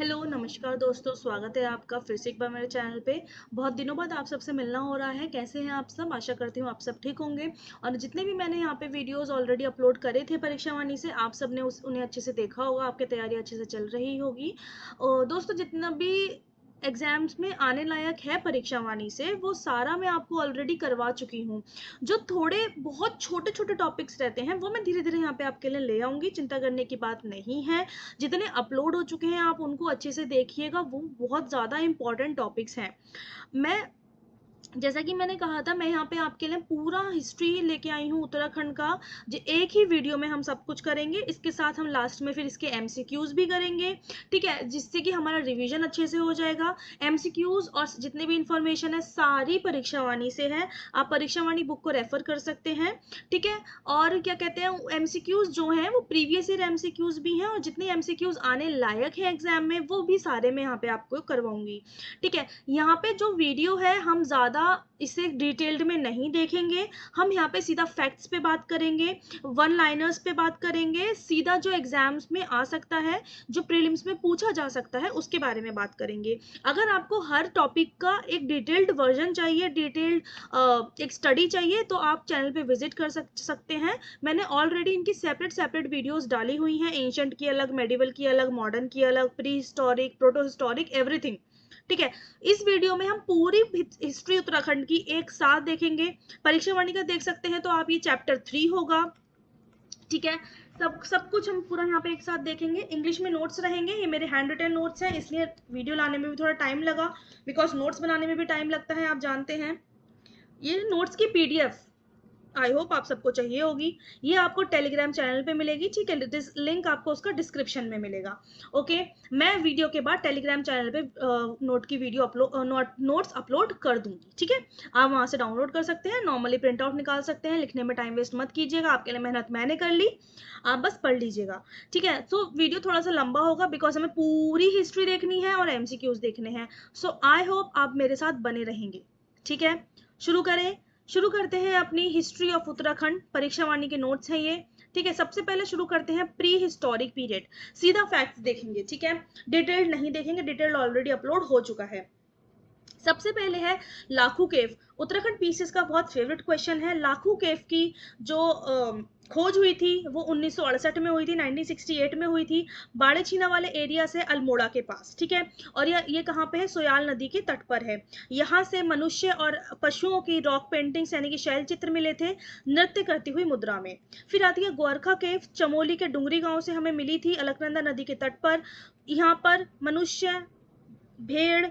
Hello नमस्कार दोस्तों स्वागत है आपका फिर से एक बार मेरे चैनल पे बहुत दिनों बाद आप सबसे मिलना हो रहा है कैसे हैं आप सब आशा करती हूँ आप सब ठीक होंगे और जितने भी मैंने यहाँ पे वीडियोस ऑलरेडी अपलोड करे थे परीक्षा वाणी से आप सब ने उस उन्हें अच्छे से देखा होगा आपकी तैयारी अच्छे से चल रही होगी और दोस्तों जितना भी एग्जाम्स में आने लायक है परीक्षा वाणी से वो सारा मैं आपको ऑलरेडी करवा चुकी हूँ जो थोड़े बहुत छोटे छोटे टॉपिक्स रहते हैं वो मैं धीरे धीरे यहाँ पे आपके लिए ले आऊँगी चिंता करने की बात नहीं है जितने अपलोड हो चुके हैं आप उनको अच्छे से देखिएगा वो बहुत ज़्यादा इंपॉर्टेंट टॉपिक्स हैं मैं जैसा कि मैंने कहा था मैं यहाँ पे आपके लिए पूरा हिस्ट्री लेके आई हूँ उत्तराखंड का जो एक ही वीडियो में हम सब कुछ करेंगे इसके साथ हम लास्ट में फिर इसके एमसीक्यूज भी करेंगे ठीक है जिससे कि हमारा रिवीजन अच्छे से हो जाएगा एमसीक्यूज और जितने भी इंफॉर्मेशन है सारी परीक्षावाणी से है आप परीक्षावाणी बुक को रेफर कर सकते हैं ठीक है और क्या कहते हैं एम जो हैं वो प्रीवियस ईयर एम भी हैं और जितने एम आने लायक हैं एग्जाम में वो भी सारे मैं यहाँ पर आपको करवाऊंगी ठीक है यहाँ पर जो वीडियो है हम ज़्यादा ज़्यादा इसे डिटेल्ड में नहीं देखेंगे हम यहाँ पे सीधा फैक्ट्स पे बात करेंगे वन लाइनर्स पे बात करेंगे सीधा जो एग्जाम्स में आ सकता है जो प्रीलिम्स में पूछा जा सकता है उसके बारे में बात करेंगे अगर आपको हर टॉपिक का एक डिटेल्ड वर्जन चाहिए डिटेल्ड एक स्टडी चाहिए तो आप चैनल पर विजिट कर सक, सकते हैं मैंने ऑलरेडी इनकी सेपरेट सेपरेट वीडियोज डाली हुई हैं एंशंट की अलग मेडिवल की अलग मॉडर्न की अलग prehistoric protohistoric everything ठीक है इस वीडियो में हम पूरी हिस्ट्री उत्तराखंड की एक साथ देखेंगे परीक्षा का देख सकते हैं तो आप ये चैप्टर थ्री होगा ठीक है सब सब कुछ हम पूरा यहाँ पे एक साथ देखेंगे इंग्लिश में नोट्स रहेंगे ये मेरे हैंड रिटन नोट्स हैं इसलिए वीडियो लाने में भी थोड़ा टाइम लगा बिकॉज नोट्स बनाने में भी टाइम लगता है आप जानते हैं ये नोट्स की पीडीएफ आई होप आप सबको चाहिए होगी ये आपको टेलीग्राम चैनल पे मिलेगी ठीक है लिंक आपको उसका डिस्क्रिप्शन में मिलेगा ओके मैं वीडियो के बाद टेलीग्राम चैनल पे नोट की वीडियो अपलोड नोट्स अपलोड कर दूंगी ठीक है आप वहाँ से डाउनलोड कर सकते हैं नॉर्मली प्रिंट आउट निकाल सकते हैं लिखने में टाइम वेस्ट मत कीजिएगा आपके लिए मेहनत मैंने कर ली आप बस पढ़ लीजिएगा ठीक है सो so, वीडियो थोड़ा सा लंबा होगा बिकॉज हमें पूरी हिस्ट्री देखनी है और एम देखने हैं सो आई होप आप मेरे साथ बने रहेंगे ठीक है शुरू करें शुरू करते हैं अपनी हिस्ट्री ऑफ उत्तराखंड परीक्षावाणी के नोट्स हैं ये ठीक है सबसे पहले शुरू करते हैं प्री हिस्टोरिक पीरियड सीधा फैक्ट्स देखेंगे ठीक है डिटेल्ड नहीं देखेंगे डिटेल्ड ऑलरेडी अपलोड हो चुका है सबसे पहले है लाखू केव उत्तराखंड पीसीएस का बहुत फेवरेट क्वेश्चन है लाखू केव की जो आ, खोज हुई थी वो उन्नीस में हुई थी 1968 में हुई थी बाड़े छीना वाले एरिया से अल्मोड़ा के पास ठीक है और यह ये कहाँ पे है सोयाल नदी के तट पर है यहाँ से मनुष्य और पशुओं की रॉक पेंटिंग्स यानी कि शैल चित्र मिले थे नृत्य करती हुई मुद्रा में फिर आती है गोरखा के चमोली के डुंगरी गाँव से हमें मिली थी अलकनंदा नदी के तट पर यहाँ पर मनुष्य भेड़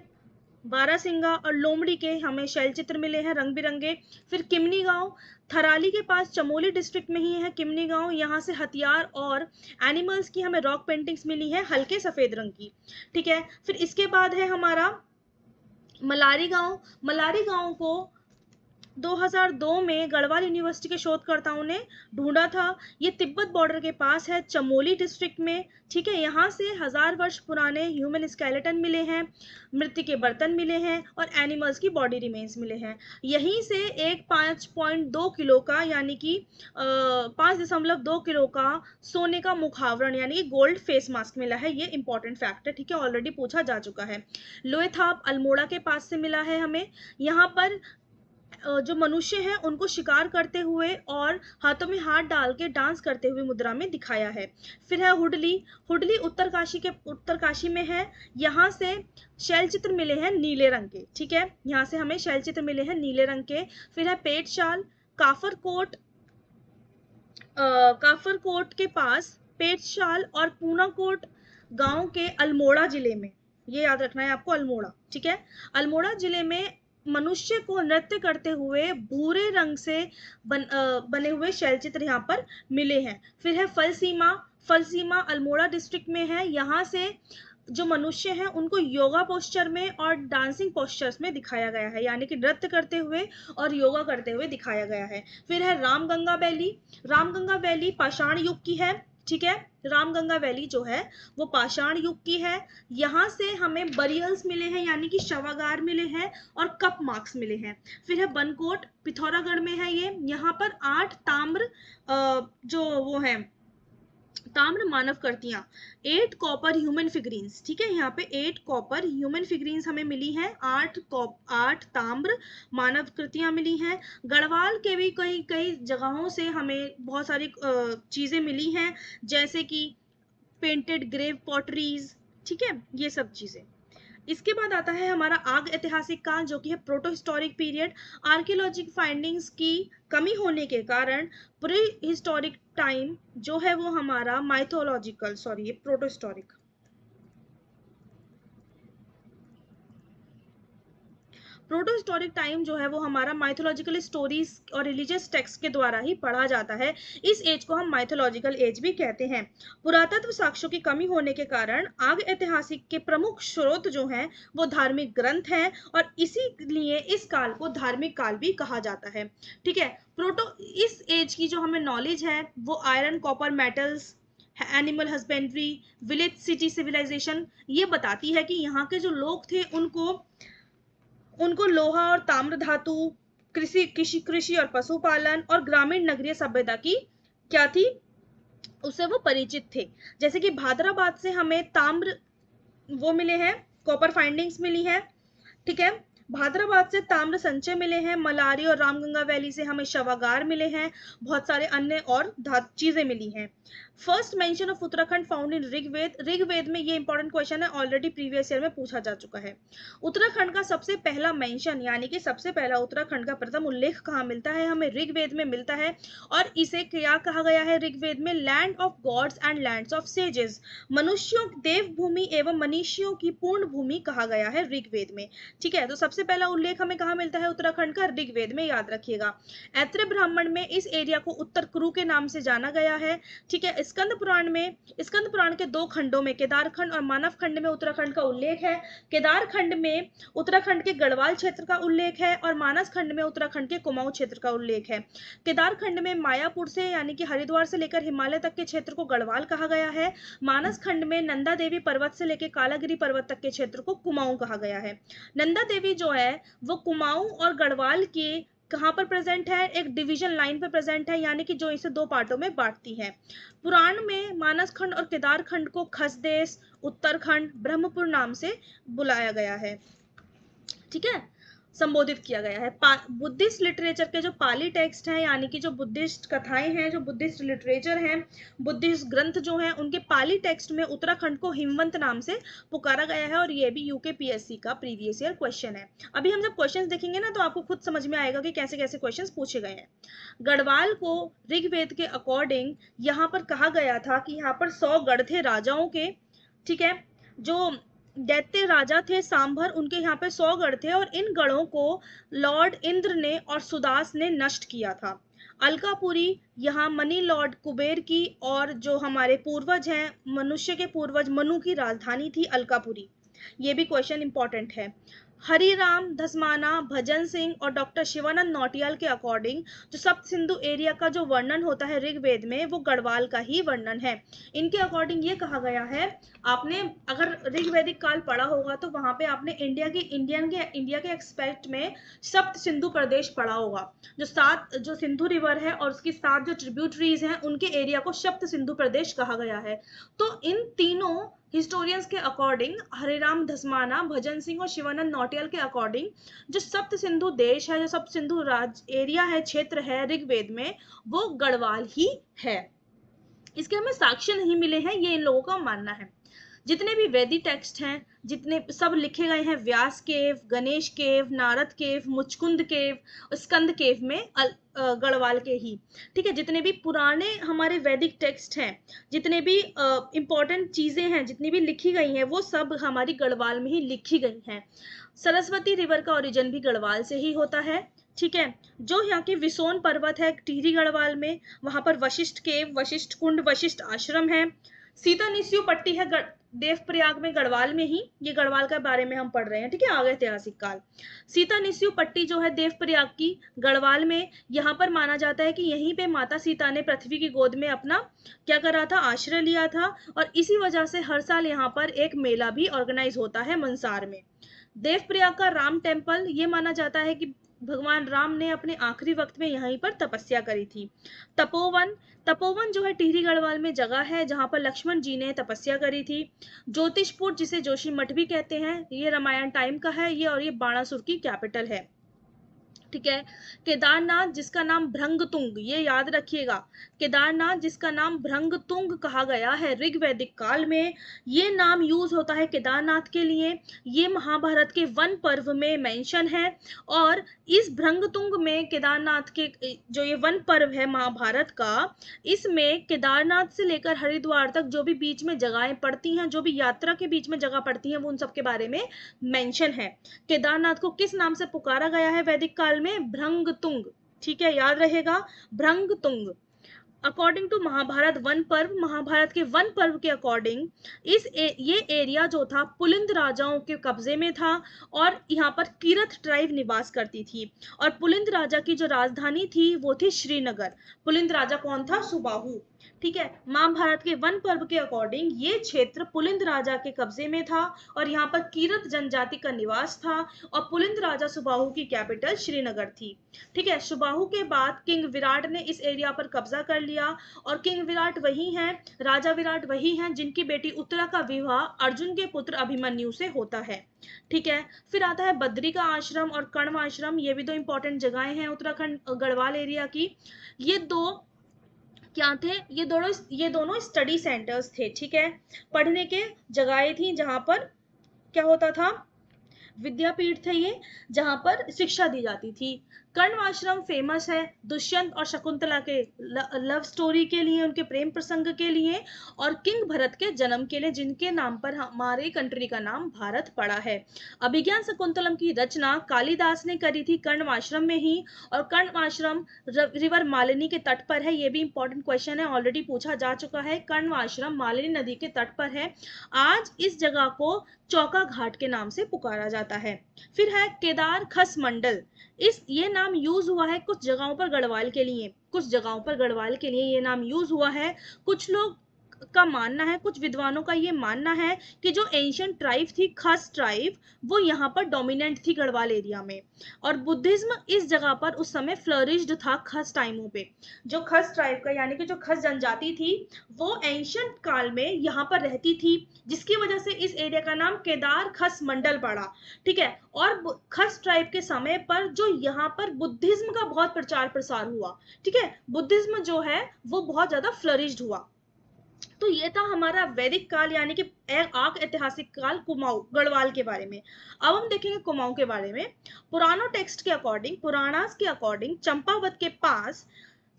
बारासिंगा और लोमड़ी के हमें शैलचित्र मिले हैं रंग बिरंगे फिर किमनी गांव थराली के पास चमोली डिस्ट्रिक्ट में ही है किमनी गांव यहाँ से हथियार और एनिमल्स की हमें रॉक पेंटिंग्स मिली है हल्के सफ़ेद रंग की ठीक है फिर इसके बाद है हमारा मलारी गांव मलारी गांव को 2002 में गढ़वाल यूनिवर्सिटी के शोधकर्ताओं ने ढूंढा था ये तिब्बत बॉर्डर के पास है चमोली डिस्ट्रिक्ट में ठीक है यहाँ से हज़ार वर्ष पुराने ह्यूमन स्केलेटन मिले हैं मृत्यु के बर्तन मिले हैं और एनिमल्स की बॉडी रिमेन्स मिले हैं यहीं से एक पाँच पॉइंट दो किलो का यानी कि पाँच दशमलव दो किलो का सोने का मुखावरण यानी कि गोल्ड फेस मास्क मिला है ये इंपॉर्टेंट फैक्ट है ठीक है ऑलरेडी पूछा जा चुका है लोहे अल्मोड़ा के पास से मिला है हमें यहाँ पर जो मनुष्य हैं उनको शिकार करते हुए और हाथों में हाथ डाल के डांस करते हुए मुद्रा में दिखाया है फिर है हुडली हुडली उत्तरकाशी के उत्तरकाशी में है यहाँ से शैलचित्र मिले हैं नीले रंग के ठीक है यहाँ से हमें शैलचित्र मिले हैं नीले रंग के फिर है पेट शाल काफर कोट काफर कोट के पास पेट शाल और पूना कोट गाँव के अल्मोड़ा जिले में ये याद रखना है आपको अल्मोड़ा ठीक है अल्मोड़ा जिले में मनुष्य को नृत्य करते हुए भूरे रंग से बन, आ, बने हुए शैलचित्र यहाँ पर मिले हैं फिर है फल सीमा फल सीमा अल्मोड़ा डिस्ट्रिक्ट में है यहाँ से जो मनुष्य हैं उनको योगा पोस्चर में और डांसिंग पोस्चर्स में दिखाया गया है यानी कि नृत्य करते हुए और योगा करते हुए दिखाया गया है फिर है रामगंगा वैली रामगंगा वैली पाषाण युग की है ठीक है रामगंगा वैली जो है वो पाषाण युग की है यहाँ से हमें बरियल्स मिले हैं यानी कि शवागार मिले हैं और कप मार्क्स मिले हैं फिर है बनकोट पिथौरागढ़ में है ये यहाँ पर आठ ताम्र जो वो है ताम्र मानव करतियाँ एट कॉपर ह्यूमन फिग्रींस ठीक है यहाँ पे एट कॉपर ह्यूमन फिग्रींस हमें मिली हैं आठ कॉप आठ ताम्र मानव कृतियाँ मिली हैं गढ़वाल के भी कई कई जगहों से हमें बहुत सारी चीज़ें मिली हैं जैसे कि पेंटेड ग्रेव पॉटरीज ठीक है ये सब चीज़ें इसके बाद आता है हमारा आग ऐतिहासिक काल जो कि है protohistoric period archaeologic findings की कमी होने के कारण प्री हिस्टोरिक टाइम जो है वो हमारा माइथोलॉजिकल सॉरी ये प्रोटोस्टोरिक प्रोटो हिस्टोरिक टाइम जो है वो हमारा माइथोलॉजिकल स्टोरीज और रिलीजियस टेक्स्ट के द्वारा ही पढ़ा जाता है इस एज को हम माइथोलॉजिकल एज भी कहते हैं पुरातत्व साक्ष्यों की कमी होने के कारण आग ऐतिहासिक के प्रमुख स्रोत जो हैं वो धार्मिक ग्रंथ हैं और इसीलिए इस काल को धार्मिक काल भी कहा जाता है ठीक है प्रोटो इस एज की जो हमें नॉलेज है वो iron copper metals animal husbandry village city civilisation ये बताती है कि यहाँ के जो लोग थे उनको उनको लोहा और ताम्र धातु कृषि कृषि कृषि और पशुपालन और ग्रामीण नगरीय सभ्यता की क्या थी उससे वो परिचित थे जैसे कि भादराबाद से हमें ताम्र वो मिले हैं कॉपर फाइंडिंग्स मिली है ठीक है भादराबाद से ताम्र संचय मिले हैं मलारी और रामगंगा वैली से हमें शवागार मिले हैं बहुत सारे अन्य और चीज़ें मिली हैं first mention of Uttarakhand found in Rigveda Rigveda में ये इंपॉर्टेंट क्वेश्चन है ऑलरेडी प्रीवियस ईयर में पूछा जा चुका है उत्तराखंड का सबसे पहला मेंशन यानी कि सबसे पहला उत्तराखंड का प्रथम उल्लेख कहाँ मिलता है हमें ऋग्वेद में मिलता है और इसे क्या कहा गया है ऋग्वेद में land of gods and land of sages मनुष्यों देवभूमि एवं मनुष्यों की पूर्ण भूमि कहा गया है ऋग्वेद में ठीक है तो सबसे पहला उल्लेख हमें कहा मिलता है उत्तराखंड का ऋग्वेद में याद रखिएगा ऐत्र ब्राह्मण में इस एरिया को उत्तर क्रू के नाम से जाना गया है ठीक है स्कंद पुराण में स्कंद पुराण के दो खंडों में केदारखंड और मानव खंड में उत्तराखंड का उल्लेख है केदारखंड में उत्तराखंड के गढ़वाल क्षेत्र का उल्लेख है और मानस खंड में उत्तराखंड के कुमाऊं क्षेत्र का उल्लेख है केदारखंड में मायापुर से यानी कि हरिद्वार से लेकर हिमालय तक के क्षेत्र को गढ़वाल कहा गया है मानस खंड में नंदा देवी पर्वत से लेकर कालागिरी पर्वत तक के क्षेत्र को कुमाऊं कहा गया है नंदा देवी जो है वो कुमाऊं और गढ़वाल के कहाँ पर प्रेजेंट है एक डिवीजन लाइन पर प्रेजेंट है यानी कि जो इसे दो पार्टों में बांटती है पुराण में मानस खंड और केदार खंड को खसदेश उत्तरखंड ब्रह्मपुर नाम से बुलाया गया है ठीक है संबोधित किया गया है बुद्धिस्ट लिटरेचर के जो पाली टेक्स्ट हैं यानी कि जो बुद्धिस्ट कथाएं हैं जो बुद्धिस्ट लिटरेचर हैं बुद्धिस्ट ग्रंथ जो हैं उनके पाली टेक्स्ट में उत्तराखंड को हिमवंत नाम से पुकारा गया है और ये भी यूके पीएससी का प्रीवियस ईयर क्वेश्चन है अभी हम जब क्वेश्चन देखेंगे ना तो आपको खुद समझ में आएगा कि कैसे कैसे क्वेश्चन पूछे गए हैं गढ़वाल को ऋग्वेद के अकॉर्डिंग यहाँ पर कहा गया था कि यहाँ पर सौ गढ़ थे राजाओं के ठीक है जो दैत्य राजा थे सांभर उनके यहाँ पे सौ गढ़ थे और इन गढ़ों को लॉर्ड इंद्र ने और सुदास ने नष्ट किया था अलकापुरी यहाँ मनी लॉर्ड कुबेर की और जो हमारे पूर्वज हैं मनुष्य के पूर्वज मनु की राजधानी थी अलकापुरी ये भी क्वेश्चन इंपॉर्टेंट है हरी राम धसमाना भजन सिंह और डॉक्टर शिवानंद नौटियाल के अकॉर्डिंग जो सप्त सिंधु एरिया का जो वर्णन होता है ऋग्वेद में वो गढ़वाल का ही वर्णन है इनके अकॉर्डिंग ये कहा गया है आपने अगर ऋग्वेदिक काल पढ़ा होगा तो वहाँ पे आपने इंडिया के इंडियन के इंडिया के एक्सपेक्ट में सप्त सिंधु प्रदेश पढ़ा होगा जो सात जो सिंधु रिवर है और उसकी सात जो ट्रिब्यूटरीज हैं उनके एरिया को सप्त सिंधु प्रदेश कहा गया है तो इन तीनों हिस्टोरियंस के अकॉर्डिंग हरिराम धस्माना भजन सिंह और शिवानंद नौटियाल के अकॉर्डिंग जो सप्त सिंधु देश है जो सप्त सिंधु राज एरिया है क्षेत्र है ऋग्वेद में वो गढ़वाल ही है इसके हमें साक्ष्य नहीं मिले हैं ये इन लोगों का मानना है जितने भी वैदिक टेक्स्ट हैं जितने सब लिखे गए हैं व्यास केव गणेश केव नारद केव मुचकुंद केव स्कंद केव में गढ़वाल के ही ठीक है जितने भी पुराने हमारे वैदिक टेक्स्ट हैं जितने भी इंपॉर्टेंट चीज़ें हैं जितनी भी लिखी गई हैं वो सब हमारी गढ़वाल में ही लिखी गई हैं सरस्वती रिवर का ओरिजिन भी गढ़वाल से ही होता है ठीक है जो यहाँ के विसोन पर्वत है टिहरी गढ़वाल में वहाँ पर वशिष्ठ केव वशिष्ठ कुंड वशिष्ठ आश्रम है सीता निस्यू पट्टी है देवप्रयाग में गढ़वाल में ही ये गढ़वाल के बारे में हम पढ़ रहे हैं ठीक है आगे ऐतिहासिक काल सीता निस्यु पट्टी जो है देवप्रयाग की गढ़वाल में यहाँ पर माना जाता है कि यहीं पे माता सीता ने पृथ्वी की गोद में अपना क्या करा था आश्रय लिया था और इसी वजह से हर साल यहाँ पर एक मेला भी ऑर्गेनाइज होता है मंसार में देवप्रयाग का राम टेम्पल ये माना जाता है कि भगवान राम ने अपने आखिरी वक्त में यहीं पर तपस्या करी थी तपोवन तपोवन जो है टिहरी गढ़वाल में जगह है जहाँ पर लक्ष्मण जी ने तपस्या करी थी ज्योतिषपुर जिसे जोशी मठ भी कहते हैं ये रामायण टाइम का है ये और ये बाणासुर की कैपिटल है ठीक है केदारनाथ जिसका नाम भ्रंगतुंग ये याद रखिएगा केदारनाथ जिसका नाम भ्रंगतुंग कहा गया है ऋग वैदिक काल में ये नाम यूज होता है केदारनाथ के लिए ये महाभारत के वन पर्व में मेंशन है और इस भ्रंगतुंग में केदारनाथ के जो ये वन पर्व है महाभारत का इसमें केदारनाथ से लेकर हरिद्वार तक जो भी बीच में जगहें पड़ती हैं जो भी यात्रा के बीच में जगह पड़ती हैं वो उन सब के बारे में मैंशन है केदारनाथ को किस नाम से पुकारा गया है वैदिक काल में भ्रंग तुंग ठीक है याद रहेगा भ्रंग तुंग अकॉर्डिंग टू महाभारत वन पर्व महाभारत के वन पर्व के अकॉर्डिंग इस ए, ये एरिया जो था पुलिंद राजाओं के कब्जे में था और यहाँ पर कीरत ट्राइब निवास करती थी और पुलिंद राजा की जो राजधानी थी वो थी श्रीनगर पुलिंद राजा कौन था सुबाहू ठीक है महाभारत के वन पर्व के अकॉर्डिंग ये क्षेत्र पुलिंद राजा के कब्जे में था और यहाँ पर कीरत जनजाति का निवास था और पुलिंद राजा सुबाहु की कैपिटल श्रीनगर थी ठीक है सुबाहु के बाद किंग विराट ने इस एरिया पर कब्जा कर लिया और किंग विराट वही हैं राजा विराट वही हैं जिनकी बेटी उत्तरा का विवाह अर्जुन के पुत्र अभिमन्यु से होता है ठीक है फिर आता है बद्री का आश्रम और कण्व आश्रम ये भी दो इंपॉर्टेंट जगहें हैं उत्तराखंड गढ़वाल एरिया की ये दो क्या थे ये दोनों ये दोनों स्टडी सेंटर्स थे ठीक है पढ़ने के जगहें थी जहाँ पर क्या होता था विद्यापीठ थे ये जहाँ पर शिक्षा दी जाती थी कर्ण आश्रम फेमस है दुष्यंत और शकुंतला के लव स्टोरी के लिए उनके प्रेम प्रसंग के लिए और किंग भरत के जन्म के लिए जिनके नाम पर हमारे कंट्री का नाम भारत पड़ा है अभिज्ञान शकुंतलम की रचना कालिदास ने करी थी कर्ण आश्रम में ही और कर्ण आश्रम रिवर मालिनी के तट पर है ये भी इंपॉर्टेंट क्वेश्चन है ऑलरेडी पूछा जा चुका है कर्ण आश्रम मालिनी नदी के तट पर है आज इस जगह को चौका घाट के नाम से पुकारा जाता है फिर है केदार खस मंडल इस ये नाम यूज हुआ है कुछ जगहों पर गढ़वाल के लिए कुछ जगहों पर गढ़वाल के लिए ये नाम यूज हुआ है कुछ लोग का मानना है कुछ विद्वानों का ये मानना है कि जो एंशियंट ट्राइब थी खस ट्राइब वो यहाँ पर डोमिनेंट थी गढ़वाल एरिया में और बुद्धिज्म इस जगह पर उस समय फ्लरिश्ड था खस टाइमों पे जो खस ट्राइब का यानी कि जो खस जनजाति थी वो एंशियंट काल में यहाँ पर रहती थी जिसकी वजह से इस एरिया का नाम केदार खस मंडल पड़ा ठीक है और खस ट्राइब के समय पर जो यहाँ पर बुद्धिज्म का बहुत प्रचार प्रसार हुआ ठीक है बुद्धिज्म जो है वो बहुत ज़्यादा फ्लरिश्ड हुआ तो ये था हमारा वैदिक काल यानी कि आक ऐतिहासिक काल कुमाऊ गढ़वाल के बारे में अब हम देखेंगे कुमाऊ के बारे में पुरानो टेक्स्ट के अकॉर्डिंग पुराणास के अकॉर्डिंग चंपावत के पास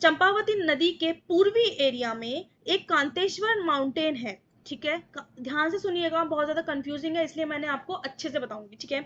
चंपावती नदी के पूर्वी एरिया में एक कांतेश्वर माउंटेन है ठीक है ध्यान से सुनिएगा बहुत ज्यादा कंफ्यूजिंग है इसलिए मैंने आपको अच्छे से बताऊंगी ठीक है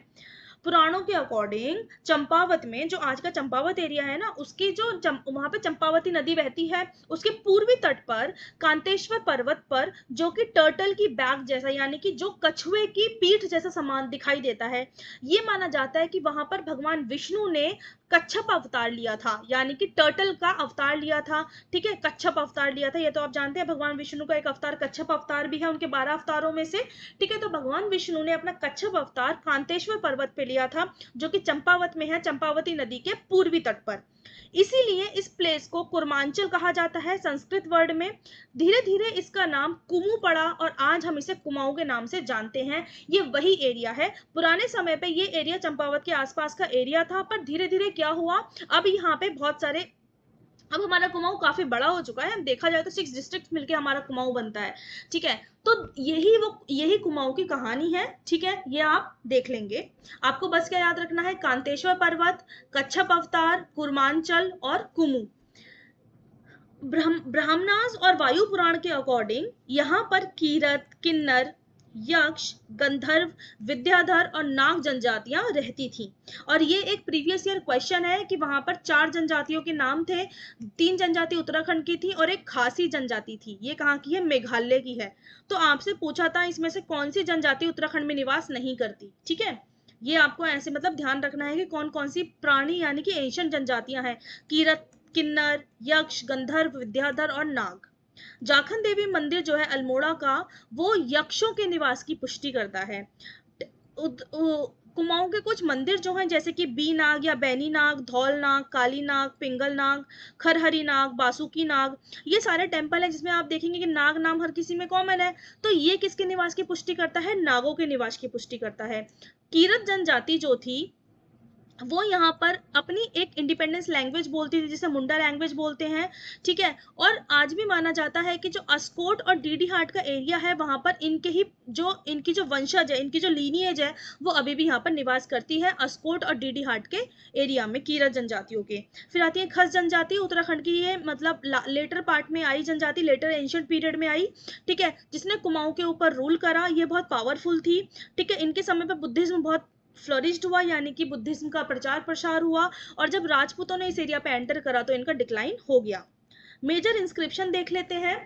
पुराणों के अकॉर्डिंग चंपावत में जो आज का चंपावत एरिया है ना उसकी जो वहां पे चंपावती नदी बहती है उसके पूर्वी तट पर कांतेश्वर पर्वत पर जो कि टर्टल की बैग जैसा यानी कि जो कछुए की पीठ जैसा समान दिखाई देता है ये माना जाता है कि वहां पर भगवान विष्णु ने कच्छप अवतार लिया था यानी कि टर्टल का अवतार लिया था ठीक है कच्छप अवतार लिया था ये तो आप जानते हैं भगवान विष्णु का एक अवतार कच्छप अवतार भी है उनके बारह अवतारों में से ठीक है तो भगवान विष्णु ने अपना कच्छप अवतार कांतेश्वर पर्वत पे लिया था जो कि चंपावत में है चंपावती नदी के पूर्वी तट पर इसीलिए इस प्लेस को कुर्मांचल कहा जाता है संस्कृत वर्ड में धीरे धीरे इसका नाम कुमू पड़ा और आज हम इसे कुमाऊ के नाम से जानते हैं ये वही एरिया है पुराने समय पे ये एरिया चंपावत के आसपास का एरिया था पर धीरे धीरे क्या हुआ अब यहाँ पे बहुत सारे अब हमारा कुमाऊं काफ़ी बड़ा हो चुका है देखा जाए तो सिक्स डिस्ट्रिक्ट मिलके हमारा कुमाऊं बनता है ठीक है तो यही वो यही कुमाऊं की कहानी है ठीक है ये आप देख लेंगे आपको बस क्या याद रखना है कांतेश्वर पर्वत कच्छप अवतार कुर्मांचल और कुमू ब्रह्म ब्राह्मणास और वायु पुराण के अकॉर्डिंग यहाँ पर कीरत किन्नर यक्ष गंधर्व विद्याधर और नाग जनजातियां रहती थी और ये एक प्रीवियस ईयर क्वेश्चन है कि वहां पर चार जनजातियों के नाम थे तीन जनजाति उत्तराखंड की थी और एक खासी जनजाति थी ये कहाँ की है मेघालय की है तो आपसे पूछा था इसमें से कौन सी जनजाति उत्तराखंड में निवास नहीं करती ठीक है ये आपको ऐसे मतलब ध्यान रखना है कि कौन कौन सी प्राणी यानी कि एशियन जनजातियां हैं कीरत किन्नर यक्ष गंधर्व विद्याधर और नाग जाखन देवी मंदिर जो है अल्मोड़ा का वो यक्षों के निवास की पुष्टि करता है कुमाऊं के कुछ मंदिर जो हैं जैसे कि बी नाग या बैनी नाग धौल नाग काली नाग पिंगल नाग खरहरी नाग बासुकी नाग ये सारे टेम्पल हैं जिसमें आप देखेंगे कि नाग नाम हर किसी में कॉमन है तो ये किसके निवास की पुष्टि करता है नागों के निवास की पुष्टि करता है कीरत जनजाति जो थी वो यहाँ पर अपनी एक इंडिपेंडेंस लैंग्वेज बोलती थी जिसे मुंडा लैंग्वेज बोलते हैं ठीक है और आज भी माना जाता है कि जो अस्कोट और डीडी हाट का एरिया है वहाँ पर इनके ही जो इनकी जो वंशज है इनकी जो लीनिएज है वो अभी भी यहाँ पर निवास करती है अस्कोट और डीडी हाट के एरिया में कीरत जनजातियों के फिर आती है खस जनजाति उत्तराखंड की ये मतलब लेटर पार्ट में आई जनजाति लेटर एंशियंट पीरियड में आई ठीक है जिसने कुमाऊँ के ऊपर रूल करा ये बहुत पावरफुल थी ठीक है इनके समय पर बुद्धिज्म बहुत फ्लोरिस्ड हुआ यानी कि बुद्धिज्म का प्रचार प्रसार हुआ और जब राजपूतों ने इस एरिया पे एंटर करा तो इनका डिक्लाइन हो गया मेजर इंस्क्रिप्शन देख लेते हैं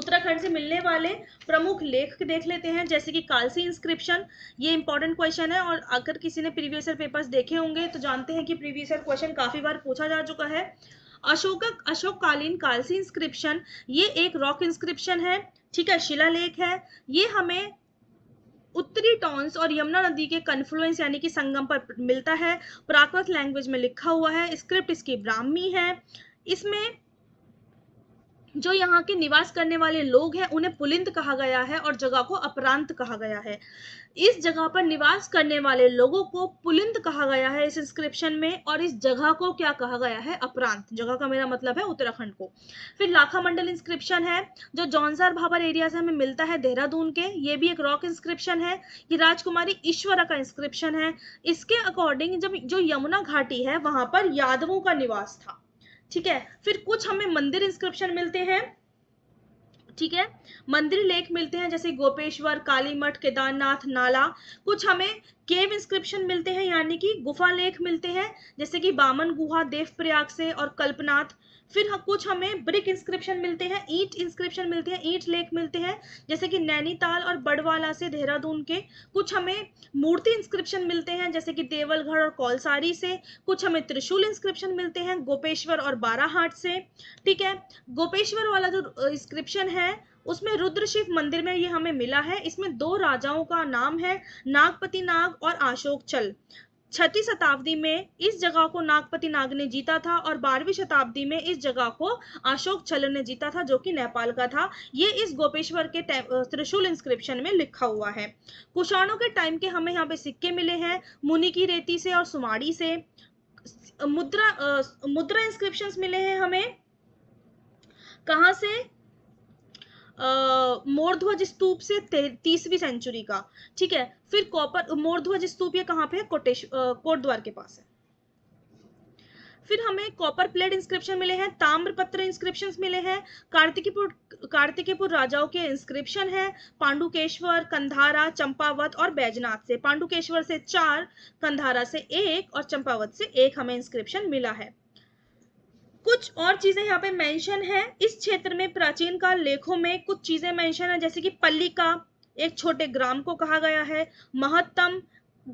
उत्तराखंड से मिलने वाले प्रमुख लेख देख लेते हैं जैसे कि कालसी इंस्क्रिप्शन ये इंपॉर्टेंट क्वेश्चन है और अगर किसी ने प्रीवियस ईयर पेपर्स देखे होंगे तो जानते हैं कि प्रीवियस ईयर क्वेश्चन काफ़ी बार पूछा जा चुका है अशोक अशोककालीन कालसी इंस्क्रिप्शन ये एक रॉक इंस्क्रिप्शन है ठीक है शिलालेख है ये हमें उत्तरी टॉन्स और यमुना नदी के कन्फ्लुएंस यानी कि संगम पर मिलता है प्राकृत लैंग्वेज में लिखा हुआ है स्क्रिप्ट इसकी ब्राह्मी है इसमें जो यहाँ के निवास करने वाले लोग हैं उन्हें पुलिंद कहा गया है और जगह को अपरांत कहा गया है इस जगह पर निवास करने वाले लोगों को पुलिंद कहा गया है इस इंस्क्रिप्शन में और इस जगह को क्या कहा गया है अपरांत जगह का मेरा मतलब है उत्तराखंड को फिर लाखा मंडल इंस्क्रिप्शन है जो जौनसार भाबर एरिया से हमें मिलता है देहरादून के ये भी एक रॉक इंस्क्रिप्शन है ये राजकुमारी ईश्वरा का इंस्क्रिप्शन है इसके अकॉर्डिंग जब जो यमुना घाटी है वहां पर यादवों का निवास था ठीक है फिर कुछ हमें मंदिर इंस्क्रिप्शन मिलते हैं ठीक है मंदिर लेख मिलते हैं जैसे गोपेश्वर कालीमठ केदारनाथ नाला कुछ हमें केव इंस्क्रिप्शन मिलते हैं यानी कि गुफा लेख मिलते हैं जैसे कि बामन गुहा देवप्रयाग से और कल्पनाथ फिर हम कुछ हमें ब्रिक इंस्क्रिप्शन मिलते हैं ईट इंस्क्रिप्शन मिलते हैं ईट लेक मिलते हैं जैसे कि नैनीताल और बड़वाला से देहरादून के कुछ हमें मूर्ति इंस्क्रिप्शन मिलते हैं जैसे कि देवलगढ़ और कौलसारी से कुछ हमें त्रिशूल इंस्क्रिप्शन मिलते हैं गोपेश्वर और बाराहाट से ठीक है गोपेश्वर वाला जो इंस्क्रिप्शन है उसमें रुद्र शिव मंदिर में ये हमें मिला है इसमें दो राजाओं का नाम है नागपति नाग और अशोक चल छठी शताब्दी में इस जगह को नागपति नाग ने जीता था और बारहवीं शताब्दी में इस जगह को अशोक छल ने जीता था जो कि नेपाल का था ये इस गोपेश्वर के त्रिशूल इंस्क्रिप्शन में लिखा हुआ है कुषाणों के टाइम के हमें यहाँ पे सिक्के मिले हैं मुनि की रेती से और सुमाड़ी से मुद्रा मुद्रा इंस्क्रिप्शन मिले हैं हमें कहाँ से मोरध्वज स्तूप से तीसवीं सेंचुरी का ठीक है फिर कॉपर मोरध्वज स्तूप ये कहाँ पे है कोटेश कोटद्वार के पास है फिर हमें कॉपर प्लेट इंस्क्रिप्शन मिले हैं ताम्रपत्र इंस्क्रिप्शन मिले हैं कार्तिकीपुर कार्तिकीपुर राजाओं के इंस्क्रिप्शन है पांडुकेश्वर कंधारा चंपावत और बैजनाथ से पांडुकेश्वर से चार कंधारा से एक और चंपावत से एक हमें इंस्क्रिप्शन मिला है कुछ और चीजें यहाँ पे मेंशन है इस क्षेत्र में प्राचीन काल लेखों में कुछ चीजें मेंशन है जैसे कि पल्ली का एक छोटे ग्राम को कहा गया है महत्तम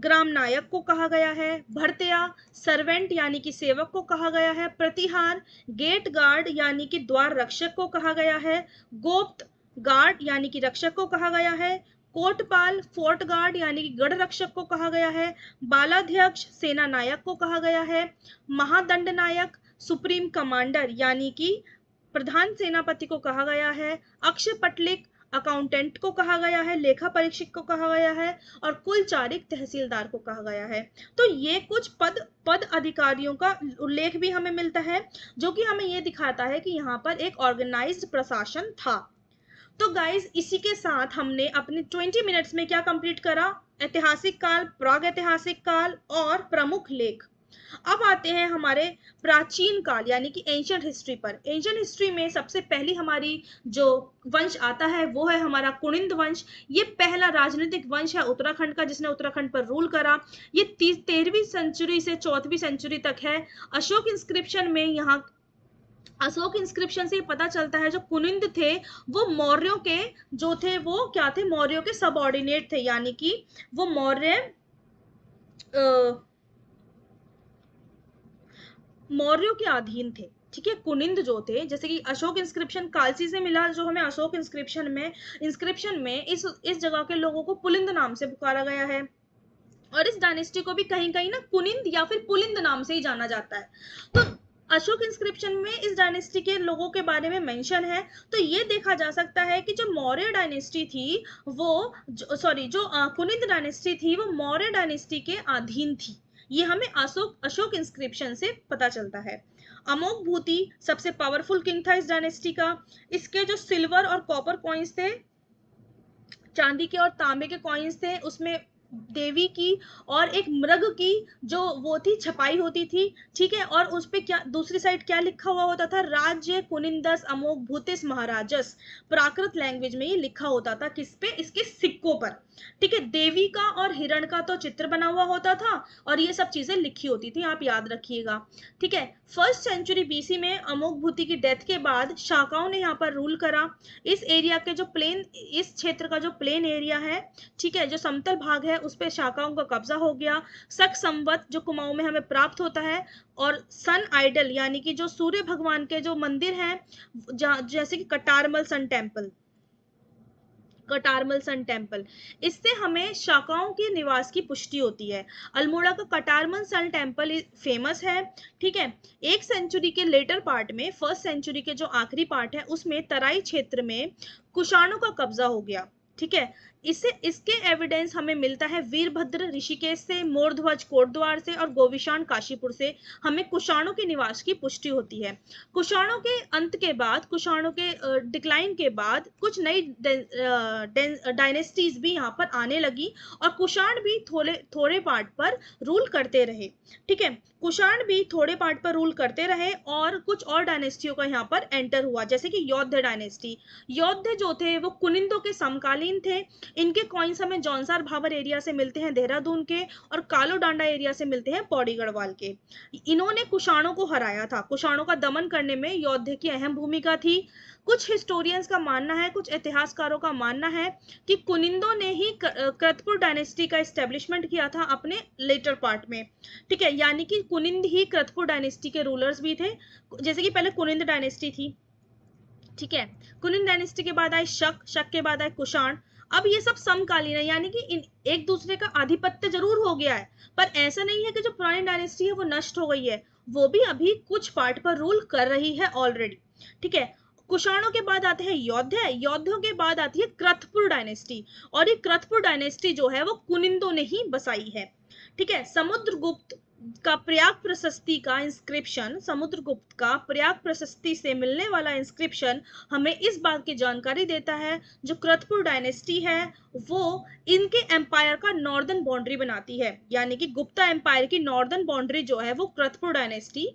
ग्राम नायक को कहा गया है भरतिया सर्वेंट यानी कि सेवक को कहा गया है प्रतिहार गेट गार्ड यानी कि द्वार रक्षक को कहा गया है गोप्त गार्ड यानी कि रक्षक को कहा गया है कोटपाल फोर्ट गार्ड यानी कि गढ़ रक्षक को कहा गया है बालाध्यक्ष सेना नायक को कहा गया है महादंड नायक सुप्रीम कमांडर यानी कि प्रधान सेनापति को कहा गया है अक्षय पटलिक अकाउंटेंट को कहा गया है लेखा परीक्षक को कहा गया है और कुल चारिक तहसीलदार को कहा गया है तो ये कुछ पद पद अधिकारियों का उल्लेख भी हमें मिलता है जो कि हमें ये दिखाता है कि यहाँ पर एक ऑर्गेनाइज्ड प्रशासन था तो गाइज इसी के साथ हमने अपने 20 मिनट्स में क्या कंप्लीट करा ऐतिहासिक काल प्राग ऐतिहासिक काल और प्रमुख लेख अब आते हैं हमारे प्राचीन काल यानी कि एंशियंट हिस्ट्री पर एंशियंट हिस्ट्री में सबसे पहली हमारी जो वंश आता है वो है हमारा कुणिंद वंश ये पहला राजनीतिक वंश है उत्तराखंड का जिसने उत्तराखंड पर रूल करा ये तेरहवीं सेंचुरी से चौथवी सेंचुरी तक है अशोक इंस्क्रिप्शन में यहाँ अशोक इंस्क्रिप्शन से पता चलता है जो कुनिंद थे वो मौर्यों के जो थे वो क्या थे मौर्यों के सबऑर्डिनेट थे यानी कि वो मौर्य मौर्यों के अधीन थे ठीक है कुनिंद जो थे जैसे कि अशोक इंस्क्रिप्शन कालसी से मिला जो हमें अशोक इंस्क्रिप्शन में इंस्क्रिप्शन में इस इस जगह के लोगों को पुलिंद नाम से पुकारा गया है और इस डायनेस्टी को भी कहीं कहीं ना कुनिंद या फिर पुलिंद नाम से ही जाना जाता है तो अशोक इंस्क्रिप्शन में इस डायनेस्टी के लोगों के बारे में मेंशन है तो ये देखा जा सकता है कि जो मौर्य डायनेस्टी थी वो सॉरी जो, जो कुनिंद डायनेस्टी थी वो मौर्य डायनेस्टी के अधीन थी ये हमें अशोक अशोक इंस्क्रिप्शन से पता चलता है अमोक भूति सबसे पावरफुल किंग था इस डायनेस्टी का इसके जो सिल्वर और कॉपर कॉइन्स थे चांदी के और तांबे के कॉइन्स थे उसमें देवी की और एक मृग की जो वो थी छपाई होती थी ठीक है और उस पर क्या दूसरी साइड क्या लिखा हुआ होता था राज्य कुनिंदस अमोक भूतिस महाराजस प्राकृत लैंग्वेज में ये लिखा होता था किस पे इसके सिक्कों पर ठीक है देवी का और हिरण का तो चित्र बना हुआ होता था और ये सब चीजें लिखी होती थी आप याद रखिएगा ठीक है फर्स्ट सेंचुरी बीसी में अमोक भूति की डेथ के बाद शाखाओं ने यहाँ पर रूल करा इस एरिया के जो प्लेन इस क्षेत्र का जो प्लेन एरिया है ठीक है जो समतल भाग है उस पर शाखाओं का कब्जा हो गया सख संवत जो कुमाऊं में हमें प्राप्त होता है और सन आइडल यानी कि जो सूर्य भगवान के जो मंदिर हैं जैसे कि Katarmal sun temple Katarmal sun temple इससे हमें शाखाओं के निवास की पुष्टि होती है अल्मोड़ा का कटारमल सन टेम्पल फेमस है ठीक है एक सेंचुरी के लेटर पार्ट में फर्स्ट सेंचुरी के जो आखिरी पार्ट है उसमें तराई क्षेत्र में कुशाणों का कब्जा हो गया ठीक है इसे इसके एविडेंस हमें मिलता है वीरभद्र ऋषिकेश से मोरध्वज कोटद्वार से और गोविशान काशीपुर से हमें कुषाणों के निवास की पुष्टि होती है कुषाणों के अंत के बाद कुषाणों के डिक्लाइन के बाद कुछ नई डायनेस्टीज भी यहाँ पर आने लगी और कुषाण भी थोड़े थोड़े पार्ट पर रूल करते रहे ठीक है कुषाण भी थोड़े पार्ट पर रूल करते रहे और कुछ और डायनेस्टियों का यहाँ पर एंटर हुआ जैसे कि यौद्ध डायनेस्टी यौद्ध जो थे वो कुनिंदों के समकालीन थे इनके कॉइन्स हमें जौनसार भावर एरिया से मिलते हैं देहरादून के और कालो डांडा एरिया से मिलते हैं पौड़ी गढ़वाल के इन्होंने कुषाणों को हराया था कुषाणों का दमन करने में यौद्ध की अहम भूमिका थी कुछ हिस्टोरियंस का मानना है कुछ इतिहासकारों का मानना है कि कुनिंदों ने ही करतपुर डायनेस्टी का इस्टेब्लिशमेंट किया था अपने लेटर पार्ट में ठीक है यानी कि कुनिंद ही करतपुर डायनेस्टी के रूलर्स भी थे जैसे कि पहले कुनिंद डायनेस्टी थी ठीक है कुनिंद डायनेस्टी के बाद आए शक शक के बाद आए कुषाण अब ये सब समकालीन है यानी कि इन एक दूसरे का आधिपत्य जरूर हो गया है पर ऐसा नहीं है कि जो पुरानी डायनेस्टी है वो नष्ट हो गई है वो भी अभी कुछ पार्ट पर रूल कर रही है ऑलरेडी ठीक है कुषाणों के बाद आते हैं योद्ध योद्धों के बाद आती है क्रथपुर डायनेस्टी और ये क्रथपुर डायनेस्टी जो है वो कुनिंदो ने ही बसाई है ठीक है समुद्रगुप्त का प्रयाग प्रशस्ति का इंस्क्रिप्शन समुद्रगुप्त का प्रयाग प्रशस्ति से मिलने वाला इंस्क्रिप्शन हमें इस बात की जानकारी देता है जो क्रतपुर डायनेस्टी है वो इनके एम्पायर का नॉर्दर्न बाउंड्री बनाती है यानी कि गुप्ता एम्पायर की नॉर्दर्न बाउंड्री जो है वो क्रतपुर डायनेस्टी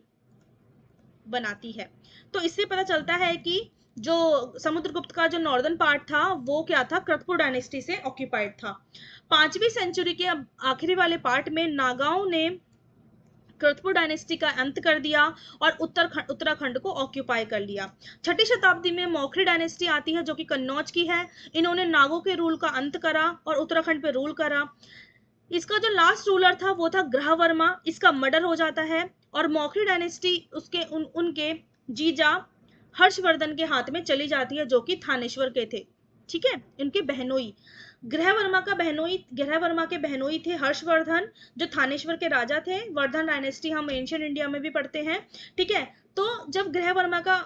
बनाती है तो इससे पता चलता है कि जो समुद्रगुप्त का जो नॉर्दर्न पार्ट था वो क्या था क्रतपुर डायनेस्टी से ऑक्यूपाइड था पांचवी सेंचुरी के अब आखिरी वाले पार्ट में नागाओं ने क्रतपुर डायनेस्टी का अंत कर दिया और उत्तर उत्तराखंड को ऑक्यूपाई कर लिया छठी शताब्दी में मौखरी डायनेस्टी आती है जो कि कन्नौज की है इन्होंने नागों के रूल का अंत करा और उत्तराखंड पे रूल करा इसका जो लास्ट रूलर था वो था ग्रह वर्मा इसका मर्डर हो जाता है और मौखरी डायनेस्टी उसके उन उनके जीजा हर्षवर्धन के हाथ में चली जाती है जो कि थानेश्वर के थे ठीक है इनके बहनोई ग्रह वर्मा का बहनोई ग्रह वर्मा के बहनोई थे हर्षवर्धन जो थानेश्वर के राजा थे वर्धन डायनेस्टी हम एंशियन इंडिया में भी पढ़ते हैं ठीक है तो जब ग्रह वर्मा का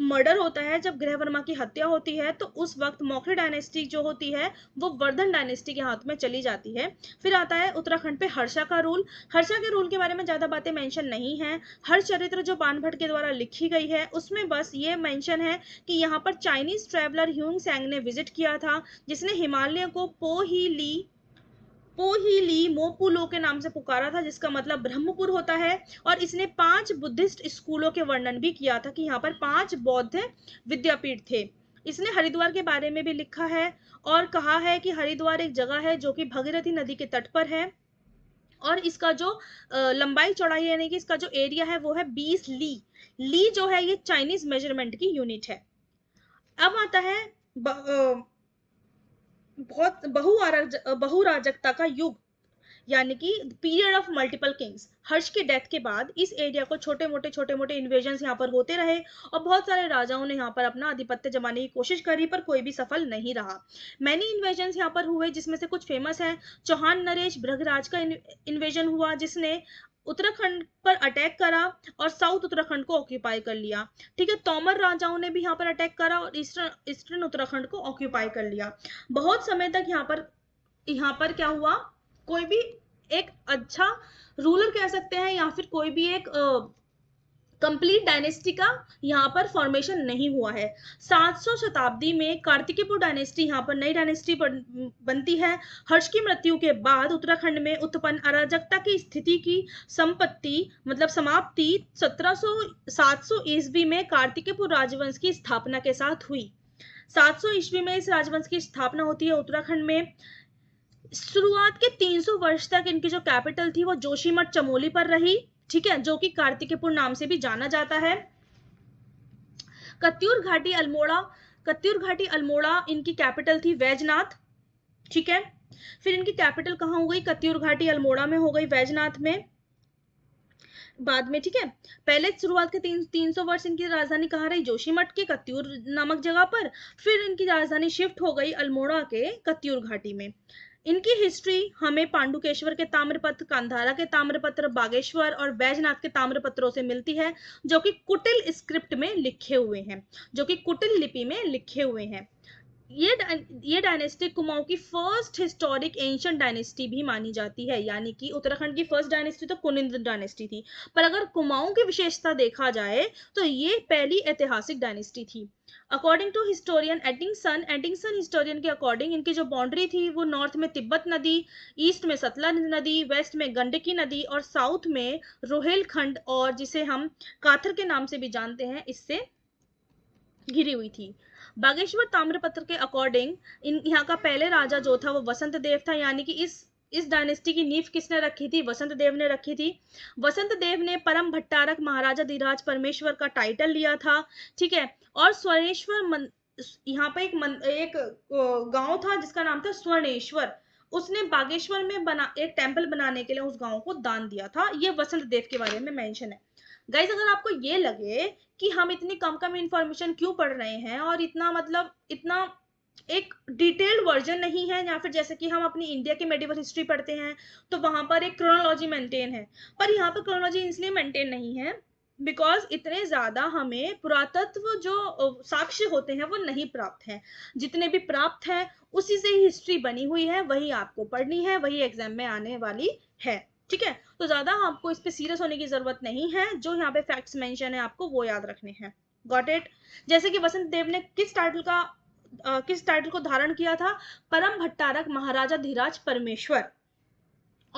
मर्डर होता है जब वर्मा की हत्या होती है तो उस वक्त मौखरी डायनेस्टी जो होती है वो वर्धन डायनेस्टी के हाथ में चली जाती है फिर आता है उत्तराखंड पे हर्षा का रूल हर्षा के रूल के बारे में ज़्यादा बातें मेंशन नहीं है हर चरित्र जो बानभट्ट के द्वारा लिखी गई है उसमें बस ये मैंशन है कि यहाँ पर चाइनीज ट्रेवलर ह्यूंग सैंग ने विजिट किया था जिसने हिमालय को पो ही ली पोहिली मोपुलो के नाम से पुकारा था जिसका मतलब ब्रह्मपुर होता है और इसने पांच बुद्धिस्ट स्कूलों के वर्णन भी किया था कि यहाँ पर पांच बौद्ध विद्यापीठ थे इसने हरिद्वार के बारे में भी लिखा है और कहा है कि हरिद्वार एक जगह है जो कि भगीरथी नदी के तट पर है और इसका जो लंबाई चौड़ाई यानी कि इसका जो एरिया है वो है बीस ली ली जो है ये चाइनीज मेजरमेंट की यूनिट है अब आता है बहुत बहु बहुराजकता का युग यानी कि period of multiple kings Harsha के डेथ के बाद इस एरिया को छोटे मोटे छोटे मोटे इन्वेजन यहाँ पर होते रहे और बहुत सारे राजाओं ने यहाँ पर अपना आधिपत्य जमाने की कोशिश करी पर कोई भी सफल नहीं रहा मैनी इन्वेजन यहाँ पर हुए जिसमें से कुछ फेमस हैं चौहान नरेश भ्रगराज का इन्वेजन हुआ जिसने उत्तराखंड पर अटैक करा और साउथ उत्तराखंड को ऑक्यूपाई कर लिया ठीक है तोमर राजाओं ने भी यहाँ पर अटैक करा और ईस्टर्न ईस्टर्न उत्तराखंड को ऑक्यूपाई कर लिया बहुत समय तक यहाँ पर यहाँ पर क्या हुआ कोई भी एक अच्छा रूलर कह सकते हैं या फिर कोई भी एक कंप्लीट डायनेस्टी का यहाँ पर फॉर्मेशन नहीं हुआ है 700 शताब्दी में कार्तिकीपुर डायनेस्टी यहाँ पर नई डायनेस्टी बनती है हर्ष की मृत्यु के बाद उत्तराखंड में उत्पन्न अराजकता की स्थिति की संपत्ति मतलब समाप्ति 1700 700 ईस्वी में कार्तिकीपुर राजवंश की स्थापना के साथ हुई 700 ईस्वी में इस राजवंश की स्थापना होती है उत्तराखंड में शुरुआत के 300 वर्ष तक इनकी जो कैपिटल थी वो जोशीमठ चमोली पर रही ठीक है जो कि कार्तिकेपुर नाम से भी जाना जाता है कत्यूर घाटी अल्मोड़ा कत्यूर घाटी अल्मोड़ा इनकी कैपिटल थी वैजनाथ ठीक है फिर इनकी कैपिटल कहाँ हो गई कत्यूर घाटी अल्मोड़ा में हो गई वैजनाथ में बाद में ठीक है पहले शुरुआत के तीन तीन सौ वर्ष इनकी राजधानी कहाँ रही जोशीमठ के कत्यूर नामक जगह पर फिर इनकी राजधानी शिफ्ट हो गई अल्मोड़ा के कत्यूर घाटी में इनकी हिस्ट्री हमें पांडुकेश्वर के ताम्रपत्र कांधारा के ताम्रपत्र बागेश्वर और बैजनाथ के ताम्रपत्रों से मिलती है जो कि कुटिल स्क्रिप्ट में लिखे हुए हैं जो कि कुटिल लिपि में लिखे हुए हैं ये ये डायनेस्टी कुमाऊं की फर्स्ट हिस्टोरिक एंशंट डायनेस्टी भी मानी जाती है यानी कि उत्तराखंड की फर्स्ट डायनेस्टी तो कुनिंद डायनेस्टी थी पर अगर कुमाऊं की विशेषता देखा जाए तो ये पहली ऐतिहासिक डायनेस्टी थी according to historian Atkinson Atkinson historian के अकॉर्डिंग इनकी जो बाउंड्री थी वो नॉर्थ में तिब्बत नदी ईस्ट में सतलज नदी वेस्ट में गंडकी नदी और साउथ में रोहेलखंड और जिसे हम काथर के नाम से भी जानते हैं इससे घिरी हुई थी बागेश्वर ताम्रपत्र के अकॉर्डिंग इन यहाँ का पहले राजा जो था वो वसंत देव था यानी कि इस इस डायनेस्टी की नींव किसने रखी थी वसंत देव ने रखी थी वसंत देव ने परम भट्टारक महाराजा धीराज परमेश्वर का टाइटल लिया था ठीक है और स्वर्णेश्वर मन यहाँ पर एक मन, एक गांव था जिसका नाम था स्वर्णेश्वर उसने बागेश्वर में बना एक टेम्पल बनाने के लिए उस गांव को दान दिया था ये वसंत देव के बारे में मैंशन है गाइज अगर आपको ये लगे कि हम इतनी कम कम इन्फॉर्मेशन क्यों पढ़ रहे हैं और इतना मतलब इतना एक डिटेल्ड वर्जन नहीं है या फिर जैसे कि हम अपनी इंडिया की मेडिवल हिस्ट्री पढ़ते हैं तो वहाँ पर एक क्रोनोलॉजी मेंटेन है पर यहाँ पर क्रोनोलॉजी इसलिए मेंटेन नहीं है बिकॉज इतने ज़्यादा हमें पुरातत्व जो साक्ष्य होते हैं वो नहीं प्राप्त हैं जितने भी प्राप्त हैं उसी से ही हिस्ट्री बनी हुई है वही आपको पढ़नी है वही एग्जाम में आने वाली है ठीक है तो ज़्यादा आपको इस पर सीरियस होने की ज़रूरत नहीं है जो यहाँ पे फैक्ट्स मेंशन है आपको वो याद रखने हैं गॉट इट जैसे कि वसंत देव ने किस टाइटल का आ, किस टाइटल को धारण किया था परम भट्टारक महाराजा धीराज परमेश्वर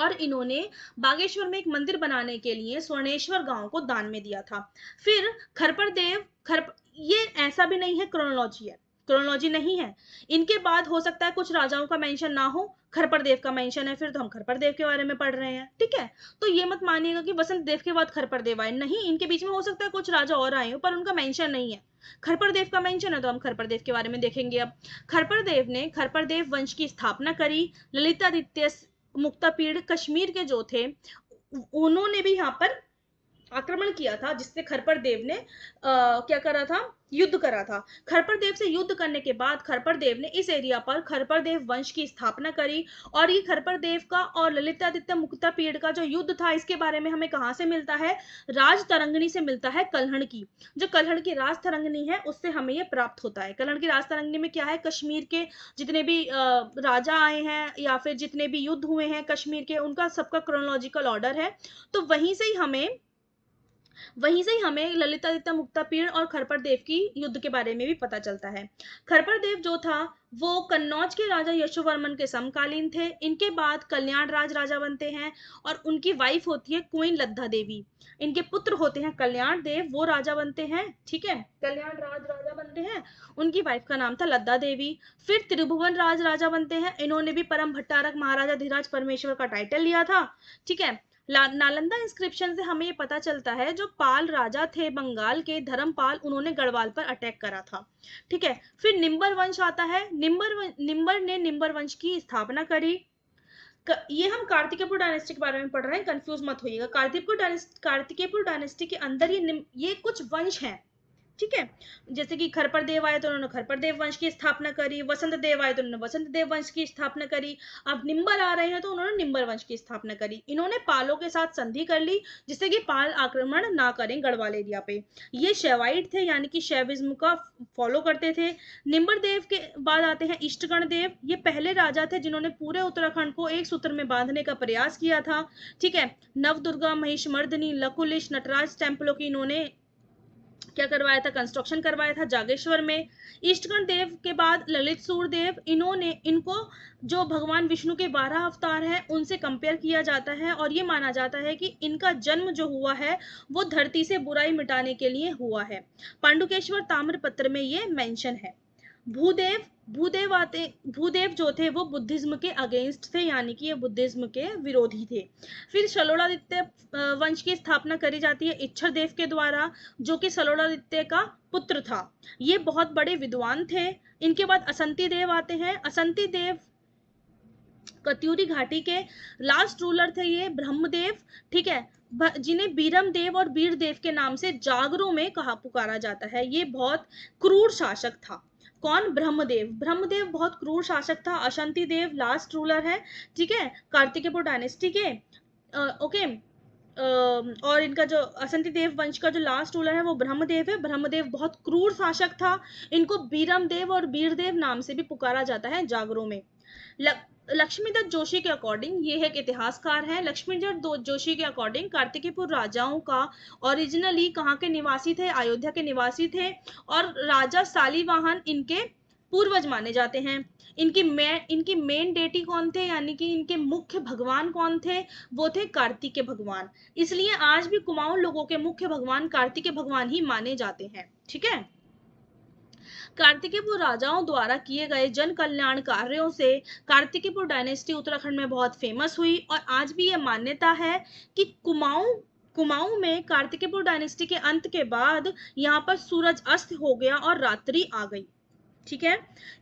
और इन्होंने बागेश्वर में एक मंदिर बनाने के लिए स्वर्णेश्वर गांव को दान में दिया था फिर खरपड़ देव खरप ये ऐसा भी नहीं है क्रोनोलॉजी है क्रोनोलॉजी नहीं है इनके बाद हो सकता है कुछ राजाओं का मेंशन ना हो खरपर देव का मेंशन है फिर तो हम खरपर देव के बारे में पढ़ रहे हैं ठीक है तो ये मत मानिएगा कि वसंत देव के बाद खरपर देव आए नहीं इनके बीच में हो सकता है कुछ राजा और आए हो पर उनका मेंशन नहीं है खरपर देव का मेंशन है तो हम खरपर देव के बारे में देखेंगे अब खरपर देव ने खरपर देव वंश की स्थापना करी ललितादित्य मुक्तापीढ़ कश्मीर के जो थे उन्होंने भी यहाँ पर आक्रमण किया था जिससे खरपर देव ने आ, क्या करा था युद्ध करा था खरपर देव से युद्ध करने के बाद खरपर देव ने इस एरिया पर खरपर देव वंश की स्थापना करी और ये खरपर देव का और ललितादित्य मुक्ता पीड़ का जो युद्ध था इसके बारे में हमें कहाँ से मिलता है राज तरंगनी से मिलता है कलहण की जो कलहण की राज तरंगनी है उससे हमें ये प्राप्त होता है कलहण की राज तरंगनी में क्या है कश्मीर के जितने भी राजा आए हैं या फिर जितने भी युद्ध हुए हैं कश्मीर के उनका सबका क्रोनोलॉजिकल ऑर्डर है तो वहीं से ही हमें वहीं से हमें ललितादित्य मुक्तापीर और खरपर देव की युद्ध के बारे में भी पता चलता है खरपर देव जो था वो कन्नौज के राजा यशोवर्मन के समकालीन थे इनके बाद कल्याण राज राजा बनते हैं और उनकी वाइफ होती है क्वीन लद्दा देवी इनके पुत्र होते हैं कल्याण देव वो राजा बनते हैं ठीक है कल्याण राज राजा बनते हैं उनकी वाइफ का नाम था लद्दा देवी फिर त्रिभुवन राज राजा बनते हैं इन्होंने भी परम भट्टारक महाराजा धीराज परमेश्वर का टाइटल लिया था ठीक है नालंदा इंस्क्रिप्शन से हमें ये पता चलता है जो पाल राजा थे बंगाल के धर्मपाल उन्होंने गढ़वाल पर अटैक करा था ठीक है फिर निम्बर वंश आता है निम्बर निम्बर ने निम्बर वंश की स्थापना करी ये हम कार्तिकेपुर डायनेस्टी के बारे में पढ़ रहे हैं कंफ्यूज मत होइएगा कार्तिकपुर कार्तिकेपुर डायनेस्टी के अंदर ये ये कुछ वंश हैं ठीक है जैसे कि खरपर देव आए तो उन्होंने खरपर देव वंश की स्थापना करी वसंत देव आए तो उन्होंने वसंत देव वंश की स्थापना करी अब निम्बर आ रहे हैं तो उन्होंने निम्बर वंश की स्थापना करी इन्होंने पालों के साथ संधि कर ली जिससे कि पाल आक्रमण ना करें गढ़वाल एरिया पे ये शैवाइट थे यानी कि शैविज्म का फॉलो करते थे निम्बर देव के बाद आते हैं इष्टगण देव ये पहले राजा थे जिन्होंने पूरे उत्तराखंड को एक सूत्र में बांधने का प्रयास किया था ठीक है नवदुर्गा महेशमर्दनी लकुलिश नटराज टेम्पलों की इन्होंने क्या करवाया था कंस्ट्रक्शन करवाया था जागेश्वर में ईष्टगण देव के बाद ललित सूरदेव इन्होंने इनको जो भगवान विष्णु के बारह अवतार हैं उनसे कंपेयर किया जाता है और ये माना जाता है कि इनका जन्म जो हुआ है वो धरती से बुराई मिटाने के लिए हुआ है पांडुकेश्वर ताम्रपत्र में ये मैंशन है भूदेव भूदेव आते भूदेव जो थे वो बुद्धिज्म के अगेंस्ट थे यानी कि ये बुद्धिज्म के विरोधी थे फिर सलोड़ादित्य वंश की स्थापना करी जाती है इच्छर देव के द्वारा जो कि सलोड़ादित्य का पुत्र था ये बहुत बड़े विद्वान थे इनके बाद असंती देव आते हैं असंती देव कत्यूरी घाटी के लास्ट रूलर थे ये ब्रह्मदेव ठीक है जिन्हें बीरम देव और बीर देव के नाम से जागरों में कहा पुकारा जाता है ये बहुत क्रूर शासक था कौन ब्रह्मदेव ब्रह्मदेव बहुत क्रूर शासक था अशांति देव लास्ट रूलर है ठीक है कार्तिकेपुर डायनेस्टी के ओके Uh, और इनका जो असंति देव वंश का जो लास्ट रूलर है वो ब्रह्मदेव है ब्रह्मदेव बहुत क्रूर शासक था इनको बीरमदेव और बीरदेव नाम से भी पुकारा जाता है जागरों में लग, लक्ष्मी दत्त जोशी के अकॉर्डिंग ये एक इतिहासकार हैं लक्ष्मीदत्त जोशी के अकॉर्डिंग कार्तिकीपुर राजाओं का ओरिजिनली कहाँ के निवासी थे अयोध्या के निवासी थे और राजा सालीवाहन इनके पूर्वज माने जाते हैं इनकी मैं इनकी मेन डेटी कौन थे यानी कि इनके मुख्य भगवान कौन थे वो थे कार्तिक के भगवान इसलिए आज भी कुमाऊं लोगों के मुख्य भगवान कार्तिक के भगवान ही माने जाते हैं ठीक है कार्तिकीपुर राजाओं द्वारा किए गए जन कल्याण कार्यों से कार्तिकीपुर डायनेस्टी उत्तराखंड में बहुत फेमस हुई और आज भी ये मान्यता है कि कुमाऊं कुमाऊं में कार्तिकीपुर डायनेस्टी के अंत के बाद यहाँ पर सूरज अस्त हो गया और रात्रि आ गई ठीक है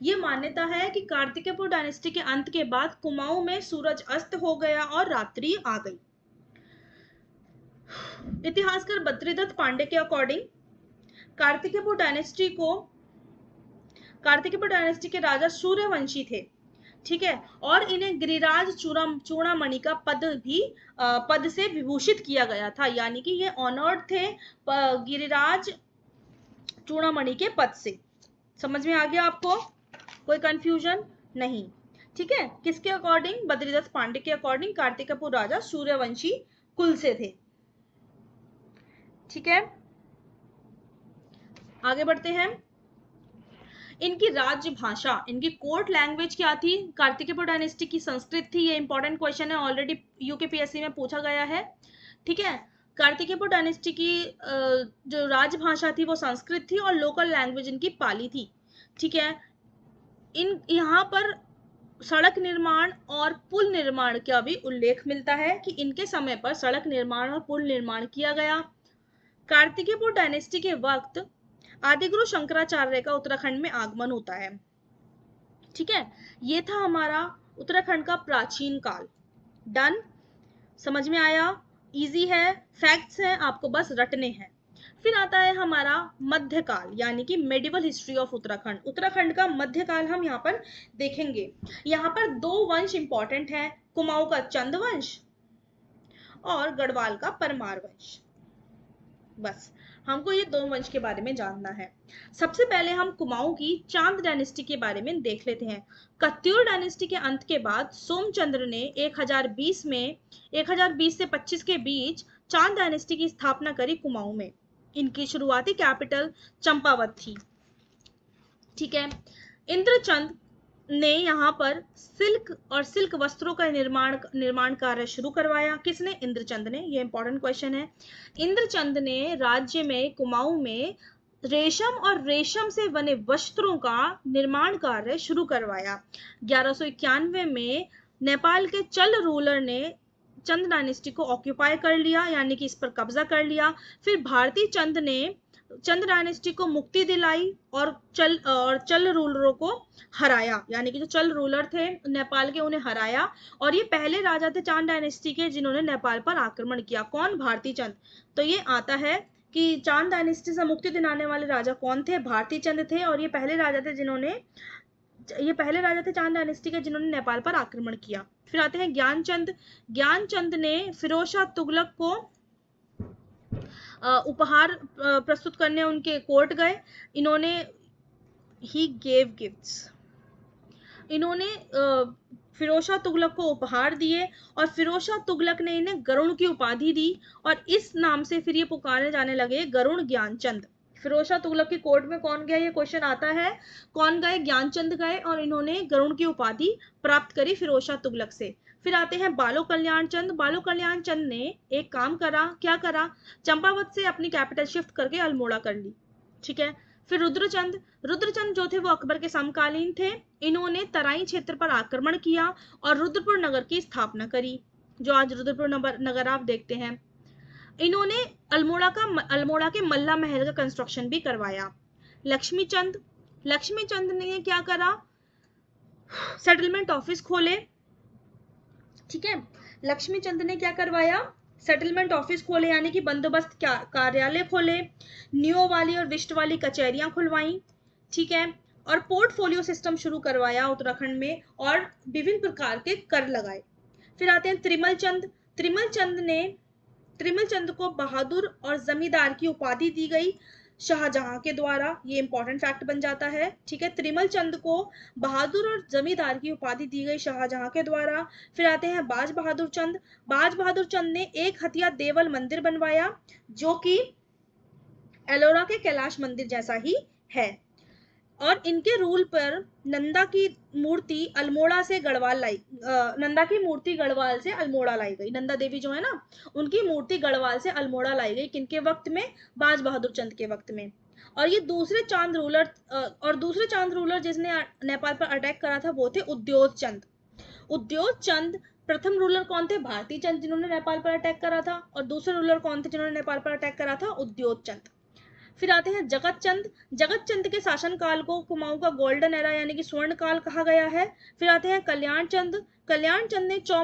ये मान्यता है कि कार्तिकीपुर डायनेस्टी के अंत के बाद कुमाऊं में सूरज अस्त हो गया और रात्रि आ गई इतिहासकार बद्रीदत्त पांडे के अकॉर्डिंग कार्तिकीपुर डायनेस्टी को कार्तिकीपुर डायनेस्टी के राजा सूर्यवंशी थे ठीक है और इन्हें गिरिराज चूरम चूड़ामणि का पद भी आ, पद से विभूषित किया गया था यानी कि ये ऑनर्ड थे गिरिराज चूड़ामणि के पद से समझ में आ गया आपको कोई कंफ्यूजन नहीं ठीक है किसके अकॉर्डिंग बद्रीदास पांडे के अकॉर्डिंग कार्तिकपुर राजा सूर्यवंशी कुल से थे ठीक है आगे बढ़ते हैं इनकी राजभाषा इनकी कोर्ट लैंग्वेज क्या थी कार्तिकेपुर डायनेस्टी की संस्कृत थी ये इंपॉर्टेंट क्वेश्चन है ऑलरेडी यूके पीएससी में पूछा गया है ठीक है कार्तिकेपुर डायनेस्टी की जो राजभाषा थी वो संस्कृत थी और लोकल लैंग्वेज इनकी पाली थी ठीक है इन यहाँ पर सड़क निर्माण और पुल निर्माण का भी उल्लेख मिलता है कि इनके समय पर सड़क निर्माण और पुल निर्माण किया गया कार्तिकेपुर डायनेस्टी के वक्त आदिगुरु शंकराचार्य का उत्तराखंड में आगमन होता है ठीक है ये था हमारा उत्तराखंड का प्राचीन काल डन समझ में आया इजी है फैक्ट्स हैं आपको बस रटने हैं फिर आता है हमारा मध्यकाल यानी कि medieval history of Uttarakhand Uttarakhand का मध्यकाल हम यहाँ पर देखेंगे यहाँ पर दो वंश इंपॉर्टेंट हैं कुमाऊं का चंद वंश और गढ़वाल का परमार वंश बस हमको ये दो वंश के बारे में जानना है सबसे पहले हम कुमाऊं की चांद डायनेस्टी के बारे में देख लेते हैं कत्यूर डायनेस्टी के अंत के बाद सोमचंद्र ने 1020 में 1020 से 25 के बीच चांद डायनेस्टी की स्थापना करी कुमाऊं में इनकी शुरुआती कैपिटल चंपावत थी ठीक है इंद्रचंद ने यहाँ पर सिल्क और सिल्क वस्त्रों का निर्माण निर्माण कार्य शुरू करवाया किसने इंद्रचंद ने ये इंपॉर्टेंट क्वेश्चन है इंद्रचंद ने राज्य में कुमाऊं में रेशम और रेशम से बने वस्त्रों का निर्माण कार्य शुरू करवाया ग्यारह में नेपाल के चल रूलर ने चंद डायनेस्टी को ऑक्यूपाई कर लिया यानी कि इस पर कब्जा कर लिया फिर भारतीय चंद ने चंद डायनेस्टी को मुक्ति दिलाई और चल और चल रूलरों को हराया यानी कि जो चल रूलर थे नेपाल के उन्हें हराया और ये पहले राजा थे चांद डायनेस्टी के जिन्होंने नेपाल पर आक्रमण किया कौन भारती चंद तो ये आता है कि चांद डायनेस्टी से मुक्ति दिलाने वाले राजा कौन थे भारती चंद थे और ये पहले राजा थे जिन्होंने ये पहले राजा थे चांद डायनेस्टी के जिन्होंने नेपाल पर आक्रमण किया फिर आते हैं ज्ञानचंद ज्ञानचंद ने फिरोज शाह तुगलक को उपहार प्रस्तुत करने उनके कोर्ट गए इन्होंने ही गेव गिफ्ट्स इन्होंने फिरोशा तुगलक को उपहार दिए और फिरोशा तुगलक ने इन्हें गरुण की उपाधि दी और इस नाम से फिर ये पुकारे जाने लगे गरुण ज्ञानचंद फिरोशा तुगलक के कोर्ट में कौन गया ये क्वेश्चन आता है कौन गए ज्ञानचंद गए और इन्होंने गरुण की उपाधि प्राप्त करी फिरोशा तुगलक से फिर आते हैं बालो कल्याण चंद बालो कल्याण चंद ने एक काम करा क्या करा चंपावत से अपनी कैपिटल शिफ्ट करके अल्मोड़ा कर ली ठीक है फिर रुद्रचंद रुद्रचंद जो थे वो अकबर के समकालीन थे इन्होंने तराई क्षेत्र पर आक्रमण किया और रुद्रपुर नगर की स्थापना करी जो आज रुद्रपुर नगर आप देखते हैं इन्होंने अल्मोड़ा का अल्मोड़ा के मल्ला महल का कंस्ट्रक्शन भी करवाया लक्ष्मी चंद लक्ष्मी चंद ने क्या करा सेटलमेंट ऑफिस खोले ठीक है लक्ष्मी चंद ने क्या करवाया सेटलमेंट ऑफिस खोले यानी कि बंदोबस्त कार्यालय खोले न्यू वाली और विष्ट वाली कचहरियां खुलवाई ठीक है और पोर्टफोलियो सिस्टम शुरू करवाया उत्तराखंड में और विभिन्न प्रकार के कर लगाए फिर आते हैं त्रिमल चंद त्रिमल चंद ने त्रिमल चंद को बहादुर और जमींदार की उपाधि दी गई शाहजहां के द्वारा ये इंपॉर्टेंट फैक्ट बन जाता है ठीक है त्रिमल चंद को बहादुर और जमींदार की उपाधि दी गई शाहजहां के द्वारा फिर आते हैं बाज बहादुर चंद बाज बहादुर चंद ने एक हथिया देवल मंदिर बनवाया जो कि एलोरा के कैलाश मंदिर जैसा ही है और इनके रूल पर नंदा की मूर्ति अल्मोड़ा से गढ़वाल लाई नंदा की मूर्ति गढ़वाल से अल्मोड़ा लाई गई नंदा देवी जो है ना उनकी मूर्ति गढ़वाल से अल्मोड़ा लाई गई किनके वक्त में बाज बहादुर चंद के वक्त में और ये दूसरे चांद रूलर और दूसरे चांद रूलर जिसने नेपाल पर अटैक करा था वो थे उद्योग चंद उद्योग चंद प्रथम रूलर कौन थे भारती चंद जिन्होंने नेपाल पर अटैक करा था और दूसरे रूलर कौन थे जिन्होंने नेपाल पर अटैक करा था उद्योग चंद फिर आते हैं जगत चंद जगत चंद के शासन काल को कुमाऊं का गोल्डन एरा यानी कि स्वर्ण काल कहा गया है फिर आते हैं कल्याण चंद कल्याण चंद ने चौ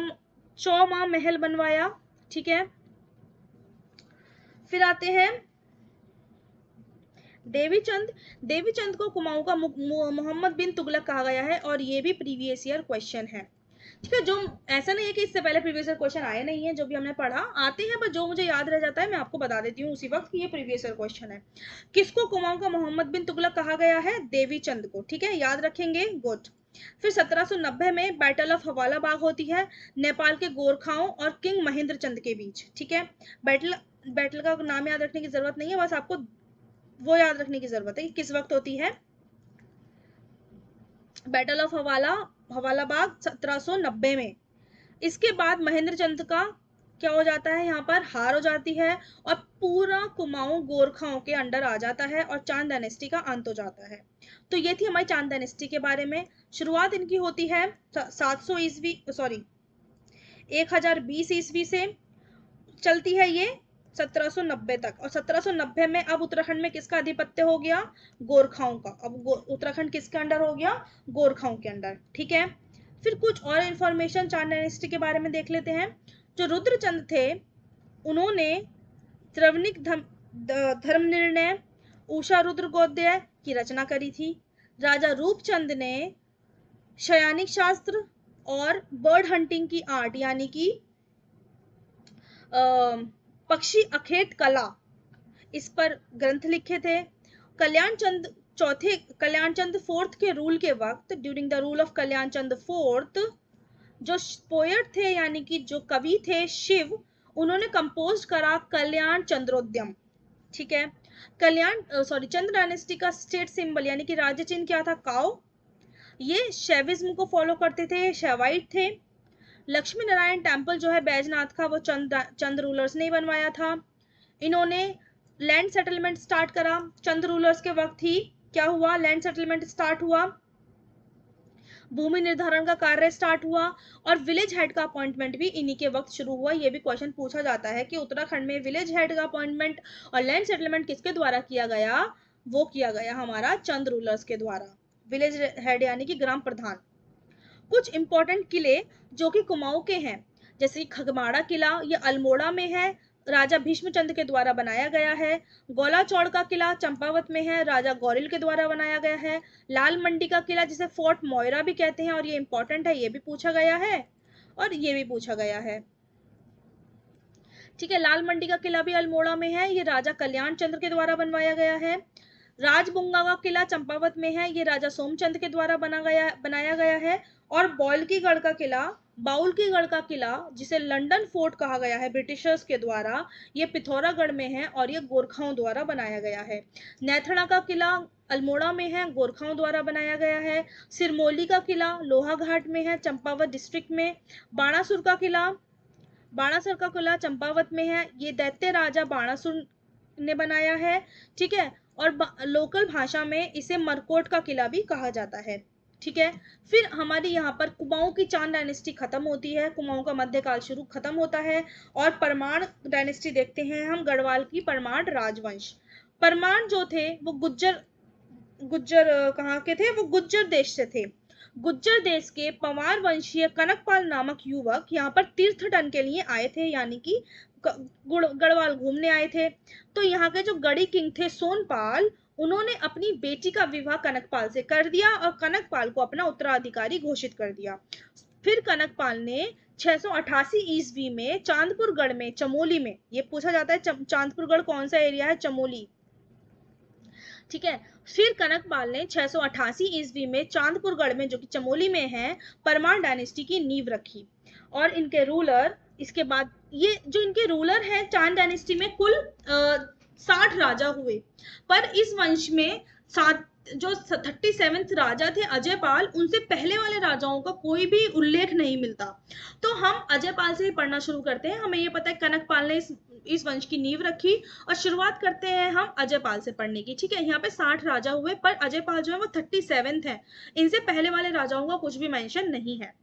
चौमा महल बनवाया ठीक है फिर आते हैं देवीचंद देवीचंद को कुमाऊं का मोहम्मद बिन तुगलक कहा गया है और ये भी प्रीवियस ईयर क्वेश्चन है ठीक है जो ऐसा नहीं है कि इससे पहले प्रीवियस ईयर क्वेश्चन आए नहीं है जो भी हमने पढ़ा आते हैं पर जो मुझे याद रह जाता है मैं आपको बता देती हूँ उसी वक्त ये प्रीवियस ईयर क्वेश्चन है किसको कुमाऊं का मोहम्मद बिन तुगलक कहा गया है देवी चंद को ठीक है याद रखेंगे गुड फिर 1790 में बैटल ऑफ हवाला बाग होती है नेपाल के गोरखाओं और किंग महेंद्र चंद के बीच ठीक है बैटल बैटल का नाम याद रखने की जरूरत नहीं है बस आपको वो याद रखने की जरूरत है कि किस वक्त होती है बैटल ऑफ हवाला बाग सत्रह में इसके बाद महेंद्र चंद का क्या हो जाता है यहाँ पर हार हो जाती है और पूरा कुमाऊं गोरखाओं के अंडर आ जाता है और चांद डायनेस्टी का अंत हो जाता है तो ये थी हमारी चांद डायनेस्टी के बारे में शुरुआत इनकी होती है सात सौ ईस्वी सॉरी एक हजार बीस ईस्वी से चलती है ये 1790 तक और 1790 में अब उत्तराखंड में किसका आधिपत्य हो गया गोरखाओं का अब उत्तराखंड किसके अंडर हो गया गोरखाओं के अंडर ठीक है फिर कुछ और इन्फॉर्मेशन चार डायनेस्टी के बारे में देख लेते हैं जो रुद्रचंद थे उन्होंने त्रवनिक धर्म निर्णय उषा रुद्र गोद्य की रचना करी थी राजा रूपचंद ने शयानिक शास्त्र और बर्ड हंटिंग की आर्ट यानी कि पक्षी अखेट कला इस पर ग्रंथ लिखे थे कल्याण चंद चौथे कल्याण चंद फोर्थ के रूल के वक्त during the rule of Kalyan Chand fourth जो पोयट थे यानी कि जो कवि थे शिव उन्होंने कंपोज करा कल्याण चंद्रोद्यम ठीक है कल्याण सॉरी चंद्र डायनेस्टी का स्टेट सिंबल यानी कि राज्य चिन्ह क्या था काओ ये शैविज्म को फॉलो करते थे शैवाइट थे लक्ष्मी नारायण टेम्पल जो है बैजनाथ का वो चंद चंद रूलर्स ने बनवाया था इन्होंने लैंड सेटलमेंट स्टार्ट करा चंद रूलर्स के वक्त ही क्या हुआ लैंड सेटलमेंट स्टार्ट हुआ भूमि निर्धारण का कार्य स्टार्ट हुआ और विलेज हेड का अपॉइंटमेंट भी इन्हीं के वक्त शुरू हुआ ये भी क्वेश्चन पूछा जाता है कि उत्तराखंड में विलेज हेड का अपॉइंटमेंट और लैंड सेटलमेंट किसके द्वारा किया गया वो किया गया हमारा चंद रूलर्स के द्वारा विलेज हेड यानी कि ग्राम प्रधान कुछ इम्पोर्टेंट किले जो कि कुमाऊं के हैं जैसे खगमाड़ा किला ये अल्मोड़ा में है राजा भीष्मचंद के द्वारा बनाया गया है गोला चौड़ का किला चंपावत में है राजा गौरिल के द्वारा बनाया गया है लाल मंडी का किला जिसे फोर्ट मोयरा भी कहते हैं और ये इंपॉर्टेंट है ये भी पूछा गया है और ये भी पूछा गया है ठीक है लाल मंडी का किला भी अल्मोड़ा में है ये राजा कल्याण चंद्र के द्वारा बनवाया गया है राजबुंगा का किला चंपावत में है ये राजा सोमचंद के द्वारा बना गया बनाया गया है और बॉयल की गढ़ का किला बाउल की गढ़ का किला जिसे लंदन फोर्ट कहा गया है ब्रिटिशर्स के द्वारा ये पिथौरागढ़ में है और ये गोरखाओं द्वारा बनाया गया है नैथड़ा का किला अल्मोड़ा में है गोरखाओं द्वारा बनाया गया है सिरमौली का किला लोहाघाट में है चंपावत डिस्ट्रिक्ट में बाणासुर का किला बाणासुर का किला चंपावत में है ये दैत्य राजा बाणासुर ने बनाया है ठीक है और लोकल भाषा में इसे मरकोट का किला भी कहा जाता है ठीक है फिर हमारी यहाँ पर कुमाऊं की चांद डायनेस्टी खत्म होती है कुमाऊं का मध्यकाल शुरू खत्म होता है और परमाण डायनेस्टी देखते हैं हम गढ़वाल की परमाण राजवंश परमाण जो थे वो गुज्जर गुज्जर कहाँ के थे वो गुज्जर देश से थे गुज्जर देश के पवार वंशीय कनकपाल नामक युवक यहाँ पर तीर्थ टन के लिए आए थे यानी कि गढ़वाल घूमने आए थे तो यहाँ के जो गढ़ी किंग थे सोनपाल उन्होंने अपनी बेटी का विवाह कनकपाल से कर दिया और कनकपाल को अपना उत्तराधिकारी घोषित कर दिया फिर कनकपाल ने 688 ईसवी में चांदपुरगढ़ में चमोली में ये पूछा जाता है चांदपुरगढ़ कौन सा एरिया है चमोली ठीक है फिर कनकपाल ने 688 ईस्वी में चांदपुरगढ़ में जो कि चमोली में है परमार डायनेस्टी की नींव रखी और इनके रूलर इसके बाद ये जो इनके रूलर हैं चांद डायनेस्टी में कुल साठ राजा हुए पर इस वंश में सात जो थर्टी सेवेंथ राजा थे अजयपाल उनसे पहले वाले राजाओं का कोई भी उल्लेख नहीं मिलता तो हम अजयपाल से ही पढ़ना शुरू करते हैं हमें ये पता है कनकपाल ने इस इस वंश की नींव रखी और शुरुआत करते हैं हम अजयपाल से पढ़ने की ठीक है यहाँ पे साठ राजा हुए पर अजयपाल जो है वो थर्टी सेवेंथ है इनसे पहले वाले राजाओं का कुछ भी मैंशन नहीं है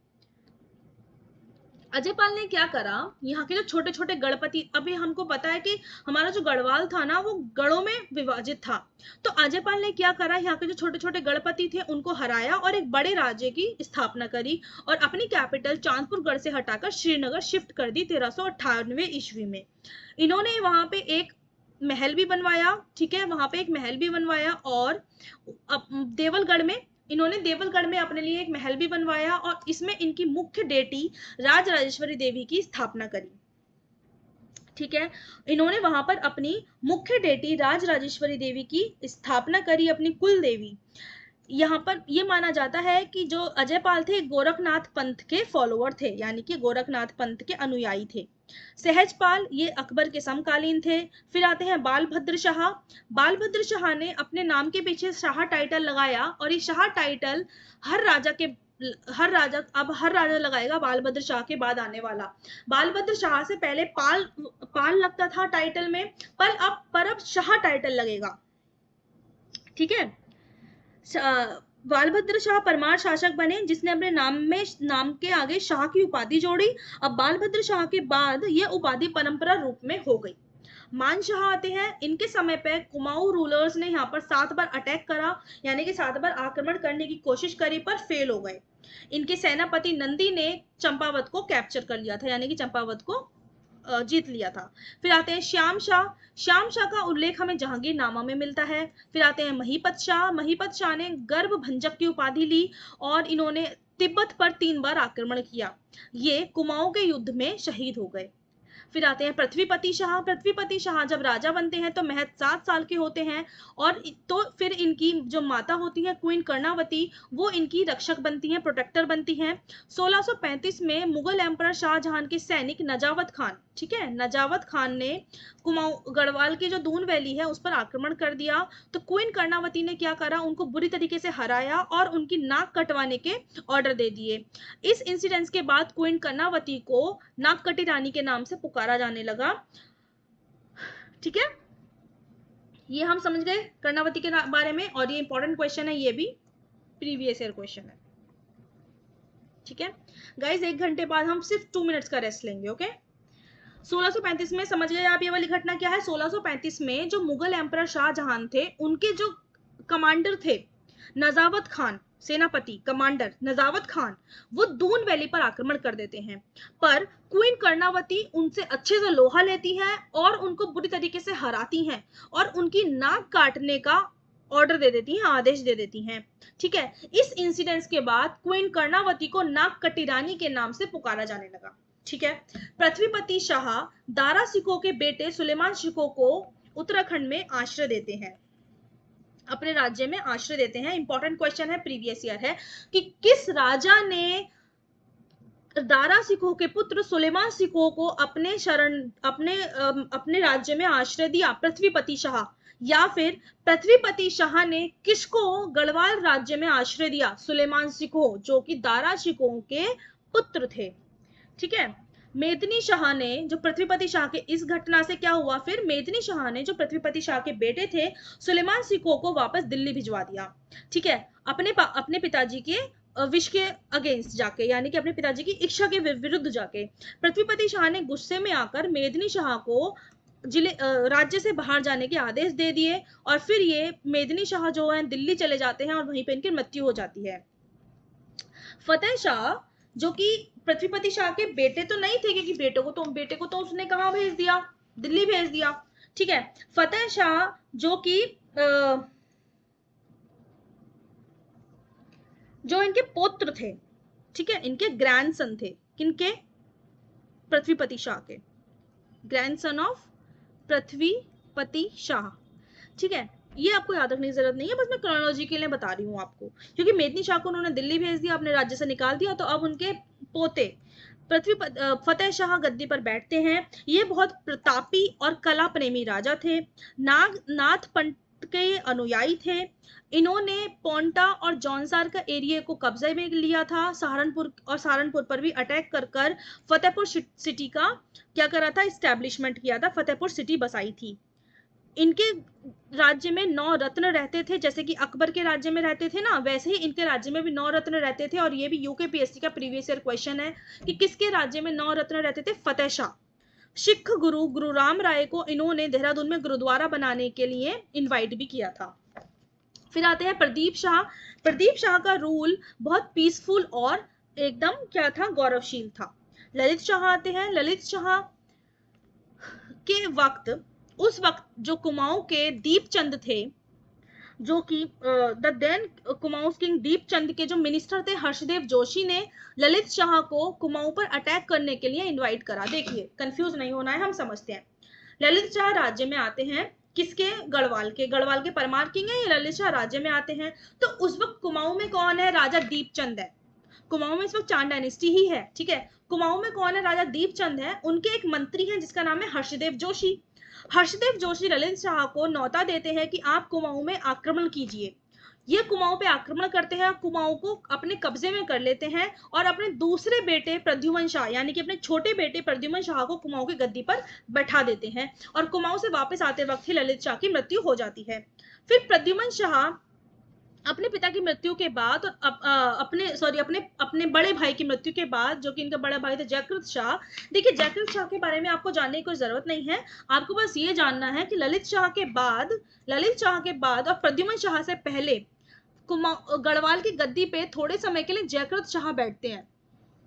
अजयपाल ने क्या करा यहाँ के जो छोटे छोटे गणपति अभी हमको पता है कि हमारा जो गढ़वाल था ना वो गढ़ों में विभाजित था तो अजयपाल ने क्या करा यहाँ के जो छोटे छोटे गणपति थे उनको हराया और एक बड़े राज्य की स्थापना करी और अपनी कैपिटल चांदपुर गढ़ से हटाकर श्रीनगर शिफ्ट कर दी तेरह ईस्वी में इन्होंने वहां पे एक महल भी बनवाया ठीक है वहां पे एक महल भी बनवाया और देवलगढ़ में इन्होंने देवलगढ़ में अपने लिए एक महल भी बनवाया और इसमें इनकी मुख्य डेटी राज राजेश्वरी देवी की स्थापना करी ठीक है इन्होंने वहां पर अपनी मुख्य डेटी राज राजेश्वरी देवी की स्थापना करी अपनी कुल देवी यहाँ पर ये माना जाता है कि जो अजय पाल थे गोरखनाथ पंथ के फॉलोअर थे यानी कि गोरखनाथ पंथ के अनुयायी थे सहज पाल ये अकबर के समकालीन थे फिर आते हैं बालभद्र शाह बालभद्र शाह ने अपने नाम के पीछे शाह टाइटल लगाया और ये शाह टाइटल हर राजा के हर राजा अब हर राजा लगाएगा बालभद्र शाह के बाद आने वाला बालभद्र शाह से पहले पाल पाल लगता था टाइटल में पर अब पर अब शाह टाइटल लगेगा ठीक है बालभद्र शाह परमार शासक बने जिसने अपने नाम में नाम के आगे शाह की उपाधि जोड़ी अब बालभद्र शाह के बाद यह उपाधि परंपरा रूप में हो गई मान शाह आते हैं इनके समय पर कुमाऊ रूलर्स ने यहाँ पर सात बार अटैक करा यानी कि सात बार आक्रमण करने की कोशिश करी पर फेल हो गए इनके सेनापति नंदी ने चंपावत को कैप्चर कर लिया था यानी कि चंपावत को जीत लिया था फिर आते हैं श्याम शाह श्याम शाह का उल्लेख हमें जहांगीर नामा में मिलता है फिर आते हैं महीपत शाह महीपत शाह ने गर्भ भंजक की उपाधि ली और इन्होंने तिब्बत पर तीन बार आक्रमण किया ये कुमाऊं के युद्ध में शहीद हो गए फिर आते हैं पृथ्वीपति शाह पृथ्वीपति शाह जब राजा बनते हैं तो महज सात साल के होते हैं और तो फिर इनकी जो माता होती है क्वीन कर्णावती वो इनकी रक्षक बनती हैं प्रोटेक्टर बनती हैं 1635 में मुगल एम्पर शाहजहां के सैनिक नजावत खान ठीक है नजावत खान ने कुमाऊ गढ़वाल की जो दून वैली है उस पर आक्रमण कर दिया तो क्वीन कर्णावती ने क्या करा उनको बुरी तरीके से हराया और उनकी नाक कटवाने के ऑर्डर दे दिए इस इंसिडेंस के बाद क्वीन कर्णावती को नाक कटी रानी के नाम से पुकारा जाने लगा ठीक है ये हम समझ गए कर्णावती के बारे में और ये इंपॉर्टेंट क्वेश्चन है ये भी प्रीवियस ईयर क्वेश्चन है ठीक है गाइज एक घंटे बाद हम सिर्फ टू मिनट्स का रेस्ट लेंगे ओके okay? 1635 में समझ गए आप ये वाली घटना क्या है 1635 में जो मुगल एम्पर शाहजहान थे उनके जो कमांडर थे नजावत खान सेनापति कमांडर नजावत खान वो दून वैली पर आक्रमण कर देते हैं पर क्वीन कर्णावती उनसे अच्छे से लोहा लेती है और उनको बुरी तरीके से हराती हैं और उनकी नाक काटने का ऑर्डर दे देती हैं आदेश दे देती हैं ठीक है इस इंसिडेंस के बाद क्वीन कर्णावती को नाक कटी रानी के नाम से पुकारा जाने लगा ठीक है पृथ्वीपति शाह दारा सिको के बेटे सुलेमान सिको को उत्तराखंड में आश्रय देते हैं अपने राज्य में आश्रय देते हैं इंपॉर्टेंट क्वेश्चन है प्रीवियस ईयर है कि किस राजा ने दारा सिखों के पुत्र सुलेमान सिखों को अपने शरण अपने अपने राज्य में आश्रय दिया पृथ्वीपति शाह या फिर पृथ्वीपति शाह ने किसको गढ़वाल राज्य में आश्रय दिया सुलेमान सिखो जो कि दारा सिखों के पुत्र थे ठीक है मेदनी शाह ने जो पृथ्वीपति शाह के इस घटना से क्या हुआ फिर मेदनी शाह ने जो पृथ्वीपति शाह के बेटे थे सुलेमान सिको को वापस दिल्ली भिजवा दिया ठीक है अपने अपने पिताजी के विश के अगेंस्ट जाके यानी कि अपने पिताजी की इच्छा के विरुद्ध जाके पृथ्वीपति शाह ने गुस्से में आकर मेदनी शाह को जिले राज्य से बाहर जाने के आदेश दे दिए और फिर ये मेदनी शाह जो है दिल्ली चले जाते हैं और वहीं पर इनकी मृत्यु हो जाती है फतेह शाह जो कि पृथ्वीपति शाह के बेटे तो नहीं थे क्योंकि बेटे को तो बेटे को तो उसने कहा भेज दिया दिल्ली भेज दिया ठीक है फतेह शाह जो कि जो इनके पुत्र थे ठीक है इनके ग्रैंडसन थे किनके पृथ्वीपति शाह के ग्रैंडसन ऑफ पृथ्वीपति शाह ठीक है ये आपको याद रखने की जरूरत नहीं है बस मैं क्रोनोलॉजी के लिए बता रही हूँ आपको क्योंकि मेदनी शाह को उन्होंने दिल्ली भेज दिया अपने राज्य से निकाल दिया तो अब उनके पोते पृथ्वी फतेह शाह गद्दी पर बैठते हैं ये बहुत प्रतापी और कला प्रेमी राजा थे नाग नाथ पंत के अनुयायी थे इन्होंने पोंटा और जौनसार का एरिया को कब्जे में लिया था सहारनपुर और सहारनपुर पर भी अटैक कर कर फतेहपुर सिटी का क्या करा था इस्टेब्लिशमेंट किया था फतेहपुर सिटी बसाई थी इनके राज्य में नौ रत्न रहते थे जैसे कि अकबर के राज्य में रहते थे ना वैसे ही इनके राज्य में भी नौ रत्न रहते थे और ये भी यूके पीएससी का प्रीवियस ईयर क्वेश्चन है कि किसके राज्य में नौ रत्न रहते थे फतेह शाह सिख गुरु गुरु राम राय को इन्होंने देहरादून में गुरुद्वारा बनाने के लिए इन्वाइट भी किया था फिर आते हैं प्रदीप शाह प्रदीप शाह का रूल बहुत पीसफुल और एकदम क्या था गौरवशील था ललित शाह आते हैं ललित शाह के वक्त उस वक्त जो कुमाऊं के दीपचंद थे जो कि the then Kumaon king Deepchand के जो मिनिस्टर थे हर्षदेव जोशी ने ललित शाह को कुमाऊं पर अटैक करने के लिए इनवाइट करा देखिए कंफ्यूज नहीं होना है हम समझते हैं ललित शाह राज्य में आते हैं किसके गढ़वाल के गढ़वाल के परमार किंग है ललित शाह राज्य में आते हैं तो उस वक्त कुमाऊं में कौन है राजा दीपचंद है कुमाऊं में इस वक्त चांद डायनेस्टी ही है ठीक है कुमाऊं में कौन है राजा दीपचंद है उनके एक मंत्री हैं जिसका नाम है हर्षदेव जोशी हर्षदेव जोशी ललित शाह को नौता देते हैं कि आप कुमाऊं में आक्रमण कीजिए ये कुमाऊं पे आक्रमण करते हैं और कुमाऊं को अपने कब्जे में कर लेते हैं और अपने दूसरे बेटे प्रद्युमन शाह यानी कि अपने छोटे बेटे प्रद्युमन शाह को कुमाऊं की गद्दी पर बैठा देते हैं और कुमाऊं से वापस आते वक्त ही ललित शाह की मृत्यु हो जाती है फिर प्रद्युमन शाह अपने पिता की मृत्यु के बाद और अप, अपने सॉरी अपने अपने बड़े भाई की मृत्यु के बाद जो कि इनका बड़ा भाई था जयकृत शाह देखिए जयकृत शाह के बारे में आपको जानने की कोई ज़रूरत नहीं है आपको बस ये जानना है कि ललित शाह के बाद ललित शाह के बाद और प्रद्युमन शाह से पहले गढ़वाल की गद्दी पे थोड़े समय के लिए जयकृत शाह बैठते हैं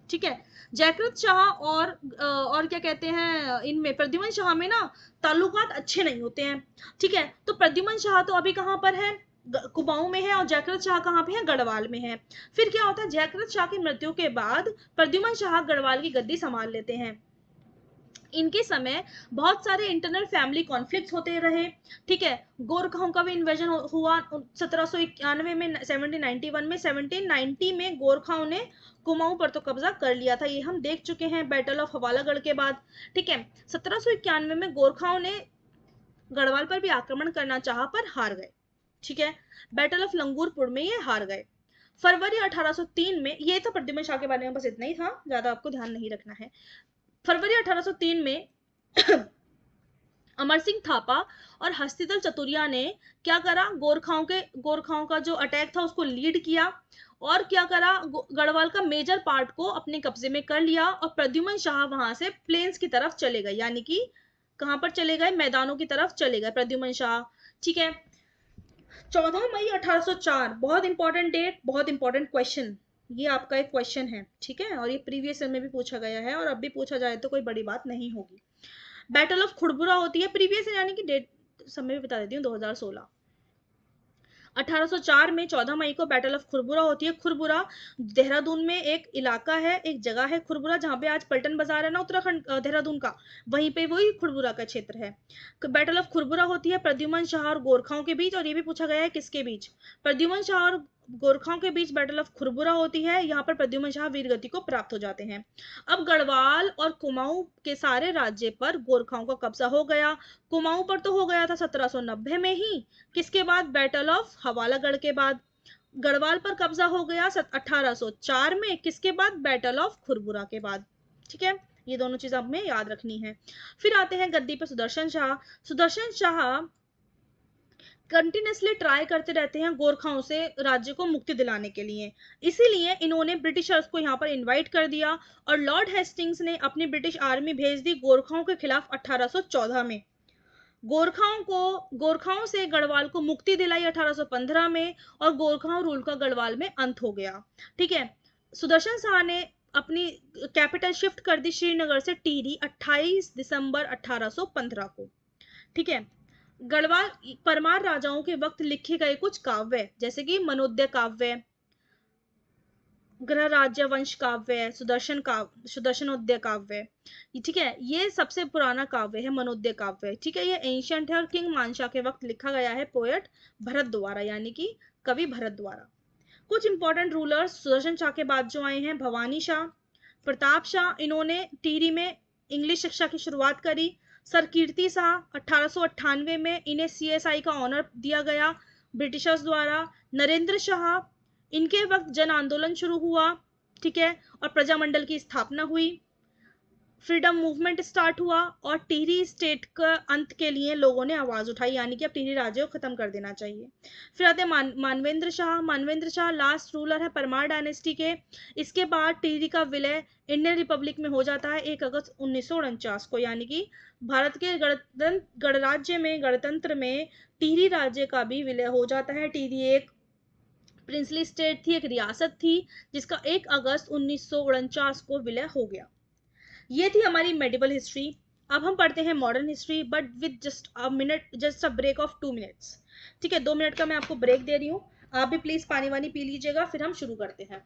ठीक है जयकृत शाह और और क्या कहते हैं इनमें प्रद्युमन शाह में ना ताल्लुकात अच्छे नहीं होते हैं ठीक है तो प्रद्युमन शाह तो अभी कहाँ पर है कुमाऊं में है और जयकृत शाह कहाँ पे है गढ़वाल में है फिर क्या होता है जयकृत शाह की मृत्यु के बाद प्रद्युमन शाह गढ़वाल की गद्दी संभाल लेते हैं इनके समय बहुत सारे इंटरनल फैमिली कॉन्फ्लिक्ट होते रहे ठीक है गोरखाओं का भी इन्वेजन हुआ सत्रह में 1791 में 1790 में गोरखाओं ने कुमाऊं पर तो कब्जा कर लिया था ये हम देख चुके हैं बैटल ऑफ हवालागढ़ के बाद ठीक है सत्रह में गोरखाओं ने गढ़वाल पर भी आक्रमण करना चाहा पर हार गए ठीक है बैटल ऑफ लंगूरपुर में ये हार गए फरवरी 1803 में ये तो प्रद्युमन शाह के बारे में बस इतना ही था ज्यादा आपको ध्यान नहीं रखना है फरवरी 1803 में अमर सिंह थापा और हस्तिदल चतुरिया ने क्या करा गोरखाओं के गोरखाओं का जो अटैक था उसको लीड किया और क्या करा गढ़वाल का मेजर पार्ट को अपने कब्जे में कर लिया और प्रद्युमन शाह वहां से प्लेन्स की तरफ चले गए यानी कि कहां पर चले गए मैदानों की तरफ चले गए प्रद्युमन शाह ठीक है चौदह मई 1804 बहुत इंपॉर्टेंट डेट बहुत इंपॉर्टेंट क्वेश्चन ये आपका एक क्वेश्चन है ठीक है और ये प्रीवियस ईयर में भी पूछा गया है और अब भी पूछा जाए तो कोई बड़ी बात नहीं होगी बैटल ऑफ खुड़बुरा होती है प्रीवियस यानी कि डेट समय भी बता देती हूँ 2016 1804 में 14 मई को बैटल ऑफ खुरबुरा होती है खुरबुरा देहरादून में एक इलाका है एक जगह है खुरबुरा जहाँ पे आज पल्टन बाजार है ना उत्तराखंड देहरादून का वहीं पे वही खुरबुरा का क्षेत्र है बैटल ऑफ खुरबुरा होती है प्रद्युमन शाह और गोरखाओं के बीच और ये भी पूछा गया है किसके बीच प्रद्युमन शाह और गोरखाओं के बीच बैटल ऑफ खुरबुरा होती है यहाँ पर प्रद्युमन शाह वीरगति को प्राप्त हो जाते हैं अब गढ़वाल और कुमाऊं के सारे राज्य पर गोरखाओं का कब्जा हो गया कुमाऊं पर तो हो गया था 1790 में ही किसके बाद बैटल ऑफ हवालागढ़ के बाद गढ़वाल पर कब्जा हो गया 1804 में किसके बाद बैटल ऑफ खुरबुरा के बाद ठीक है ये दोनों चीज हमें याद रखनी है फिर आते हैं गद्दी पर सुदर्शन शाह सुदर्शन शाह कंटिन्यूसली ट्राई करते रहते हैं गोरखाओं से राज्य को मुक्ति दिलाने के लिए इसीलिए इन्होंने ब्रिटिशर्स को यहाँ पर इनवाइट कर दिया और लॉर्ड हेस्टिंग्स ने अपनी ब्रिटिश आर्मी भेज दी गोरखाओं के खिलाफ 1814 में गोरखाओं को गोरखाओं से गढ़वाल को मुक्ति दिलाई 1815 में और गोरखाओं रूल का गढ़वाल में अंत हो गया ठीक है सुदर्शन शाह ने अपनी कैपिटल शिफ्ट कर दी श्रीनगर से टीरी 28 दिसंबर 1815 को ठीक है गढ़वाल परमार राजाओं के वक्त लिखे गए कुछ काव्य जैसे कि मनोदय काव्य ग्रह राज्य वंश काव्य सुदर्शन काव्य सुदर्शनोदय काव्य ठीक है ये सबसे पुराना काव्य है मनोदय काव्य ठीक है ये एंशियंट है और किंग मानशा के वक्त लिखा गया है पोएट भरत द्वारा यानी कि कवि भरत द्वारा कुछ इंपॉर्टेंट रूलर्स सुदर्शन शाह के बाद जो आए हैं भवानी शाह प्रताप शाह इन्होंने टीरी में इंग्लिश शिक्षा की शुरुआत करी सर कीर्ति शाह अठारह में इन्हें सी का ऑनर दिया गया ब्रिटिशर्स द्वारा नरेंद्र शाह इनके वक्त जन आंदोलन शुरू हुआ ठीक है और प्रजामंडल की स्थापना हुई फ्रीडम मूवमेंट स्टार्ट हुआ और टिहरी स्टेट का अंत के लिए लोगों ने आवाज़ उठाई यानी कि अब टिहरी राज्य को ख़त्म कर देना चाहिए फिर आते मान मानवेंद्र शाह मानवेंद्र शाह लास्ट रूलर है परमार डायनेस्टी के इसके बाद टिहरी का विलय इंडियन रिपब्लिक में हो जाता है एक अगस्त उन्नीस को यानी कि भारत के गणतंत्र गणराज्य में गणतंत्र में टिहरी राज्य का भी विलय हो जाता है टिहरी एक प्रिंसली स्टेट थी एक रियासत थी जिसका 1 अगस्त उन्नीस को विलय हो गया ये थी हमारी मेडिवल हिस्ट्री अब हम पढ़ते हैं modern history but with just a minute just a break of two minutes ठीक है दो मिनट का मैं आपको ब्रेक दे रही हूँ आप भी प्लीज़ पानी वानी पी लीजिएगा फिर हम शुरू करते हैं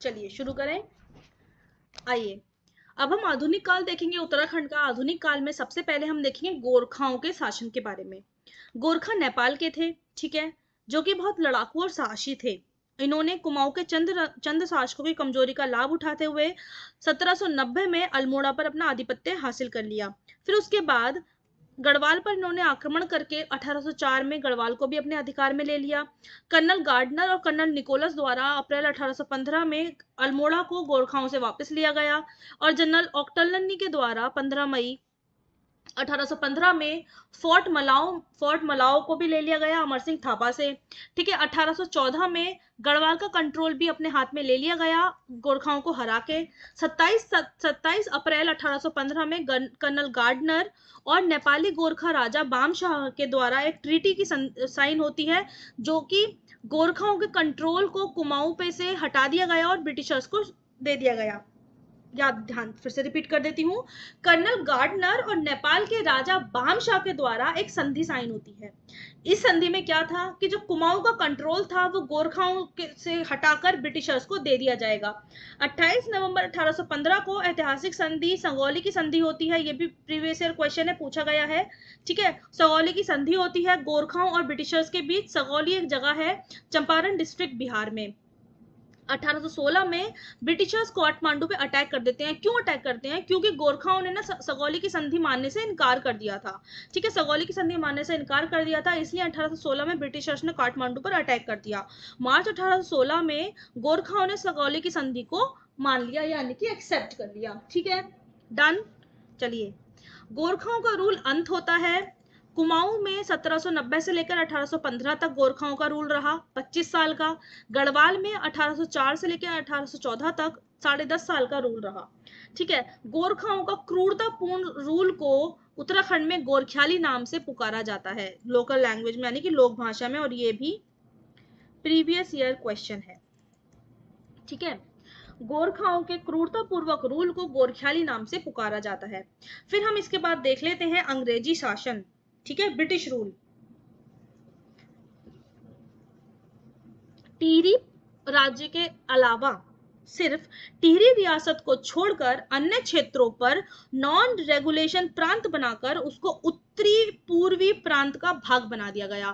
चलिए शुरू करें आइए अब हम आधुनिक काल देखेंगे उत्तराखंड का आधुनिक काल में सबसे पहले हम देखेंगे गोरखाओं के शासन के बारे में गोरखा नेपाल के थे ठीक है जो कि बहुत लड़ाकू और साहसी थे इन्होंने कुमाऊं के चंद चंद शासकों की कमजोरी का लाभ उठाते हुए 1790 में अल्मोड़ा पर अपना आधिपत्य हासिल कर लिया फिर उसके बाद गढ़वाल पर इन्होंने आक्रमण करके 1804 में गढ़वाल को भी अपने अधिकार में ले लिया कर्नल गार्डनर और कर्नल निकोलस द्वारा अप्रैल 1815 में अल्मोड़ा को गोरखाओं से वापस लिया गया और जनरल ऑक्टलनी के द्वारा 15 मई 1815 में फोर्ट मलाओ फोर्ट मलाओ को भी ले लिया गया अमर सिंह थापा से ठीक है 1814 में गढ़वाल का कंट्रोल भी अपने हाथ में ले लिया गया गोरखाओं को हरा के 27 27 अप्रैल 1815 में कर्नल गार्डनर और नेपाली गोरखा राजा बाम शाह के द्वारा एक ट्रीटी की साइन होती है जो कि गोरखाओं के कंट्रोल को कुमाऊं पे से हटा दिया गया और ब्रिटिशर्स को दे दिया गया याद ध्यान फिर से रिपीट कर देती हूँ कर्नल गार्डनर और नेपाल के राजा बाम शाह के द्वारा एक संधि साइन होती है इस संधि में क्या था कि जो कुमाऊं का कंट्रोल था वो गोरखाओं के से हटाकर ब्रिटिशर्स को दे दिया जाएगा 28 नवंबर 1815 को ऐतिहासिक संधि संगोली की संधि होती है ये भी प्रीवियस ईयर क्वेश्चन है पूछा गया है ठीक है संगोली की संधि होती है गोरखाओं और ब्रिटिशर्स के बीच संगोली एक जगह है चंपारण डिस्ट्रिक्ट बिहार में 1816 में ब्रिटिशर्स काठमांडू पे अटैक कर देते हैं क्यों अटैक करते हैं क्योंकि गोरखाओं ने ना सगौली की संधि मानने से इनकार कर दिया था ठीक है सगौली की संधि मानने से इनकार कर दिया था इसलिए 1816 में ब्रिटिशर्स ने काठमांडू पर अटैक कर दिया मार्च 1816 में गोरखाओं ने सगौली की संधि को मान लिया यानी कि एक्सेप्ट कर लिया ठीक है डन चलिए गोरखाओं का रूल अंत होता है कुमाऊं में 1790 से लेकर 1815 तक गोरखाओं का रूल रहा 25 साल का गढ़वाल में 1804 से लेकर 1814 तक साढ़े दस साल का रूल रहा ठीक है गोरखाओं का क्रूरतापूर्ण रूल को उत्तराखंड में गोरख्याली नाम से पुकारा जाता है लोकल लैंग्वेज में यानी कि लोक भाषा में और ये भी प्रीवियस ईयर क्वेश्चन है ठीक है गोरखाओं के क्रूरतापूर्वक रूल को गोरख्याली नाम से पुकारा जाता है फिर हम इसके बाद देख लेते हैं अंग्रेजी शासन ठीक है ब्रिटिश रूल टिहरी राज्य के अलावा सिर्फ टिहरी रियासत को छोड़कर अन्य क्षेत्रों पर नॉन रेगुलेशन प्रांत बनाकर उसको उत्तरी पूर्वी प्रांत का भाग बना दिया गया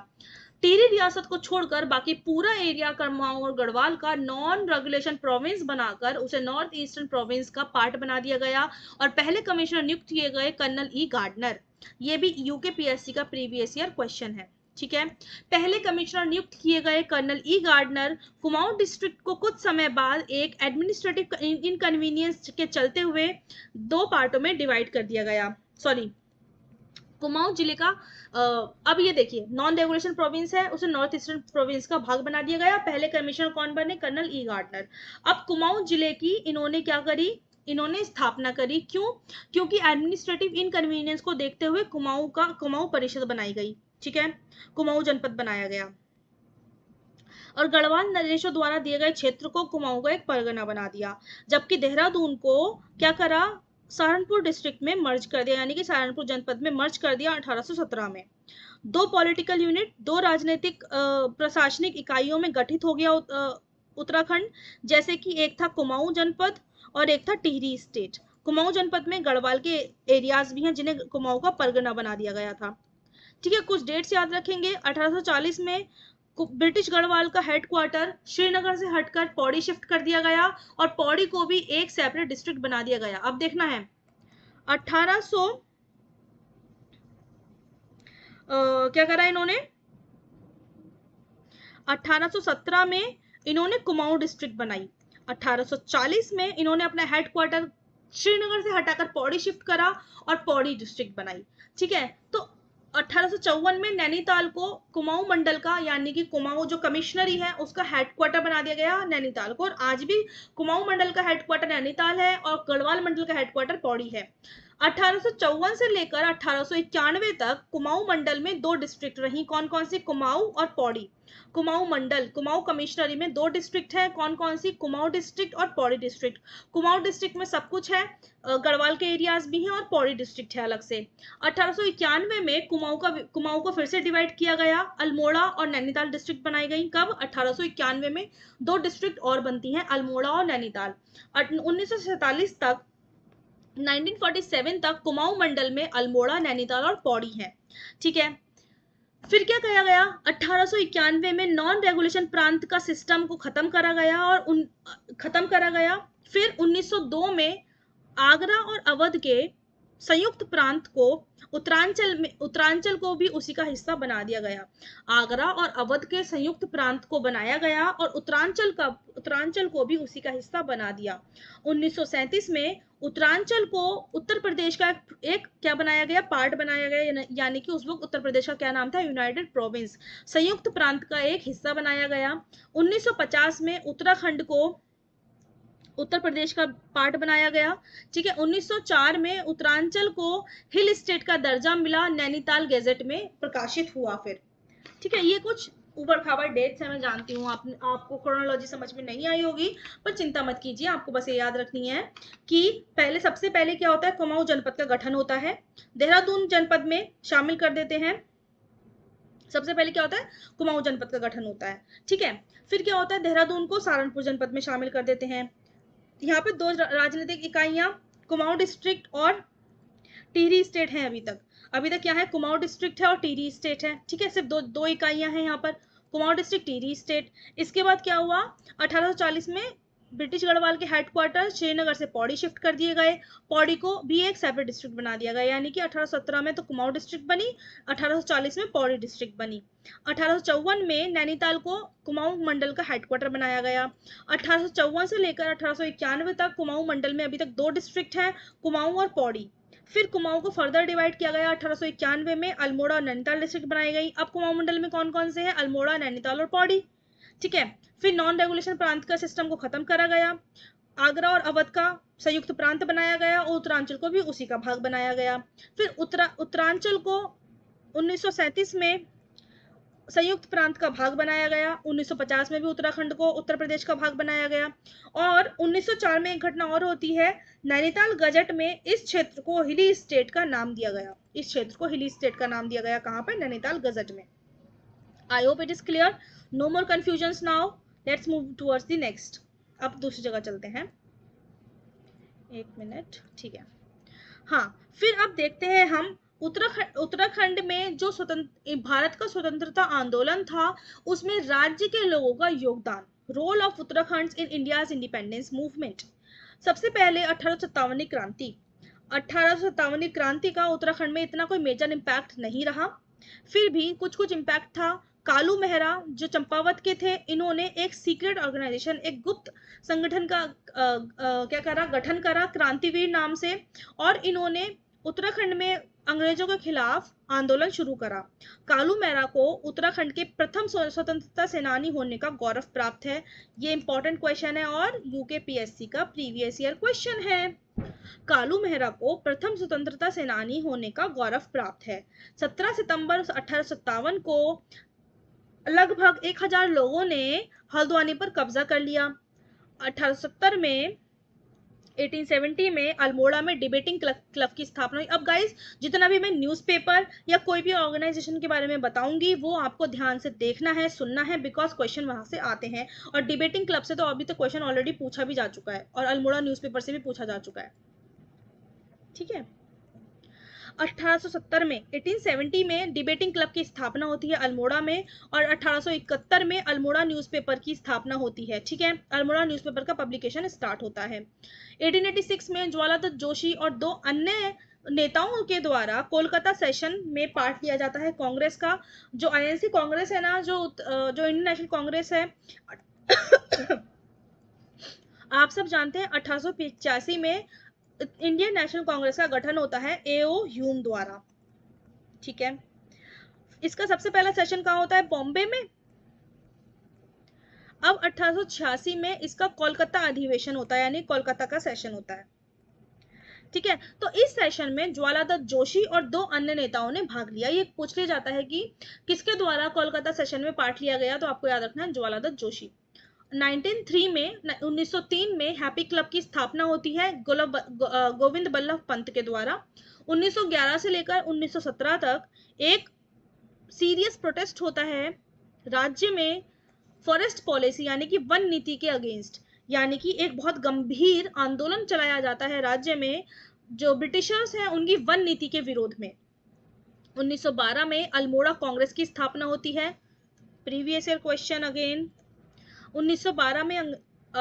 टिहरी रियासत को छोड़कर बाकी पूरा एरिया करमाओ और गढ़वाल का नॉन रेगुलेशन प्रोविंस बनाकर उसे नॉर्थ ईस्टर्न प्रोविंस का पार्ट बना दिया गया और पहले कमिश्नर नियुक्त किए गए कर्नल ई e. गार्डनर ये भी यूके पीएससी का प्रीवियस ईयर क्वेश्चन है ठीक है पहले कमिश्नर नियुक्त किए गए colonel E Gardner Kumaon district को कुछ समय बाद एक एडमिनिस्ट्रेटिव इनकन्वीनियंस के चलते हुए दो पार्टों में डिवाइड कर दिया गया सॉरी कुमाऊं जिले का अब ये देखिए नॉन रेगुलेशन प्रोविंस है उसे नॉर्थ ईस्टर्न प्रोविंस का भाग बना दिया गया पहले कमिश्नर कौन बने कर्नल ई e. गार्डनर अब कुमाऊं जिले की इन्होंने क्या करी इन्होंने स्थापना करी क्यों क्योंकि एडमिनिस्ट्रेटिव इनकन्वीनियंस को देखते हुए कुमाऊं का कुमाऊं परिषद बनाई गई ठीक है कुमाऊं जनपद बनाया गया और गढ़वाल नरेशों द्वारा दिए गए क्षेत्र को कुमाऊं का एक परगना बना दिया जबकि देहरादून को क्या करा सहारनपुर डिस्ट्रिक्ट में मर्ज कर दिया यानी कि सहारनपुर जनपद में मर्ज कर दिया 1817 में दो पॉलिटिकल यूनिट दो राजनीतिक प्रशासनिक इकाइयों में गठित हो गया उत्तराखंड जैसे कि एक था कुमाऊं जनपद और एक था टिहरी स्टेट कुमाऊं जनपद में गढ़वाल के एरियाज भी हैं जिन्हें कुमाऊं का परगना बना दिया गया था ठीक है कुछ डेट्स याद रखेंगे 1840 में ब्रिटिश गढ़वाल का हेडक्वार्टर श्रीनगर से हटकर पौड़ी शिफ्ट कर दिया गया और पौड़ी को भी एक सेपरेट डिस्ट्रिक्ट बना दिया गया अब देखना है अठारह क्या करा इन्होंने 1817 में इन्होंने कुमाऊं डिस्ट्रिक्ट बनाई 1840 में इन्होंने अपना हेडक्वार्टर श्रीनगर से हटाकर पौड़ी शिफ्ट करा और पौड़ी डिस्ट्रिक्ट बनाई ठीक है तो अठारह में नैनीताल को कुमाऊं मंडल का यानी कि कुमाऊं जो कमिश्नरी है उसका हेडक्वार्टर बना दिया गया नैनीताल को और आज भी कुमाऊं मंडल का हेडक्वार्टर नैनीताल है और गढ़वाल मंडल का हेडक्वार्टर पौड़ी है अठारह से लेकर अठारह तक कुमाऊं मंडल में दो डिस्ट्रिक्ट रही कौन कौन सी कुमाऊं और पौड़ी कुमाऊं मंडल कुमाऊं कमिश्नरी में दो डिस्ट्रिक्ट है कौन कौन सी कुमाऊं डिस्ट्रिक्ट और पौड़ी डिस्ट्रिक्ट कुमाऊं डिस्ट्रिक्ट में सब कुछ है गढ़वाल के एरियाज भी हैं और पौड़ी डिस्ट्रिक्ट है अलग से अठारह में कुमाऊं का कुमाऊं को फिर से डिवाइड किया गया अल्मोड़ा और नैनीताल डिस्ट्रिक्ट बनाई गई कब अठारह में दो डिस्ट्रिक्ट और बनती हैं अल्मोड़ा और नैनीताल उन्नीस तक 1947 तक कुमाऊं मंडल में अल्मोड़ा नैनीताल और पौड़ी हैं ठीक है फिर क्या किया गया अठारह में नॉन रेगुलेशन प्रांत का सिस्टम को खत्म करा गया और उन खत्म करा गया फिर 1902 में आगरा और अवध के संयुक्त प्रांत को उत्तरांचल में उत्तरांचल को भी उसी का हिस्सा बना दिया गया आगरा और अवध के संयुक्त प्रांत को बनाया गया और उत्तरांचल का उत्तरांचल को भी उसी का हिस्सा बना दिया 1937 में उत्तरांचल को उत्तर प्रदेश का एक, क्या बनाया गया पार्ट बनाया गया यानी कि उस वक्त उत्तर प्रदेश का क्या नाम था यूनाइटेड प्रोविंस संयुक्त प्रांत का एक हिस्सा बनाया गया उन्नीस में उत्तराखंड को उत्तर प्रदेश का पार्ट बनाया गया ठीक है 1904 में उत्तरांचल को हिल स्टेट का दर्जा मिला नैनीताल गैजेट में प्रकाशित हुआ फिर ठीक है ये कुछ ऊबर खाबर डेट्स है मैं जानती हूँ आप, आपको क्रोनोलॉजी समझ में नहीं आई होगी पर चिंता मत कीजिए आपको बस ये याद रखनी है कि पहले सबसे पहले क्या होता है कुमाऊ जनपद का गठन होता है देहरादून जनपद में शामिल कर देते हैं सबसे पहले क्या होता है कुमाऊ जनपद का गठन होता है ठीक है फिर क्या होता है देहरादून को सहारनपुर जनपद में शामिल कर देते हैं यहाँ पे दो राजनीतिक इकाइयाँ कुमाऊं डिस्ट्रिक्ट और टिहरी स्टेट हैं अभी तक अभी तक क्या है कुमाऊं डिस्ट्रिक्ट है और टिहरी स्टेट है ठीक है सिर्फ दो दो इकाइयाँ हैं यहाँ पर कुमाऊं डिस्ट्रिक्ट टिहरी स्टेट इसके बाद क्या हुआ 1840 में ब्रिटिश गढ़वाल के हेडक्वार्टर श्रीनगर से पौड़ी शिफ्ट कर दिए गए पौड़ी को भी एक सेपरेट डिस्ट्रिक्ट बना दिया गया यानी कि 1817 में तो कुमाऊं डिस्ट्रिक्ट बनी 1840 में पौड़ी डिस्ट्रिक्ट बनी अठारह में नैनीताल को कुमाऊं मंडल का हेडक्वार्टर बनाया गया अठारह से लेकर अठारह तक कुमाऊं मंडल में अभी तक दो डिस्ट्रिक्ट हैं कुमाऊं और पौड़ी फिर कुमाऊं को फर्दर डिवाइड किया गया अठारह में अल्मोड़ा और नैनीताल डिस्ट्रिक्ट बनाई गई अब कुमाऊं मंडल में कौन कौन से है अल्मोड़ा नैनीताल और पौड़ी ठीक है फिर नॉन रेगुलेशन प्रांत का सिस्टम को खत्म करा गया आगरा और अवध का संयुक्त प्रांत बनाया गया और उत्तरांचल को भी उसी का भाग बनाया गया फिर उत्तरा उत्तरांचल को 1937 में संयुक्त प्रांत का भाग बनाया गया 1950 में भी उत्तराखंड को उत्तर प्रदेश का भाग बनाया गया और 1904 में एक घटना और होती है नैनीताल गजट में इस क्षेत्र को हिली स्टेट का नाम दिया गया इस क्षेत्र को हिली स्टेट का नाम दिया गया कहाँ पर नैनीताल गजट में I hope it is clear no more confusions now let's move towards the next अब दूसरी जगह चलते हैं एक मिनट ठीक है हाँ फिर अब देखते हैं हम उत्तराखंड उत्तराखंड में जो स्वतंत्र भारत का स्वतंत्रता आंदोलन था उसमें राज्य के लोगों का योगदान role of Uttarakhand in India independence movement सबसे पहले अठारह की क्रांति अठारह की क्रांति का उत्तराखंड में इतना कोई मेजर इम्पैक्ट नहीं रहा फिर भी कुछ कुछ इम्पैक्ट था कालू मेहरा जो चंपावत के थे इन्होंने एक सीक्रेट ऑर्गेनाइजेशन एक गुप्त संगठन का आ, आ, क्या करा गठन करा क्रांतिवीर नाम से और इन्होंने उत्तराखंड में अंग्रेजों के खिलाफ आंदोलन शुरू करा कालू मेहरा को उत्तराखंड के प्रथम स्वतंत्रता सेनानी होने का गौरव प्राप्त है ये इंपॉर्टेंट क्वेश्चन है और यूके पीएससी का प्रीवियस ईयर क्वेश्चन है कालू मेहरा को प्रथम स्वतंत्रता सेनानी होने का गौरव प्राप्त है 17 सितंबर अठारह को लगभग 1000 लोगों ने हल्द्वानी पर कब्जा कर लिया 1870 में 1870 में अल्मोड़ा में डिबेटिंग क्लब की स्थापना हुई अब गाइस जितना भी मैं न्यूज़पेपर या कोई भी ऑर्गेनाइजेशन के बारे में बताऊंगी वो आपको ध्यान से देखना है सुनना है बिकॉज क्वेश्चन वहाँ से आते हैं और डिबेटिंग क्लब से तो अभी तो क्वेश्चन ऑलरेडी पूछा भी जा चुका है और अल्मोड़ा न्यूज़पेपर से भी पूछा जा चुका है ठीक है 1870 में 1870 में डिबेटिंग क्लब की स्थापना होती है अल्मोड़ा में और 1871 में अल्मोड़ा न्यूज़पेपर की स्थापना होती है ठीक है अल्मोड़ा न्यूज़पेपर का पब्लिकेशन स्टार्ट होता है 1886 में ज्वालादत्त जोशी और दो अन्य नेताओं के द्वारा कोलकाता सेशन में पार्ट लिया जाता है कांग्रेस का जो आई कांग्रेस है ना जो जो इंडियन नेशनल कांग्रेस है आप सब जानते हैं अठारह में इंडियन नेशनल कांग्रेस का गठन होता है एओ ह्यूम द्वारा ठीक है इसका सबसे पहला सेशन कहा होता है बॉम्बे में अब 1886 में इसका कोलकाता अधिवेशन होता है यानी कोलकाता का सेशन होता है ठीक है तो इस सेशन में ज्वालादत्त जोशी और दो अन्य नेताओं ने भाग लिया ये पूछ लिया जाता है कि किसके द्वारा कोलकाता सेशन में पार्ट लिया गया तो आपको याद रखना है ज्वालादत्त जोशी 1903 में 1903 में हैप्पी क्लब की स्थापना होती है गोलब गोविंद बल्लभ पंत के द्वारा 1911 से लेकर 1917 तक एक सीरियस प्रोटेस्ट होता है राज्य में फॉरेस्ट पॉलिसी यानी कि वन नीति के अगेंस्ट यानी कि एक बहुत गंभीर आंदोलन चलाया जाता है राज्य में जो ब्रिटिशर्स हैं उनकी वन नीति के विरोध में 1912 में अल्मोड़ा कांग्रेस की स्थापना होती है प्रीवियस ईयर क्वेश्चन अगेन 1912 में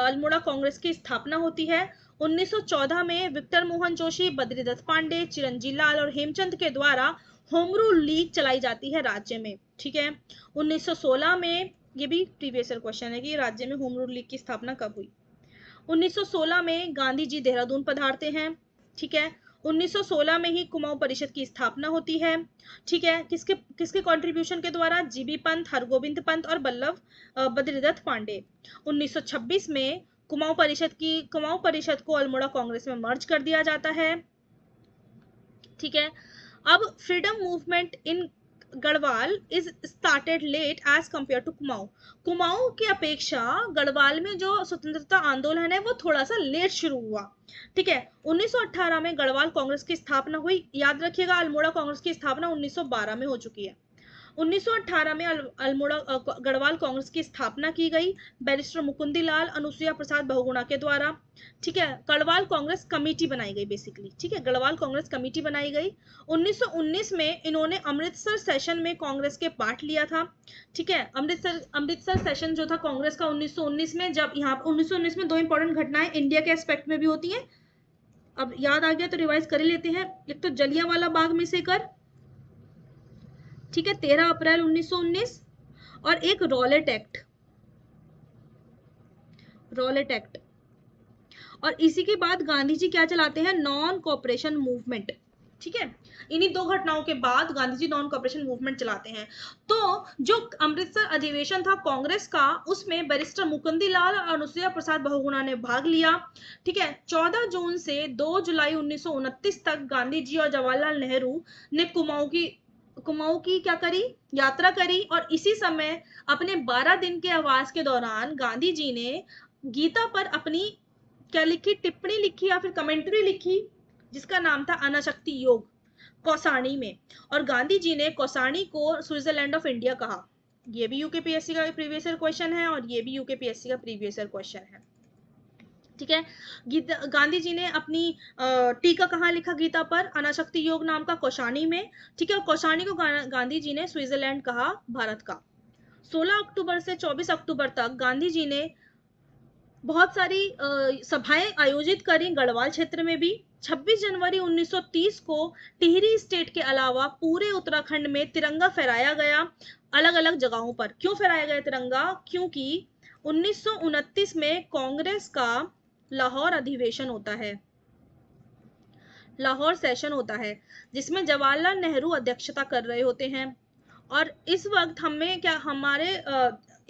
अल्मोड़ा कांग्रेस की स्थापना होती है 1914 में विक्टर मोहन जोशी बद्रीदत्त पांडे चिरंजी लाल और हेमचंद के द्वारा होमरू लीग चलाई जाती है राज्य में ठीक है 1916 में ये भी प्रीवियस क्वेश्चन है कि राज्य में होम रूल लीग की स्थापना कब हुई 1916 में गांधी जी देहरादून पधारते हैं ठीक है 1916 में ही कुमाऊं परिषद की स्थापना होती है ठीक है किसके किसके कंट्रीब्यूशन के द्वारा जीबी पंत हरगोविंद पंत और बल्लभ बद्रीदत्त पांडे 1926 में कुमाऊं परिषद की कुमाऊं परिषद को अल्मोड़ा कांग्रेस में मर्ज कर दिया जाता है ठीक है अब freedom movement in Garhwal is started late as compare to Kumaon Kumaon की अपेक्षा गढ़वाल में जो स्वतंत्रता आंदोलन है वो थोड़ा सा लेट शुरू हुआ ठीक है 1918 में गढ़वाल कांग्रेस की स्थापना हुई याद रखिएगा अल्मोड़ा कांग्रेस की स्थापना 1912 में हो चुकी है 1918 में अल्मोड़ा गढ़वाल कांग्रेस की स्थापना की गई बैरिस्टर मुकुंदी लाल अनुसुईया प्रसाद बहुगुणा के द्वारा ठीक है गढ़वाल कांग्रेस कमेटी बनाई गई बेसिकली ठीक है गढ़वाल कांग्रेस कमेटी बनाई गई 1919 में इन्होंने अमृतसर सेशन में कांग्रेस के पार्ट लिया था ठीक है अमृतसर अमृतसर सेशन जो था कांग्रेस का उन्नीस में जब यहाँ उन्नीस में दो इंपॉर्टेंट घटनाएं इंडिया के एस्पेक्ट में भी होती है अब याद आ गया तो रिवाइज कर लेते हैं एक तो जलिया वाला बाग में से कर ठीक है तेरह अप्रैल 1919 और एक रॉलेट एक्ट रॉलेट एक्ट और इसी के बाद गांधी जी क्या चलाते हैं नॉन कॉपरेशन मूवमेंट ठीक है इन्हीं दो घटनाओं के बाद Gandhi ji non cooperation movement चलाते हैं तो जो अमृतसर अधिवेशन था कांग्रेस का उसमें बैरिस्टर मुकुंदी लाल और अनुसुईया प्रसाद बहुगुणा ने भाग लिया ठीक है 14 जून से 2 जुलाई उन्नीस तक गांधी जी और जवाहरलाल नेहरू ने कुमाऊं की कुमाऊ की क्या करी यात्रा करी और इसी समय अपने 12 दिन के आवास के दौरान गांधी जी ने गीता पर अपनी क्या लिखी टिप्पणी लिखी या फिर कमेंट्री लिखी जिसका नाम था अनाशक्ति योग कौसानी में और गांधी जी ने कौसानी को स्विट्जरलैंड ऑफ इंडिया कहा यह भी यूके पीएससी का प्रीवियस ईयर क्वेश्चन है और ये भी यूके पीएससी का प्रीवियस ईयर क्वेश्चन है ठीक है गीता गांधी जी ने अपनी टीका कहाँ लिखा गीता पर अनाशक्ति योग नाम का कौशानी में ठीक है और कौशानी को गांधी जी ने स्विट्जरलैंड कहा भारत का 16 अक्टूबर से 24 अक्टूबर तक गांधी जी ने बहुत सारी सभाएं आयोजित करी गढ़वाल क्षेत्र में भी 26 जनवरी 1930 को टिहरी स्टेट के अलावा पूरे उत्तराखंड में तिरंगा फहराया गया अलग अलग जगहों पर क्यों फहराया गया तिरंगा क्योंकि उन्नीस में कांग्रेस का लाहौर अधिवेशन होता है लाहौर सेशन होता है जिसमें जवाहरलाल नेहरू अध्यक्षता कर रहे होते हैं और इस वक्त हमें क्या हमारे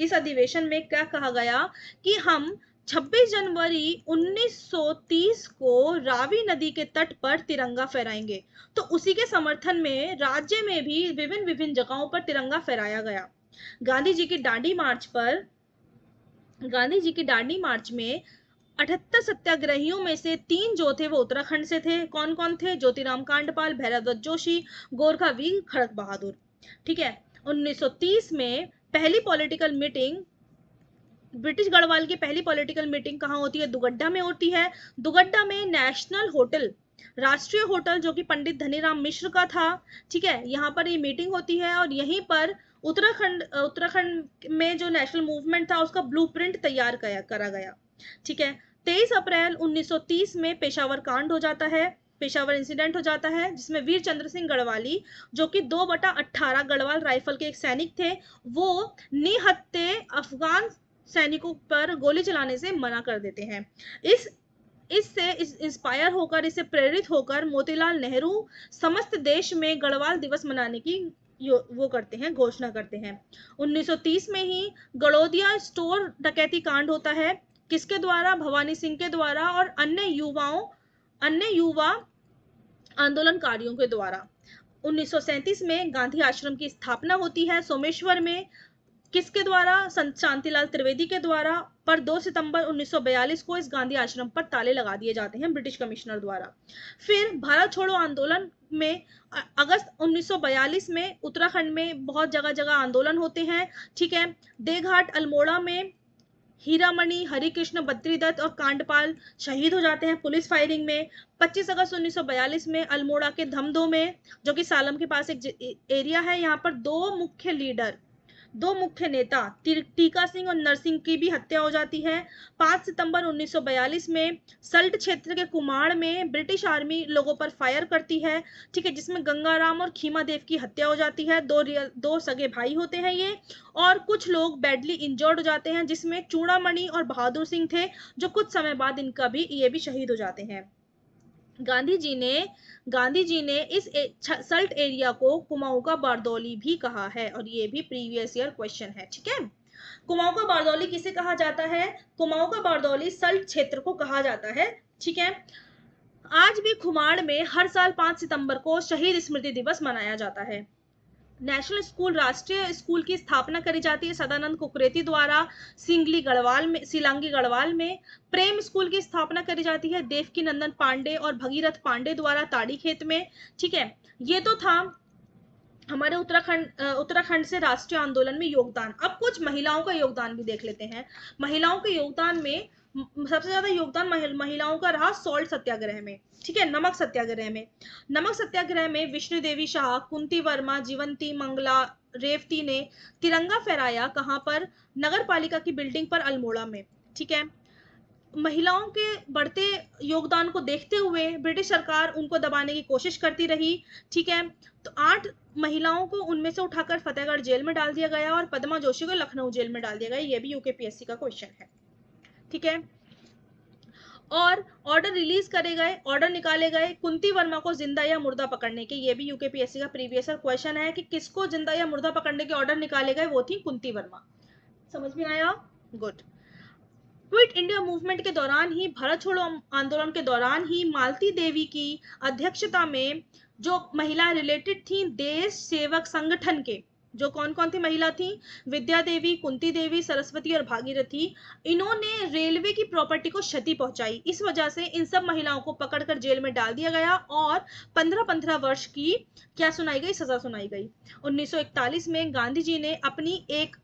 इस अधिवेशन में क्या कहा गया कि हम 26 जनवरी 1930 को रावी नदी के तट पर तिरंगा फहराएंगे तो उसी के समर्थन में राज्य में भी विभिन्न विभिन्न जगहों पर तिरंगा फहराया गया गांधी जी की डांडी मार्च पर गांधी जी की डांडी मार्च में अठहत्तर सत्याग्रहियों में से तीन जो थे वो उत्तराखंड से थे कौन कौन थे ज्योतिराम कांडपाल भैरवदत्त जोशी गोरखा वीर खड़क बहादुर ठीक है 1930 में पहली पॉलिटिकल मीटिंग ब्रिटिश गढ़वाल की पहली पॉलिटिकल मीटिंग कहाँ होती है दुगड्डा में होती है दुगड्डा में नेशनल होटल राष्ट्रीय होटल जो कि पंडित धनीराम मिश्र का था ठीक है यहाँ पर ये मीटिंग होती है और यहीं पर उत्तराखंड उत्तराखंड में जो नेशनल मूवमेंट था उसका ब्लूप्रिंट तैयार करा गया ठीक है 23 अप्रैल 1930 में पेशावर कांड हो जाता है पेशावर इंसिडेंट हो जाता है जिसमें वीर चंद्र सिंह गढ़वाली जो कि दो बटा अट्ठारह गढ़वाल राइफल के एक सैनिक थे वो निहत्ते अफगान सैनिकों पर गोली चलाने से मना कर देते हैं इस इससे इस इंस्पायर होकर इससे प्रेरित होकर मोतीलाल नेहरू समस्त देश में गढ़वाल दिवस मनाने की वो करते हैं घोषणा करते हैं 1930 में ही गड़ोदिया स्टोर डकैती कांड होता है किसके द्वारा भवानी सिंह के द्वारा और अन्य युवाओं अन्य युवा आंदोलनकारियों के द्वारा 1937 में गांधी आश्रम की स्थापना होती है सोमेश्वर में किसके द्वारा संत शांतिलाल त्रिवेदी के द्वारा पर 2 सितंबर 1942 को इस गांधी आश्रम पर ताले लगा दिए जाते हैं ब्रिटिश कमिश्नर द्वारा फिर भारत छोड़ो आंदोलन में अगस्त 1942 में उत्तराखंड में बहुत जगह जगह आंदोलन होते हैं ठीक है देघाट अल्मोड़ा में हीरामणि हरिकृष्ण बद्रीदत्त और कांडपाल शहीद हो जाते हैं पुलिस फायरिंग में 25 अगस्त 1942 में अल्मोड़ा के धमदो में जो कि सालम के पास एक एरिया है यहाँ पर दो मुख्य लीडर दो मुख्य नेता टीका सिंह और नरसिंह की भी हत्या हो जाती है 5 सितंबर 1942 में सल्ट क्षेत्र के कुमार में ब्रिटिश आर्मी लोगों पर फायर करती है ठीक है जिसमें गंगाराम और खीमा देव की हत्या हो जाती है दो रियल दो सगे भाई होते हैं ये और कुछ लोग बैडली इंजर्ड हो जाते हैं जिसमें चूड़ामणि और बहादुर सिंह थे जो कुछ समय बाद इनका भी ये भी शहीद हो जाते हैं गांधी जी ने गांधी जी ने इस ए, सल्ट एरिया को कुमाऊं का बारदौली भी कहा है और ये भी प्रीवियस ईयर क्वेश्चन है ठीक है कुमाऊं का बारदौली किसे कहा जाता है कुमाऊं का बारदौली सल्ट क्षेत्र को कहा जाता है ठीक है आज भी खुमाड़ में हर साल पांच सितंबर को शहीद स्मृति दिवस मनाया जाता है नेशनल स्कूल राष्ट्रीय स्कूल की स्थापना करी जाती है सदानंद कुकरेती द्वारा सिंगली गढ़वाल में सिलांगी गढ़वाल में प्रेम स्कूल की स्थापना करी जाती है देवकी नंदन पांडे और भगीरथ पांडे द्वारा ताड़ी खेत में ठीक है ये तो था हमारे उत्तराखंड उत्तराखंड से राष्ट्रीय आंदोलन में योगदान अब कुछ महिलाओं का योगदान भी देख लेते हैं महिलाओं के योगदान में सबसे ज्यादा योगदान महिलाओं का रहा सॉल्ट सत्याग्रह में ठीक है नमक सत्याग्रह में नमक सत्याग्रह में विष्णु देवी शाह कुंती वर्मा जीवंती मंगला रेवती ने तिरंगा फहराया कहाँ पर नगर पालिका की बिल्डिंग पर अल्मोड़ा में ठीक है महिलाओं के बढ़ते योगदान को देखते हुए ब्रिटिश सरकार उनको दबाने की कोशिश करती रही ठीक है तो आठ महिलाओं को उनमें से उठाकर फतेहगढ़ जेल में डाल दिया गया और पदमा जोशी को लखनऊ जेल में डाल दिया गया ये भी यूके पीएससी का क्वेश्चन है ठीक है और ऑर्डर रिलीज करे गए ऑर्डर निकाले गए कुंती वर्मा को जिंदा या मुर्दा पकड़ने के ये भी यूकेपीएससी का प्रीवियस क्वेश्चन है कि किसको जिंदा या मुर्दा पकड़ने के ऑर्डर निकाले गए वो थी कुंती वर्मा समझ में आया गुड क्विट इंडिया मूवमेंट के दौरान ही भारत छोड़ो आंदोलन के दौरान ही मालती देवी की अध्यक्षता में जो महिला रिलेटेड थी देश सेवक संगठन के जो कौन कौन थी महिला थी विद्या देवी कुंती देवी सरस्वती और भागीरथी इन्होंने रेलवे की प्रॉपर्टी को क्षति पहुंचाई इस वजह से इन सब महिलाओं को पकड़कर जेल में डाल दिया गया और पंद्रह पंद्रह वर्ष की क्या सुनाई गई सजा सुनाई गई 1941 में गांधी जी ने अपनी एक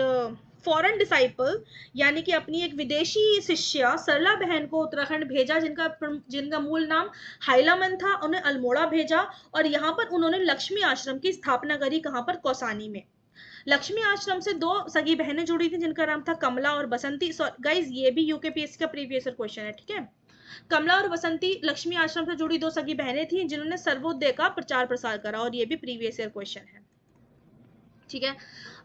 आ, फॉरेन डिसाइपल यानी कि अपनी एक विदेशी शिष्य सरला बहन को उत्तराखंड भेजा जिनका जिनका मूल नाम हाइलामन था उन्हें अल्मोड़ा भेजा और यहाँ पर उन्होंने लक्ष्मी आश्रम की स्थापना करी कहाँ पर कौसानी में लक्ष्मी आश्रम से दो सगी बहनें जुड़ी थी जिनका नाम था कमला और बसंती गाइज ये भी यूके का प्रीवियस क्वेश्चन है ठीक है कमला और बसंती लक्ष्मी आश्रम से जुड़ी दो सगी बहनें थी जिन्होंने सर्वोदय का प्रचार प्रसार करा और ये भी प्रीवियस ईयर क्वेश्चन है ठीक है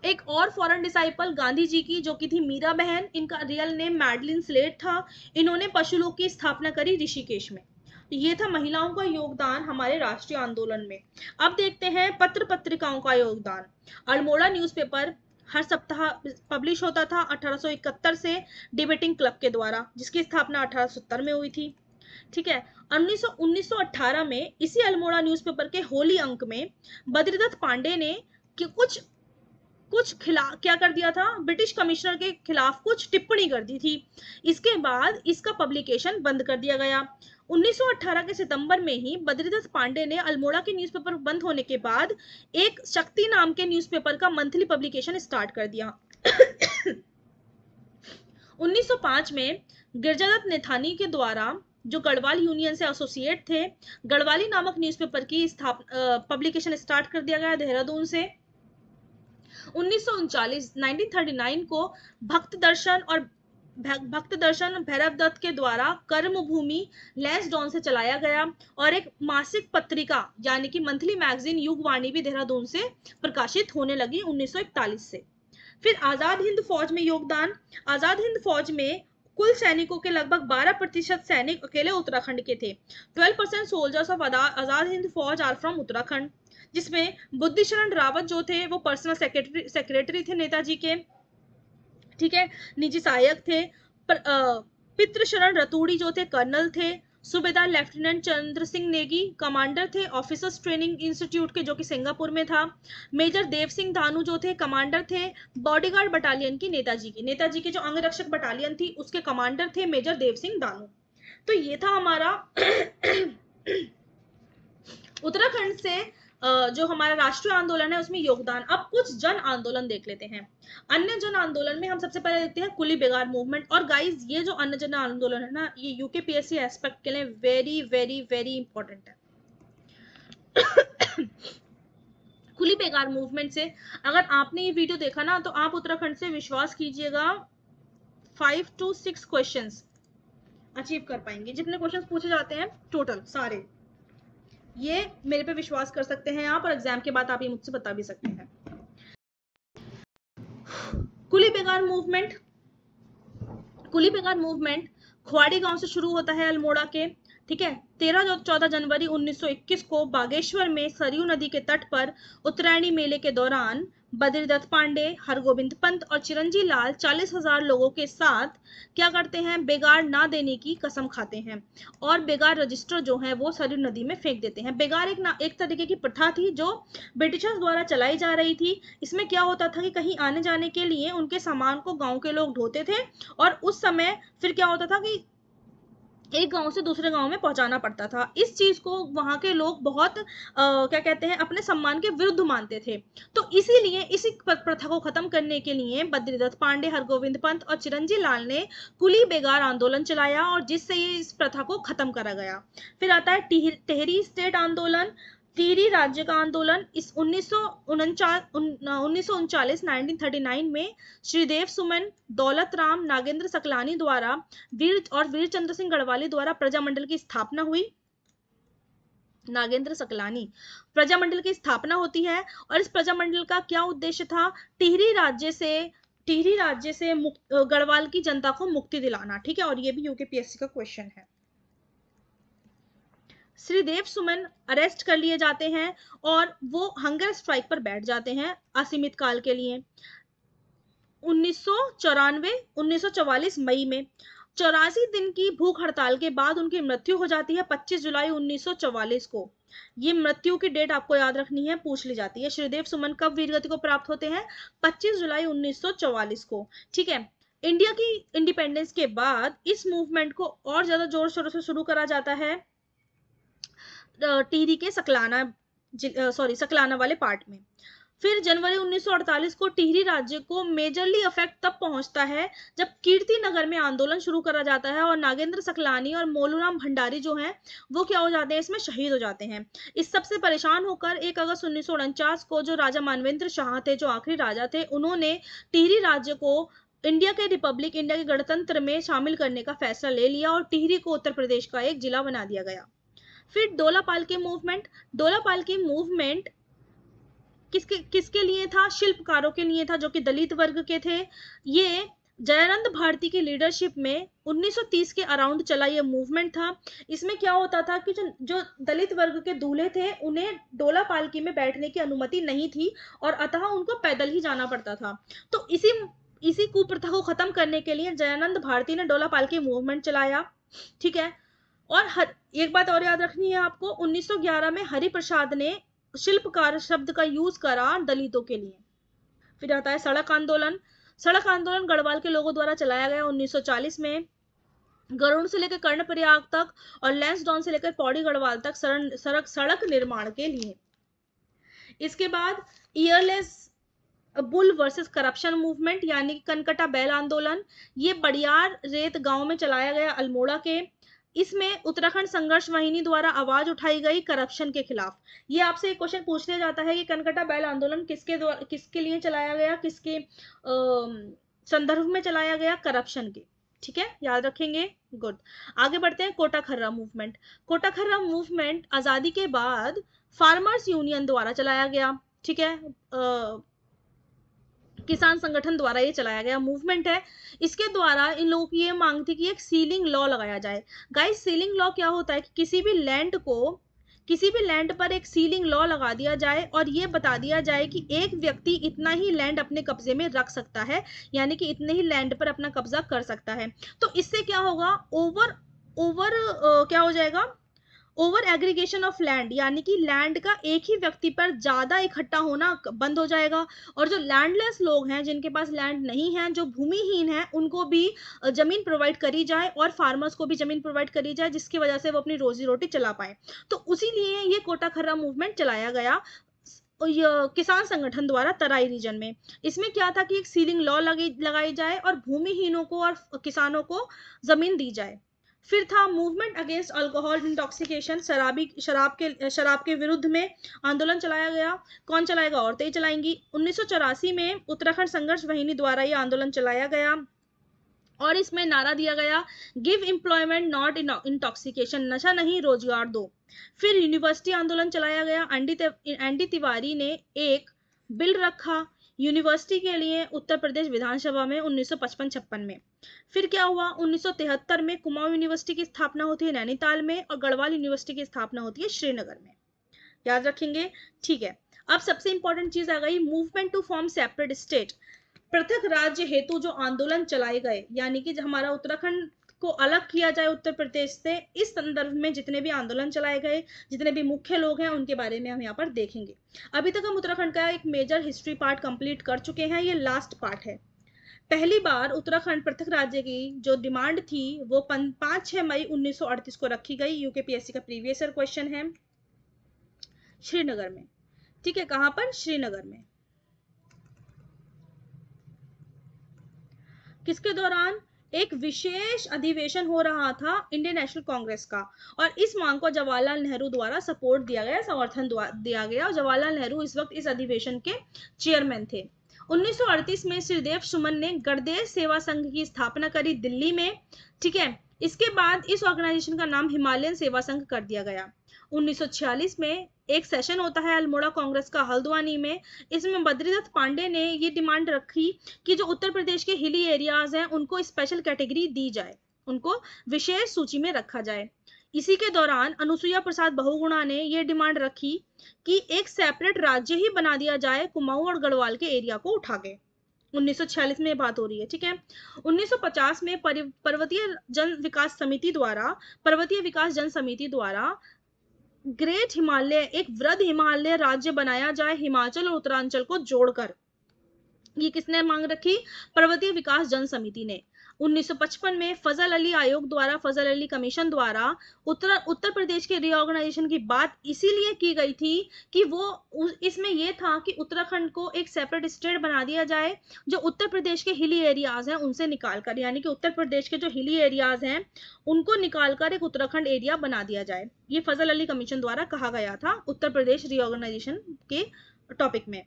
एक और फॉरेन डिसाइपल गांधी जी की जो कि थी मीरा बहन इनका रियल नेम मैडलिन स्लेट था इन्होंने पशु लोक की स्थापना करी ऋषिकेश में ये था महिलाओं का योगदान हमारे राष्ट्रीय आंदोलन में अब देखते हैं पत्र पत्रिकाओं का योगदान अल्मोड़ा न्यूज़पेपर हर सप्ताह पब्लिश होता था 1871 से डिबेटिंग क्लब के द्वारा जिसकी स्थापना अठारह में हुई थी ठीक है 1900 1918 में इसी अल्मोड़ा न्यूज़पेपर के होली अंक में बद्रीदत्त पांडे ने कि कुछ कुछ खिला क्या कर दिया था ब्रिटिश कमिश्नर के खिलाफ कुछ टिप्पणी कर दी थी इसके बाद इसका पब्लिकेशन बंद कर दिया गया 1918 के सितंबर में ही बद्रीदत्त पांडे ने अल्मोड़ा के न्यूज़पेपर बंद होने के बाद एक शक्ति नाम के न्यूज़पेपर का मंथली पब्लिकेशन स्टार्ट कर दिया 1905 में गिरजादत्त नेथानी के द्वारा जो गढ़वाल यूनियन से एसोसिएट थे गढ़वाली नामक न्यूज़पेपर की स्थापना पब्लिकेशन स्टार्ट कर दिया गया देहरादून से 1939 को भक्त दर्शन और भक्त दर्शन भैरव दत्त के द्वारा कर्म भूमि डॉन से चलाया गया और एक मासिक पत्रिका यानी कि मंथली मैगजीन युगवाणी भी देहरादून से प्रकाशित होने लगी 1941 से फिर आजाद हिंद फौज में योगदान आजाद हिंद फौज में कुल सैनिकों के लगभग 12 प्रतिशत सैनिक अकेले उत्तराखंड के थे 12 percent soldiers of Azad Hind Fauj are from Uttarakhand जिसमें बुद्धिशरण रावत जो थे वो पर्सनल सेक्रेटरी सेक्रेटरी थे नेताजी के ठीक है निजी सहायक थे पितृशरण रतूड़ी जो थे कर्नल थे सूबेदार लेफ्टिनेंट चंद्र सिंह नेगी कमांडर थे ऑफिसर्स ट्रेनिंग इंस्टीट्यूट के जो कि सिंगापुर में था मेजर देव सिंह धानू जो थे कमांडर थे बॉडीगार्ड बटालियन की नेताजी की नेताजी के जो अंगरक्षक बटालियन थी उसके कमांडर थे मेजर देव सिंह धानू तो ये था हमारा उत्तराखंड से जो हमारा राष्ट्रीय आंदोलन है उसमें योगदान अब कुछ जन आंदोलन देख लेते हैं अन्य जन आंदोलन में हम सबसे पहले देखते हैं कुली बेगार मूवमेंट और गाइज ये जो अन्य जन आंदोलन है ना ये यूके पीएससी एस्पेक्ट के लिए वेरी वेरी वेरी इंपॉर्टेंट है कुली बेगार मूवमेंट से अगर आपने ये वीडियो देखा ना तो आप उत्तराखंड से विश्वास कीजिएगा five two six question achieve कर पाएंगे जितने क्वेश्चन पूछे जाते हैं टोटल सारे ये मेरे पे विश्वास कर सकते हैं आप और एग्जाम के बाद आप ये मुझसे बता भी सकते हैं कुली बेगार मूवमेंट कुली बेगार मूवमेंट खुआड़ी गांव से शुरू होता है अल्मोड़ा के ठीक है तेरह चौदह जनवरी 1921 को बागेश्वर में सरयू नदी के तट पर उत्तरायणी मेले के दौरान बद्रीदत्त पांडे हरगोविंद पंत और चिरंजी लाल चालीस हजार लोगों के साथ क्या करते हैं बेगार ना देने की कसम खाते हैं और बेगार रजिस्टर जो है वो सरयू नदी में फेंक देते हैं बेगार एक ना एक तरीके की प्रथा थी जो ब्रिटिशर्स द्वारा चलाई जा रही थी इसमें क्या होता था कि कहीं आने जाने के लिए उनके सामान को गाँव के लोग ढोते थे और उस समय फिर क्या होता था कि एक गांव से दूसरे गांव में पहुंचाना पड़ता था इस चीज को वहां के लोग बहुत आ, क्या कहते हैं अपने सम्मान के विरुद्ध मानते थे तो इसीलिए इसी प्रथा को खत्म करने के लिए बद्रीदत्त पांडे हरगोविंद पंत और चिरंजी लाल ने कुली बेगार आंदोलन चलाया और जिससे ये इस प्रथा को खत्म करा गया फिर आता है टेहरी स्टेट आंदोलन तीरी राज्य का आंदोलन इस उन्नीस सौ उनचालीस में श्रीदेव सुमन दौलत राम नागेंद्र सकलानी द्वारा वीर और वीर चंद्र सिंह गढ़वाली द्वारा प्रजामंडल की स्थापना हुई नागेंद्र सकलानी प्रजामंडल की स्थापना होती है और इस प्रजामंडल का क्या उद्देश्य था टिहरी राज्य से टिहरी राज्य से गढ़वाल की जनता को मुक्ति दिलाना ठीक है और ये भी यूके पीएससी का क्वेश्चन है श्रीदेव सुमन अरेस्ट कर लिए जाते हैं और वो हंगर स्ट्राइक पर बैठ जाते हैं असीमित काल के लिए उन्नीस सौ मई में चौरासी दिन की भूख हड़ताल के बाद उनकी मृत्यु हो जाती है 25 जुलाई 1944 को ये मृत्यु की डेट आपको याद रखनी है पूछ ली जाती है श्रीदेव सुमन कब वीरगति को प्राप्त होते हैं 25 जुलाई 1944 को ठीक है इंडिया की इंडिपेंडेंस के बाद इस मूवमेंट को और ज्यादा जोर शोरों से शुरू करा जाता है टिहरी के सकलाना सॉरी सकलाना वाले पार्ट में फिर जनवरी 1948 को टिहरी राज्य को मेजरली अफेक्ट तब पहुंचता है जब कीर्ति नगर में आंदोलन शुरू करा जाता है और नागेंद्र सकलानी और मोलूराम भंडारी जो हैं वो क्या हो जाते हैं इसमें शहीद हो जाते हैं इस सबसे परेशान होकर एक अगस्त उन्नीस को जो राजा मानवेंद्र शाह थे जो आखिरी राजा थे उन्होंने टिहरी राज्य को इंडिया के रिपब्लिक इंडिया के गणतंत्र में शामिल करने का फैसला ले लिया और टिहरी को उत्तर प्रदेश का एक जिला बना दिया गया फिर डोला के मूवमेंट डोला के मूवमेंट किसके किसके लिए था शिल्पकारों के लिए था जो कि दलित वर्ग के थे ये जयानंद भारती के लीडरशिप में 1930 के अराउंड चला ये मूवमेंट था इसमें क्या होता था कि जो जो दलित वर्ग के दूल्हे थे उन्हें डोला पालकी में बैठने की अनुमति नहीं थी और अतः उनको पैदल ही जाना पड़ता था तो इसी इसी कुप्रथा को खत्म करने के लिए जयानंद भारती ने डोला पालकी मूवमेंट चलाया ठीक है और हर एक बात और याद रखनी है आपको 1911 में हरि प्रसाद ने शिल्पकार शब्द का यूज करा दलितों के लिए फिर आता है सड़क आंदोलन सड़क आंदोलन गढ़वाल के लोगों द्वारा चलाया गया 1940 में गरुण से लेकर कर्णप्रयाग तक और लेंसडॉन से लेकर पौड़ी गढ़वाल तक सड़क सड़क निर्माण के लिए इसके बाद earless bull versus corruption movement यानी कनकटा बैल आंदोलन ये बड़ियार रेत गांव में चलाया गया अल्मोड़ा के इसमें उत्तराखंड संघर्ष वाहिनी द्वारा आवाज उठाई गई करप्शन के खिलाफ ये आपसे एक क्वेश्चन पूछ लिया जाता है कि कनकटा बैल आंदोलन किसके द्वारा किसके लिए चलाया गया किसके संदर्भ में चलाया गया करप्शन के ठीक है याद रखेंगे गुड आगे बढ़ते हैं कोटा खर्रा मूवमेंट कोटा खर्रा मूवमेंट आजादी के बाद फार्मर्स यूनियन द्वारा चलाया गया ठीक है किसान संगठन द्वारा ये चलाया गया मूवमेंट है इसके द्वारा इन लोगों की ये मांग थी कि एक सीलिंग लॉ लगाया जाए गाइस सीलिंग लॉ क्या होता है कि किसी भी लैंड को किसी भी लैंड पर एक सीलिंग लॉ लगा दिया जाए और ये बता दिया जाए कि एक व्यक्ति इतना ही लैंड अपने कब्जे में रख सकता है यानी कि इतने ही लैंड पर अपना कब्जा कर सकता है तो इससे क्या होगा ओवर ओवर क्या हो जाएगा ओवर एग्रीगेशन ऑफ लैंड यानी कि लैंड का एक ही व्यक्ति पर ज़्यादा इकट्ठा होना बंद हो जाएगा और जो लैंडलेस लोग हैं जिनके पास लैंड नहीं है जो भूमिहीन है उनको भी ज़मीन प्रोवाइड करी जाए और फार्मर्स को भी ज़मीन प्रोवाइड करी जाए जिसकी वजह से वो अपनी रोजी रोटी चला पाए तो उसी लिए ये कोटा खर्रा मूवमेंट चलाया गया किसान संगठन द्वारा तराई रीजन में इसमें क्या था कि एक सीलिंग लॉ लगाई जाए और भूमिहीनों को और किसानों को ज़मीन दी जाए फिर था मूवमेंट अगेंस्ट अल्कोहल इंटॉक्सिकेशन शराबी शराब के शराब के विरुद्ध में आंदोलन चलाया गया कौन चलाएगा औरतें चलाएंगी उन्नीस में उत्तराखंड संघर्ष वाहिनी द्वारा ये आंदोलन चलाया गया और इसमें नारा दिया गया गिव एम्प्लॉयमेंट नॉट इंटॉक्सिकेशन नशा नहीं रोजगार दो फिर यूनिवर्सिटी आंदोलन चलाया गया एंडी तिवारी ने एक बिल रखा यूनिवर्सिटी के लिए उत्तर प्रदेश विधानसभा में उन्नीस सौ में फिर क्या हुआ 1973 में कुमाऊं यूनिवर्सिटी की स्थापना होती है नैनीताल में और गढ़वाल यूनिवर्सिटी की स्थापना होती है श्रीनगर में याद रखेंगे ठीक है अब सबसे इंपॉर्टेंट चीज आ गई movement to form separate state पृथक राज्य हेतु जो आंदोलन चलाए गए यानी कि हमारा उत्तराखंड को अलग किया जाए उत्तर प्रदेश से इस संदर्भ में जितने भी आंदोलन चलाए गए जितने भी मुख्य लोग हैं उनके बारे में हम यहाँ पर देखेंगे अभी तक हम उत्तराखंड का एक मेजर हिस्ट्री पार्ट कंप्लीट कर चुके हैं ये लास्ट पार्ट है पहली बार उत्तराखंड पृथक राज्य की जो डिमांड थी वो पाँच छः मई 1938 को रखी गई यूके पी का प्रीवियस ईयर क्वेश्चन है श्रीनगर में ठीक है कहाँ पर श्रीनगर में किसके दौरान एक विशेष अधिवेशन हो रहा था इंडियन नेशनल कांग्रेस का और इस मांग को जवाहरलाल नेहरू द्वारा सपोर्ट दिया गया समर्थन दिया गया और जवाहरलाल नेहरू इस वक्त इस अधिवेशन के चेयरमैन थे 1938 में श्रीदेव सुमन ने गणदेश सेवा संघ की स्थापना करी दिल्ली में ठीक है इसके बाद इस ऑर्गेनाइजेशन का नाम हिमालयन सेवा संघ कर दिया गया 1946 में एक सेशन होता है अल्मोड़ा कांग्रेस का हल्द्वानी में इसमें बद्रीदत्त पांडे ने ये डिमांड रखी कि जो उत्तर प्रदेश के हिली एरियाज हैं उनको स्पेशल कैटेगरी दी जाए उनको विशेष सूची में रखा जाए इसी के दौरान अनुसुईया प्रसाद बहुगुणा ने यह डिमांड रखी कि एक सेपरेट राज्य ही बना दिया जाए कुमाऊं और गढ़वाल के एरिया को उठा के 1946 में बात हो रही है ठीक है 1950 में पर्वतीय जन विकास समिति द्वारा पर्वतीय विकास जन समिति द्वारा ग्रेट हिमालय एक वृद्ध हिमालय राज्य बनाया जाए हिमाचल और उत्तरांचल को जोड़कर ये किसने मांग रखी पर्वतीय विकास जन समिति ने 1955 में फजल अली आयोग द्वारा फजल अली कमीशन द्वारा उत्तर उत्तर प्रदेश के रिओर्गेनाइजेशन की बात इसीलिए की गई थी कि वो इसमें यह था कि उत्तराखंड को एक सेपरेट स्टेट बना दिया जाए जो उत्तर प्रदेश के हिली एरियाज हैं उनसे निकाल कर यानी कि उत्तर प्रदेश के जो हिली एरियाज हैं उनको निकाल कर एक उत्तराखंड एरिया बना दिया जाए ये फजल अली कमीशन द्वारा कहा गया था उत्तर प्रदेश रिओर्गेनाइजेशन के टॉपिक में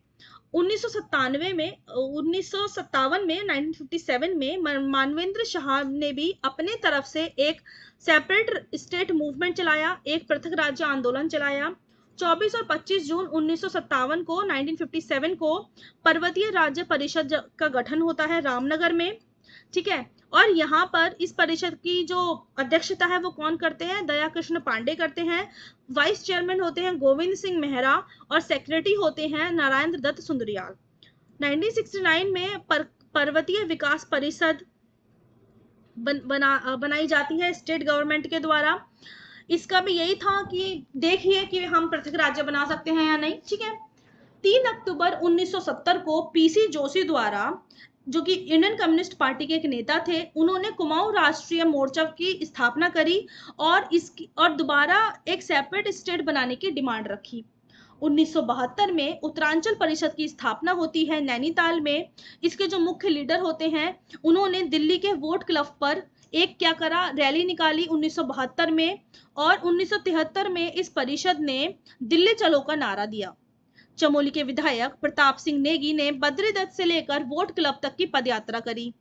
1997 में उन्नीस में 1957 में मानवेंद्र शाह ने भी अपने तरफ से एक सेपरेट स्टेट मूवमेंट चलाया एक पृथक राज्य आंदोलन चलाया 24 और 25 जून उन्नीस को 1957 को पर्वतीय राज्य परिषद का गठन होता है रामनगर में ठीक है और यहाँ पर इस परिषद की जो अध्यक्षता है वो कौन करते हैं दया कृष्ण पांडे करते हैं वाइस चेयरमैन होते हैं गोविंद सिंह मेहरा और सेक्रेटरी होते हैं नारायण दत्त सुंदरियाल 1969 में पर, पर्वतीय विकास परिषद बन, बना बनाई जाती है स्टेट गवर्नमेंट के द्वारा इसका भी यही था कि देखिए कि हम पृथक राज्य बना सकते हैं या नहीं ठीक है तीन अक्टूबर 1970 को पीसी जोशी द्वारा जो कि इंडियन कम्युनिस्ट पार्टी के एक नेता थे उन्होंने कुमाऊं राष्ट्रीय मोर्चा की स्थापना करी और इसकी और दोबारा एक सेपरेट स्टेट बनाने की डिमांड रखी 1972 में उत्तरांचल परिषद की स्थापना होती है नैनीताल में इसके जो मुख्य लीडर होते हैं उन्होंने दिल्ली के वोट क्लब पर एक क्या करा रैली निकाली 1972 में और 1973 में इस परिषद ने दिल्ली चलो का नारा दिया चमोली के विधायक प्रताप सिंह नेगी ने बद्री दत्त से लेकर वोट क्लब तक की पदयात्रा करी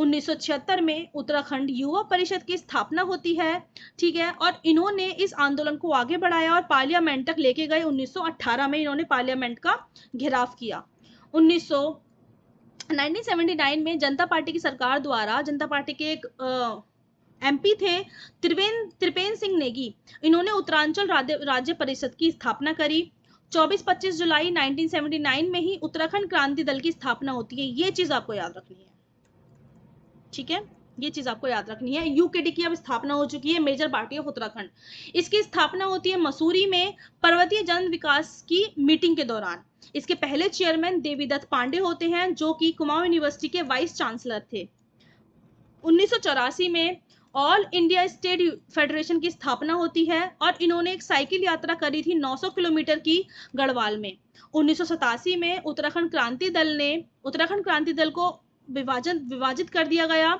1976 में उत्तराखंड युवा परिषद की स्थापना होती है ठीक है और इन्होंने इस आंदोलन को आगे बढ़ाया और पार्लियामेंट तक लेके गए 1918 में इन्होंने पार्लियामेंट का घेराव किया 1900 1979 में जनता पार्टी की सरकार द्वारा जनता पार्टी के एक एमपी थे त्रिवेन त्रिपेन सिंह नेगी इन्होंने उत्तरांचल राज्य परिषद की स्थापना करी 24-25 जुलाई 1979 में ही उत्तराखंड क्रांति दल की स्थापना होती है ये चीज आपको याद रखनी है ठीक है ये चीज आपको याद रखनी है यूकेडी की अब स्थापना हो चुकी है मेजर पार्टी ऑफ उत्तराखंड इसकी स्थापना होती है मसूरी में पर्वतीय जन विकास की मीटिंग के दौरान इसके पहले चेयरमैन देवीदत्त पांडे होते हैं जो कि कुमाऊं यूनिवर्सिटी के वाइस चांसलर थे उन्नीस में ऑल इंडिया स्टेट फेडरेशन की स्थापना होती है और इन्होंने एक साइकिल यात्रा करी थी 900 किलोमीटर की गढ़वाल में उन्नीस में उत्तराखंड क्रांति दल ने उत्तराखंड क्रांति दल को विभाजन विभाजित कर दिया गया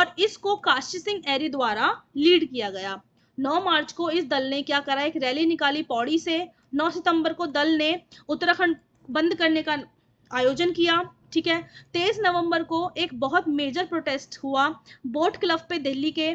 और इसको काशी सिंह एरी द्वारा लीड किया गया 9 मार्च को इस दल ने क्या करा एक रैली निकाली पौड़ी से 9 सितंबर को दल ने उत्तराखंड बंद करने का आयोजन किया ठीक है तेईस नवंबर को एक बहुत मेजर प्रोटेस्ट हुआ बोट क्लब पे दिल्ली के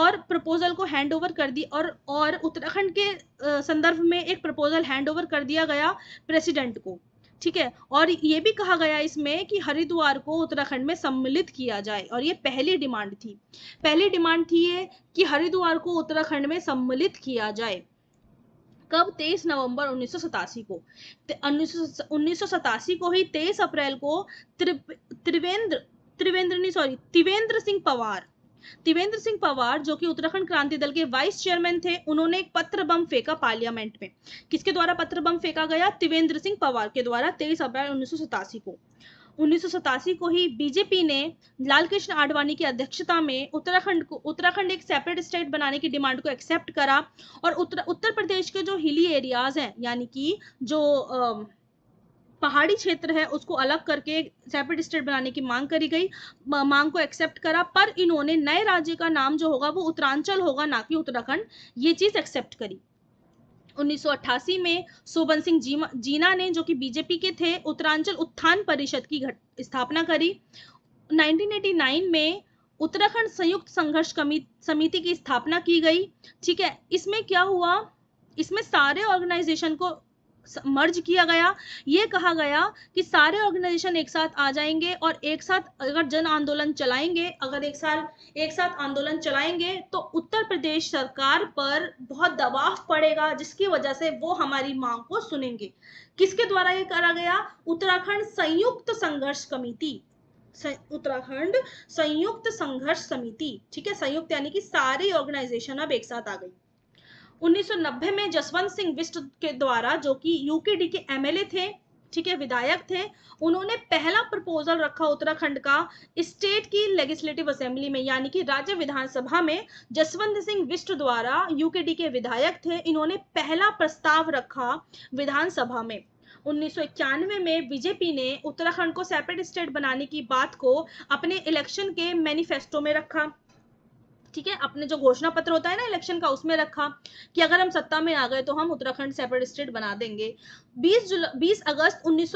और प्रपोजल को हैंड ओवर कर दी और और उत्तराखंड के संदर्भ में एक प्रपोजल हैंड ओवर कर दिया गया प्रेसिडेंट को ठीक है और ये भी कहा गया इसमें कि हरिद्वार को उत्तराखंड में सम्मिलित किया जाए और ये पहली डिमांड थी पहली डिमांड थी ये कि हरिद्वार को उत्तराखंड में सम्मिलित किया जाए कब 23 नवंबर उन्नीस को उन्नीस को ही 23 अप्रैल को त्रिवेंद्र त्रिवेंद्र नहीं सॉरी त्रिवेंद्र सिंह पवार त्रिवेंद्र सिंह पवार जो कि उत्तराखंड क्रांति दल के वाइस चेयरमैन थे उन्होंने एक पत्र बम फेंका पार्लियामेंट में किसके द्वारा पत्र बम फेंका गया त्रिवेंद्र सिंह पवार के द्वारा 23 अप्रैल उन्नीस को उन्नीस को ही बीजेपी ने लाल कृष्ण आडवाणी की अध्यक्षता में उत्तराखंड को उत्तराखंड एक सेपरेट स्टेट बनाने की डिमांड को एक्सेप्ट करा और उत्तर उत्तर प्रदेश के जो हिली एरियाज हैं यानी कि जो आ, पहाड़ी क्षेत्र है उसको अलग करके सेपरेट स्टेट बनाने की मांग करी गई मांग को एक्सेप्ट करा पर इन्होंने नए राज्य का नाम जो होगा वो उत्तरांचल होगा ना कि उत्तराखंड ये चीज़ एक्सेप्ट करी 1988 में सोबन सिंह जीना ने जो कि बीजेपी के थे उत्तरांचल उत्थान परिषद की स्थापना करी 1989 में उत्तराखंड संयुक्त संघर्ष समिति की स्थापना की गई ठीक है इसमें क्या हुआ इसमें सारे ऑर्गेनाइजेशन को मर्ज किया गया ये कहा गया कि सारे ऑर्गेनाइजेशन एक साथ आ जाएंगे और एक साथ अगर जन आंदोलन चलाएंगे अगर एक साल एक साथ आंदोलन चलाएंगे तो उत्तर प्रदेश सरकार पर बहुत दबाव पड़ेगा जिसकी वजह से वो हमारी मांग को सुनेंगे किसके द्वारा ये करा गया उत्तराखंड संयुक्त संघर्ष समिति उत्तराखंड संयुक्त संघर्ष समिति ठीक है संयुक्त यानी कि सारी ऑर्गेनाइजेशन अब एक साथ आ गई 1990 में जसवंत सिंह बिस्ट के द्वारा जो कि यूकेडी के एमएलए थे ठीक है विधायक थे उन्होंने पहला प्रपोजल रखा उत्तराखंड का स्टेट की लेजिस्लेटिव असेंबली में यानी कि राज्य विधानसभा में जसवंत सिंह विष्ट द्वारा यूकेडी के विधायक थे इन्होंने पहला प्रस्ताव रखा विधानसभा में उन्नीस में बीजेपी ने उत्तराखंड को सेपरेट स्टेट बनाने की बात को अपने इलेक्शन के मैनिफेस्टो में रखा ठीक है अपने जो घोषणा पत्र होता है ना इलेक्शन का उसमें रखा कि अगर हम सत्ता में आ गए तो हम उत्तराखंड सेपरेट स्टेट बना देंगे 20 जुलाई 20 अगस्त उन्नीस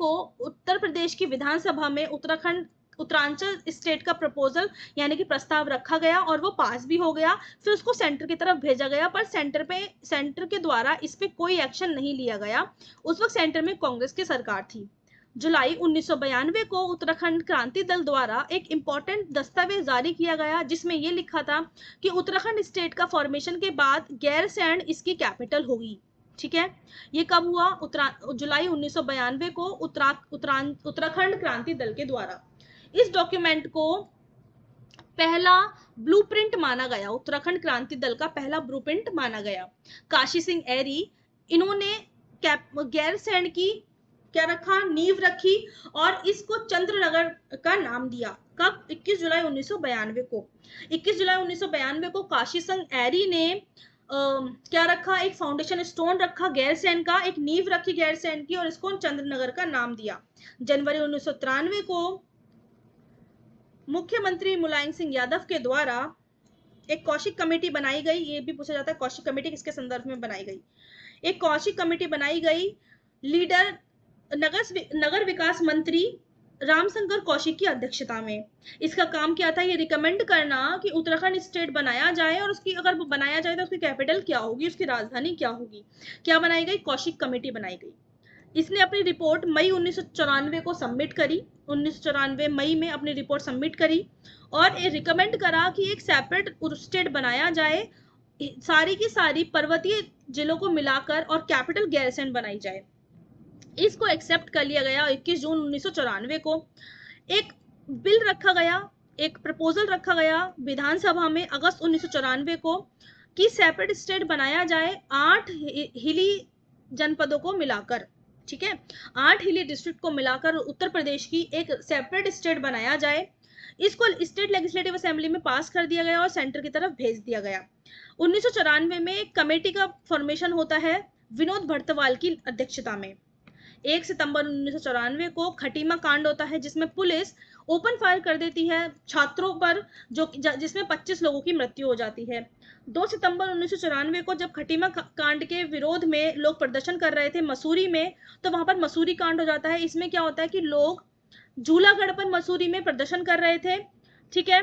को उत्तर प्रदेश की विधानसभा में उत्तराखंड उत्तरांचल स्टेट का प्रपोजल यानी कि प्रस्ताव रखा गया और वो पास भी हो गया फिर उसको सेंटर की तरफ भेजा गया पर सेंटर पे सेंटर के द्वारा इस पर कोई एक्शन नहीं लिया गया उस वक्त सेंटर में कांग्रेस की सरकार थी जुलाई उन्नीस को उत्तराखंड क्रांति दल द्वारा एक इम्पोर्टेंट दस्तावेज जारी किया गया जिसमें ये लिखा था कि उत्तराखंड स्टेट का फॉर्मेशन के बाद गैरसैंण इसकी कैपिटल होगी ठीक है ये कब हुआ उत्तरा जुलाई उन्नीस को उत्तरा उत्तरा उत्तराखंड क्रांति दल के द्वारा इस डॉक्यूमेंट को पहला ब्लूप्रिंट माना गया उत्तराखंड क्रांति दल का पहला ब्लूप्रिंट माना गया काशी सिंह एरी इन्होंने गैरसैंड की क्या रखा नींव रखी और इसको चंद्रनगर का नाम दिया कब 21 जुलाई उन्नीस को 21 जुलाई उन्नीस को काशी संघ एरी ने आ, क्या रखा एक फाउंडेशन स्टोन रखा गैरसैन का एक नींव रखी गैरसैन की और इसको चंद्रनगर का नाम दिया जनवरी उन्नीस को मुख्यमंत्री मुलायम सिंह यादव के द्वारा एक कौशिक कमेटी बनाई गई ये भी पूछा जाता है कौशिक कमेटी किसके संदर्भ में बनाई गई एक कौशिक कमेटी बनाई गई लीडर नगर नगर विकास मंत्री रामशंकर कौशिक की अध्यक्षता में इसका काम क्या था ये रिकमेंड करना कि उत्तराखंड स्टेट बनाया जाए और उसकी अगर बनाया जाए तो उसकी कैपिटल क्या होगी उसकी राजधानी क्या होगी क्या बनाई गई कौशिक कमेटी बनाई गई इसने अपनी रिपोर्ट मई उन्नीस को सबमिट करी उन्नीस मई में अपनी रिपोर्ट सबमिट करी और ये रिकमेंड करा कि एक सेपरेट स्टेट बनाया जाए सारी की सारी पर्वतीय जिलों को मिलाकर और कैपिटल गैरसैंड बनाई जाए इसको एक्सेप्ट कर लिया गया 21 जून उन्नीस को एक बिल रखा गया एक प्रपोजल रखा गया विधानसभा में अगस्त उन्नीस को कि सेपरेट स्टेट बनाया जाए आठ हिली जनपदों को मिलाकर ठीक है आठ हिली डिस्ट्रिक्ट को मिलाकर उत्तर प्रदेश की एक सेपरेट स्टेट बनाया जाए इसको स्टेट लेजिस्लेटिव असेंबली में पास कर दिया गया और सेंटर की तरफ भेज दिया गया उन्नीस में एक कमेटी का फॉर्मेशन होता है विनोद भरतवाल की अध्यक्षता में एक सितंबर उन्नीस को खटीमा कांड होता है जिसमें पुलिस ओपन फायर कर देती है छात्रों पर जो जिसमें 25 लोगों की मृत्यु हो जाती है 2 सितंबर उन्नीस को जब खटीमा कांड के विरोध में लोग प्रदर्शन कर रहे थे मसूरी में तो वहां पर मसूरी कांड हो जाता है इसमें क्या होता है कि लोग झूलागढ़ पर मसूरी में प्रदर्शन कर रहे थे ठीक है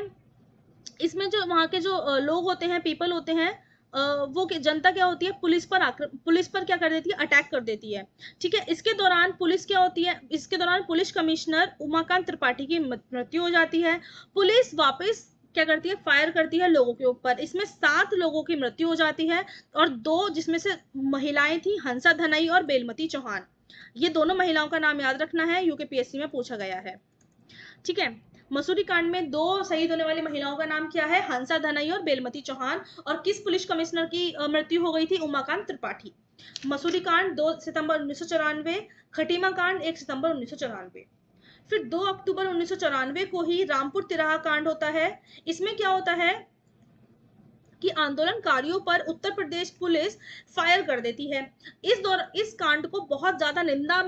इसमें जो वहाँ के जो लोग होते हैं पीपल होते हैं वो जनता क्या होती है पुलिस पर आकर पुलिस पर क्या कर देती है अटैक कर देती है ठीक है इसके दौरान पुलिस क्या होती है इसके दौरान पुलिस कमिश्नर उमाकांत त्रिपाठी की मृत्यु हो जाती है पुलिस वापस क्या करती है फायर करती है लोगों के ऊपर इसमें सात लोगों की मृत्यु हो जाती है और दो जिसमें से महिलाएं थी हंसा धनई और बेलमती चौहान ये दोनों महिलाओं का नाम याद रखना है यूके पीएससी में पूछा गया है ठीक है मसूरी कांड में दो शहीद होने वाली महिलाओं का नाम क्या है हंसा धनई और बेलमती चौहान और किस पुलिस कमिश्नर की मृत्यु हो गई थी उमाकांत त्रिपाठी मसूरी कांड दो सितंबर उन्नीस खटीमा कांड एक सितंबर उन्नीस फिर दो अक्टूबर उन्नीस को ही रामपुर तिराहा कांड होता है इसमें क्या होता है कि आंदोलनकारियों पर उत्तर प्रदेश पुलिस फायर कर देती है इस दौर इस कांड को बहुत ज्यादा निंदा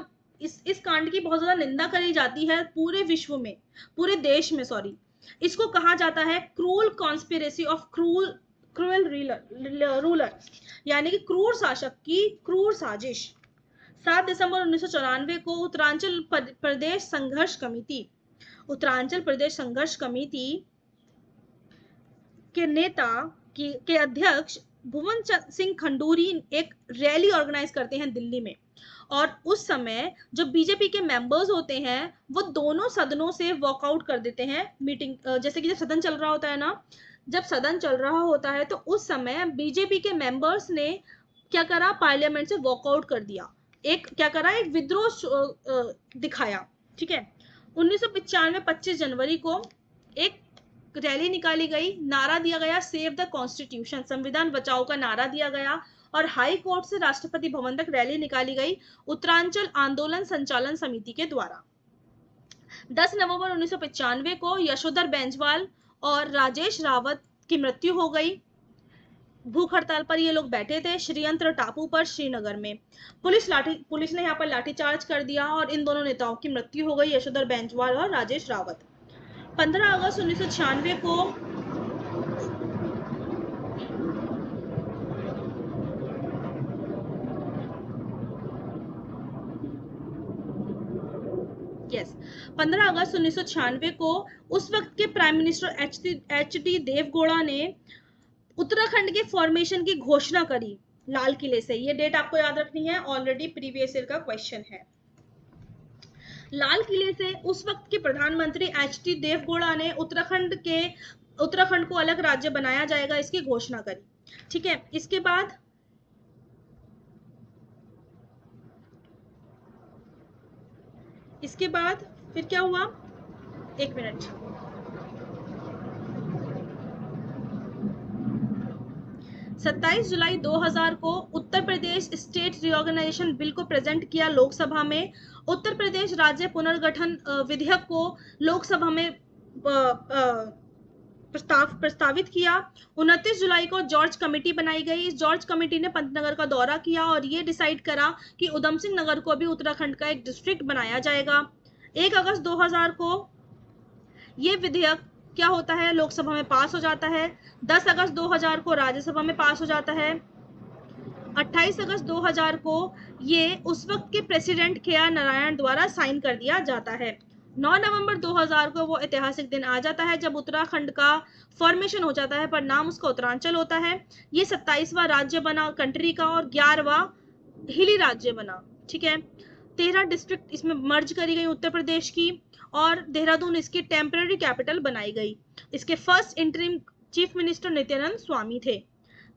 इस इस कांड की बहुत ज्यादा निंदा करी जाती है पूरे विश्व में पूरे देश में सॉरी इसको कहा जाता है cruel conspiracy of cruel cruel ruler यानी कि क्रूर शासक की क्रूर साजिश सात दिसंबर उन्नीस को उत्तरांचल प्रदेश संघर्ष कमेटी उत्तरांचल प्रदेश संघर्ष कमेटी के नेता की के अध्यक्ष भुवन सिंह खंडूरी एक रैली ऑर्गेनाइज करते हैं दिल्ली में और उस समय जो बीजेपी के मेंबर्स होते हैं वो दोनों सदनों से वॉकआउट कर देते हैं मीटिंग जैसे कि जब सदन चल रहा होता है ना जब सदन चल रहा होता है तो उस समय बीजेपी के मेंबर्स ने क्या करा पार्लियामेंट से वॉकआउट कर दिया एक क्या करा एक विद्रोह दिखाया ठीक है उन्नीस सौ पच्चीस जनवरी को एक रैली निकाली गई नारा दिया गया सेव द कॉन्स्टिट्यूशन संविधान बचाओ का नारा दिया गया और हाई कोर्ट से राष्ट्रपति भवन तक रैली निकाली गई उत्तरांचल आंदोलन संचालन समिति के द्वारा 10 नवंबर उन्नीस को यशोधर बेंजवाल और राजेश रावत की मृत्यु हो गई भूख हड़ताल पर ये लोग बैठे थे श्रीयंत्र टापू पर श्रीनगर में पुलिस लाठी पुलिस ने यहाँ पर लाठीचार्ज कर दिया और इन दोनों नेताओं की मृत्यु हो गई यशोधर बेंजवाल और राजेश रावत 15 अगस्त उन्नीस को 15 अगस्त उन्नीस को उस वक्त के prime minister H D Deve Gowda ने उत्तराखंड के फॉर्मेशन की घोषणा करी लाल किले से ये डेट आपको याद रखनी है ऑलरेडी प्रीवियस ईयर का क्वेश्चन है लाल किले से उस वक्त के प्रधानमंत्री एच टी देवगौड़ा ने उत्तराखंड के उत्तराखंड को अलग राज्य बनाया जाएगा इसकी घोषणा करी ठीक है इसके बाद इसके बाद फिर क्या हुआ एक मिनट सत्ताईस जुलाई 2000 को Uttar Pradesh state reorganisation bill को प्रेजेंट किया लोकसभा में उत्तर प्रदेश राज्य पुनर्गठन विधेयक को लोकसभा में प्रस्ताव प्रस्तावित किया 29 जुलाई को जॉर्ज कमेटी बनाई गई इस जॉर्ज कमेटी ने पंतनगर का दौरा किया और ये डिसाइड करा कि उधम सिंह नगर को भी उत्तराखंड का एक डिस्ट्रिक्ट बनाया जाएगा एक अगस्त 2000 को यह विधेयक क्या होता है लोकसभा में पास हो जाता है 10 अगस्त 2000 को राज्यसभा में पास हो जाता है 28 अगस्त 2000 को ये उस वक्त के प्रेसिडेंट के आर नारायण द्वारा साइन कर दिया जाता है 9 नवंबर 2000 को वो ऐतिहासिक दिन आ जाता है जब उत्तराखंड का फॉर्मेशन हो जाता है पर नाम उसका उत्तरांचल होता है ये सत्ताईसवा राज्य बना कंट्री का और ग्यारहवा हिली राज्य बना ठीक है तेरह डिस्ट्रिक्ट इसमें मर्ज करी गई उत्तर प्रदेश की और देहरादून इसकी टेम्पररी कैपिटल बनाई गई इसके first interim chief minister Nityanand Swami थे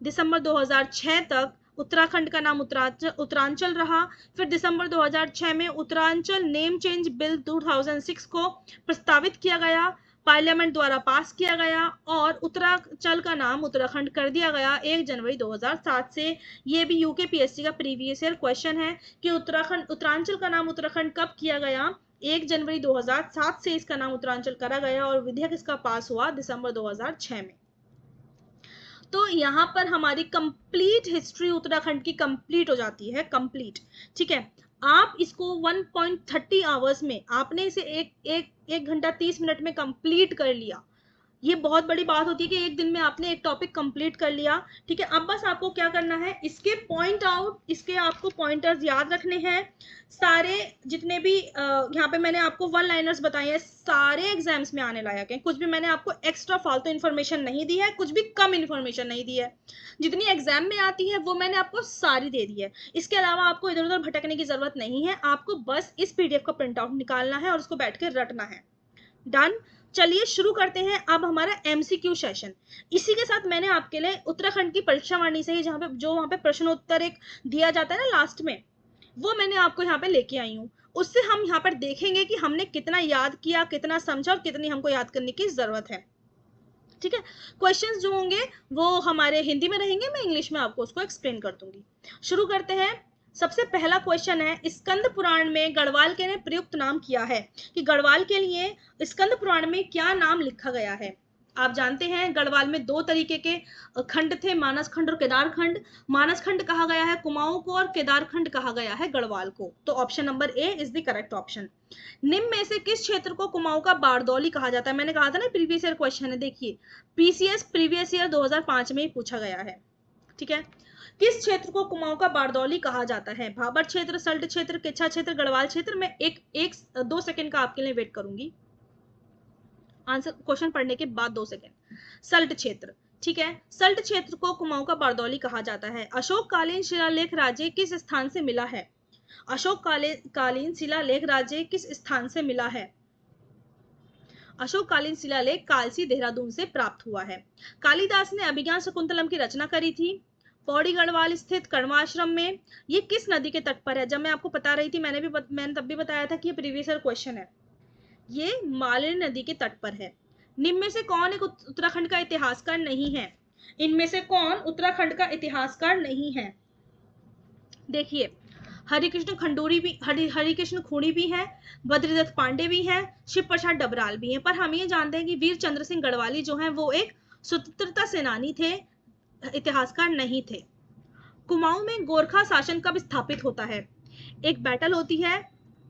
दिसंबर 2006 तक उत्तराखंड का नाम उत्तरांचल उत्तरांचल रहा फिर दिसंबर 2006 में उत्तरांचल नेम चेंज बिल 2006 को प्रस्तावित किया गया पार्लियामेंट द्वारा पास किया गया और उत्तराचल का नाम उत्तराखंड कर दिया गया एक जनवरी 2007 से ये भी यूके पीएससी का प्रीवियस ईयर क्वेश्चन है कि उत्तराखंड उत्तरांचल का नाम उत्तराखंड कब किया गया एक जनवरी 2007 से इसका नाम उत्तरांचल करा गया और विधेयक इसका पास हुआ दिसंबर 2006 में तो यहाँ पर हमारी कंप्लीट हिस्ट्री उत्तराखंड की कंप्लीट हो जाती है कंप्लीट ठीक है आप इसको 1.30 पॉइंट आवर्स में आपने इसे एक एक एक घंटा तीस मिनट में कंप्लीट कर लिया ये बहुत बड़ी बात होती है कि एक दिन में आपने एक टॉपिक कंप्लीट कर लिया ठीक है अब बस आपको क्या करना है इसके पॉइंट आउट इसके आपको पॉइंटर्स याद रखने हैं सारे जितने भी यहाँ पे मैंने आपको वन लाइनर्स बताए हैं सारे एग्जाम्स में आने लायक हैं कुछ भी मैंने आपको एक्स्ट्रा फालतू तो इन्फॉर्मेशन नहीं दी है कुछ भी कम इन्फॉर्मेशन नहीं दी है जितनी एग्जाम में आती है वो मैंने आपको सारी दे दी है इसके अलावा आपको इधर उधर भटकने की ज़रूरत नहीं है आपको बस इस पी का प्रिंट आउट निकालना है और उसको बैठ कर रटना है डन चलिए शुरू करते हैं अब हमारा एमसीक्यू सेशन इसी के साथ मैंने आपके लिए उत्तराखंड की परीक्षा वाणी से ही जहाँ पे जो वहाँ पे प्रश्नोत्तर एक दिया जाता है ना लास्ट में वो मैंने आपको यहाँ पे लेके आई हूँ उससे हम यहाँ पर देखेंगे कि हमने कितना याद किया कितना समझा और कितनी हमको याद करने की जरूरत है ठीक है क्वेश्चंस जो होंगे वो हमारे हिंदी में रहेंगे मैं इंग्लिश में आपको उसको एक्सप्लेन कर दूंगी शुरू करते हैं सबसे पहला क्वेश्चन है स्कंद पुराण में गढ़वाल के ने प्रयुक्त नाम किया है कि गढ़वाल के लिए स्कंद पुराण में क्या नाम लिखा गया है आप जानते हैं गढ़वाल में दो तरीके के खंड थे मानस खंड और केदार खंड मानस खंड कहा गया है कुमाऊं को और केदार खंड कहा गया है गढ़वाल को तो option number A is the correct option निम्न में से किस क्षेत्र को कुमाऊं का बारदौली कहा जाता है मैंने कहा था ना प्रीवियस ईयर क्वेश्चन है देखिए पीसीएस प्रीवियस ईयर दो में ही पूछा गया है ठीक है किस क्षेत्र को कुमाऊं का बारदौली कहा जाता है भाबर क्षेत्र सल्ट क्षेत्र किच्छा क्षेत्र गढ़वाल क्षेत्र में एक एक दो सेकंड का आपके लिए वेट करूंगी आंसर क्वेश्चन पढ़ने के बाद दो सेकंड सल्ट क्षेत्र ठीक है सल्ट क्षेत्र को कुमाऊं का बारदौली कहा जाता है अशोक कालीन शिलालेख राज्य किस स्थान से मिला है अशोक काले कालीन शिलालेख राज्य किस स्थान से मिला है अशोक कालीन शिलालेख कालसी देहरादून से प्राप्त हुआ है कालिदास ने अभिज्ञान शकुंतलम की रचना करी थी पौड़ी गढ़वाल स्थित कर्माश्रम में ये किस नदी के तट पर है जब मैं आपको बता रही थी मैंने भी बत, मैंने तब भी बताया था कि ये प्रीवियस ईयर क्वेश्चन है ये मालिनी नदी के तट पर है निम्न में से कौन एक उत्तराखंड का इतिहासकार नहीं है इनमें से कौन उत्तराखंड का इतिहासकार नहीं है देखिए हरिकृष्ण खंडूरी भी हरि हरिकृष्ण खूणी भी हैं बद्रीदत्त पांडे भी हैं शिव प्रसाद डबराल भी हैं पर हम ये जानते हैं कि वीर चंद्र सिंह गढ़वाली जो हैं वो एक स्वतंत्रता सेनानी थे इतिहासकार नहीं थे कुमाऊं में गोरखा शासन कब स्थापित होता है एक बैटल होती है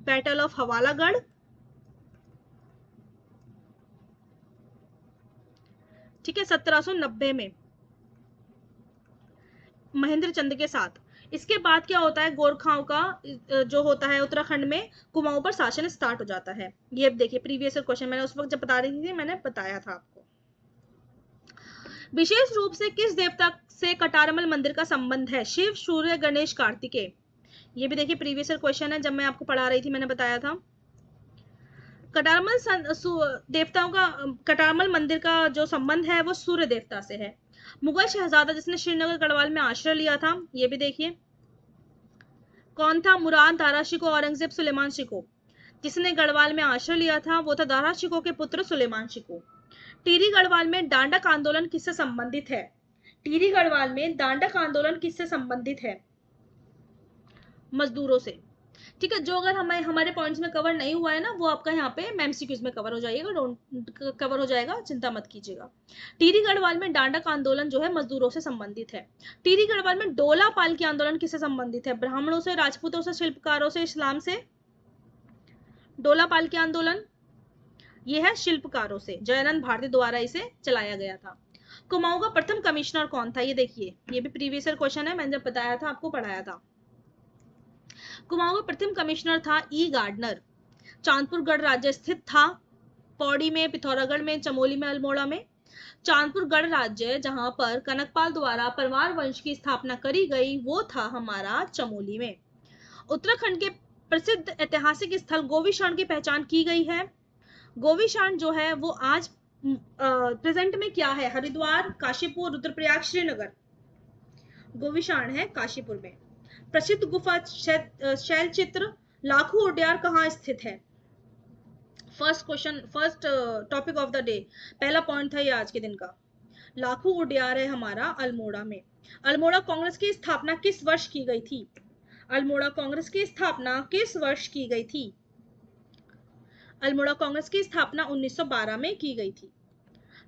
बैटल ऑफ हवालागढ़ ठीक है 1790 में महेंद्र चंद के साथ इसके बाद क्या होता है गोरखाओं का जो होता है उत्तराखंड में कुमाऊं पर शासन स्टार्ट हो जाता है ये देखिए प्रीवियस क्वेश्चन मैंने उस वक्त जब बता रही थी मैंने बताया था विशेष रूप से किस देवता से कटारमल मंदिर का संबंध है शिव सूर्य गणेश कार्तिकेय ये भी देखिए प्रीवियस क्वेश्चन है जब मैं आपको पढ़ा रही थी मैंने बताया था कटारमल देवताओं का कटारमल मंदिर का जो संबंध है वो सूर्य देवता से है मुगल शहजादा जिसने श्रीनगर गढ़वाल में आश्रय लिया था ये भी देखिए कौन था मुरान दारा शिको औरंगजेब सुलेमान शिको जिसने गढ़वाल में आश्रय लिया था वो था दारा शिको के पुत्र सुलेमान शिको टीरी गढ़वाल में डांडक आंदोलन किससे संबंधित है टीरी गढ़वाल में दांडक आंदोलन किससे संबंधित है मजदूरों से ठीक है जो अगर हमें हमारे पॉइंट्स में कवर नहीं हुआ है ना वो आपका यहाँ पे मेमसीक्यूज में कवर हो जाएगा डोंट कवर हो जाएगा चिंता मत कीजिएगा टीरी गढ़वाल में डांडक आंदोलन जो है मजदूरों से संबंधित है टीरी गढ़वाल में डोला पाल की आंदोलन किससे संबंधित है ब्राह्मणों से राजपूतों से शिल्पकारों से इस्लाम से डोला पाल के आंदोलन ये है शिल्पकारों से जयनंद भारती द्वारा इसे चलाया गया था कुमाऊं का प्रथम कमिश्नर कौन था ये देखिए ये भी प्रीवियस क्वेश्चन है मैंने जब बताया था आपको पढ़ाया था कुमाऊं का प्रथम कमिश्नर था ई e. गार्डनर चांदपुरगढ़ राज्य स्थित था पौड़ी में पिथौरागढ़ में चमोली में अल्मोड़ा में चांदपुरगढ़ राज्य जहां पर कनकपाल द्वारा परमार वंश की स्थापना करी गई वो था हमारा चमोली में उत्तराखंड के प्रसिद्ध ऐतिहासिक स्थल गोविषण की पहचान की गई है गोविशान जो है वो आज प्रेजेंट में क्या है हरिद्वार काशीपुर रुद्रप्रयाग श्रीनगर गोविशान है काशीपुर में प्रसिद्ध गुफा शैल चित्र लाखू उड्यार कहाँ स्थित है first question first topic of the day पहला पॉइंट था ये आज के दिन का लाखू उडियार है हमारा अल्मोड़ा में अल्मोड़ा कांग्रेस की स्थापना किस वर्ष की गई थी अल्मोड़ा कांग्रेस की स्थापना किस वर्ष की गई थी अल्मोड़ा कांग्रेस की स्थापना 1912 में की गई थी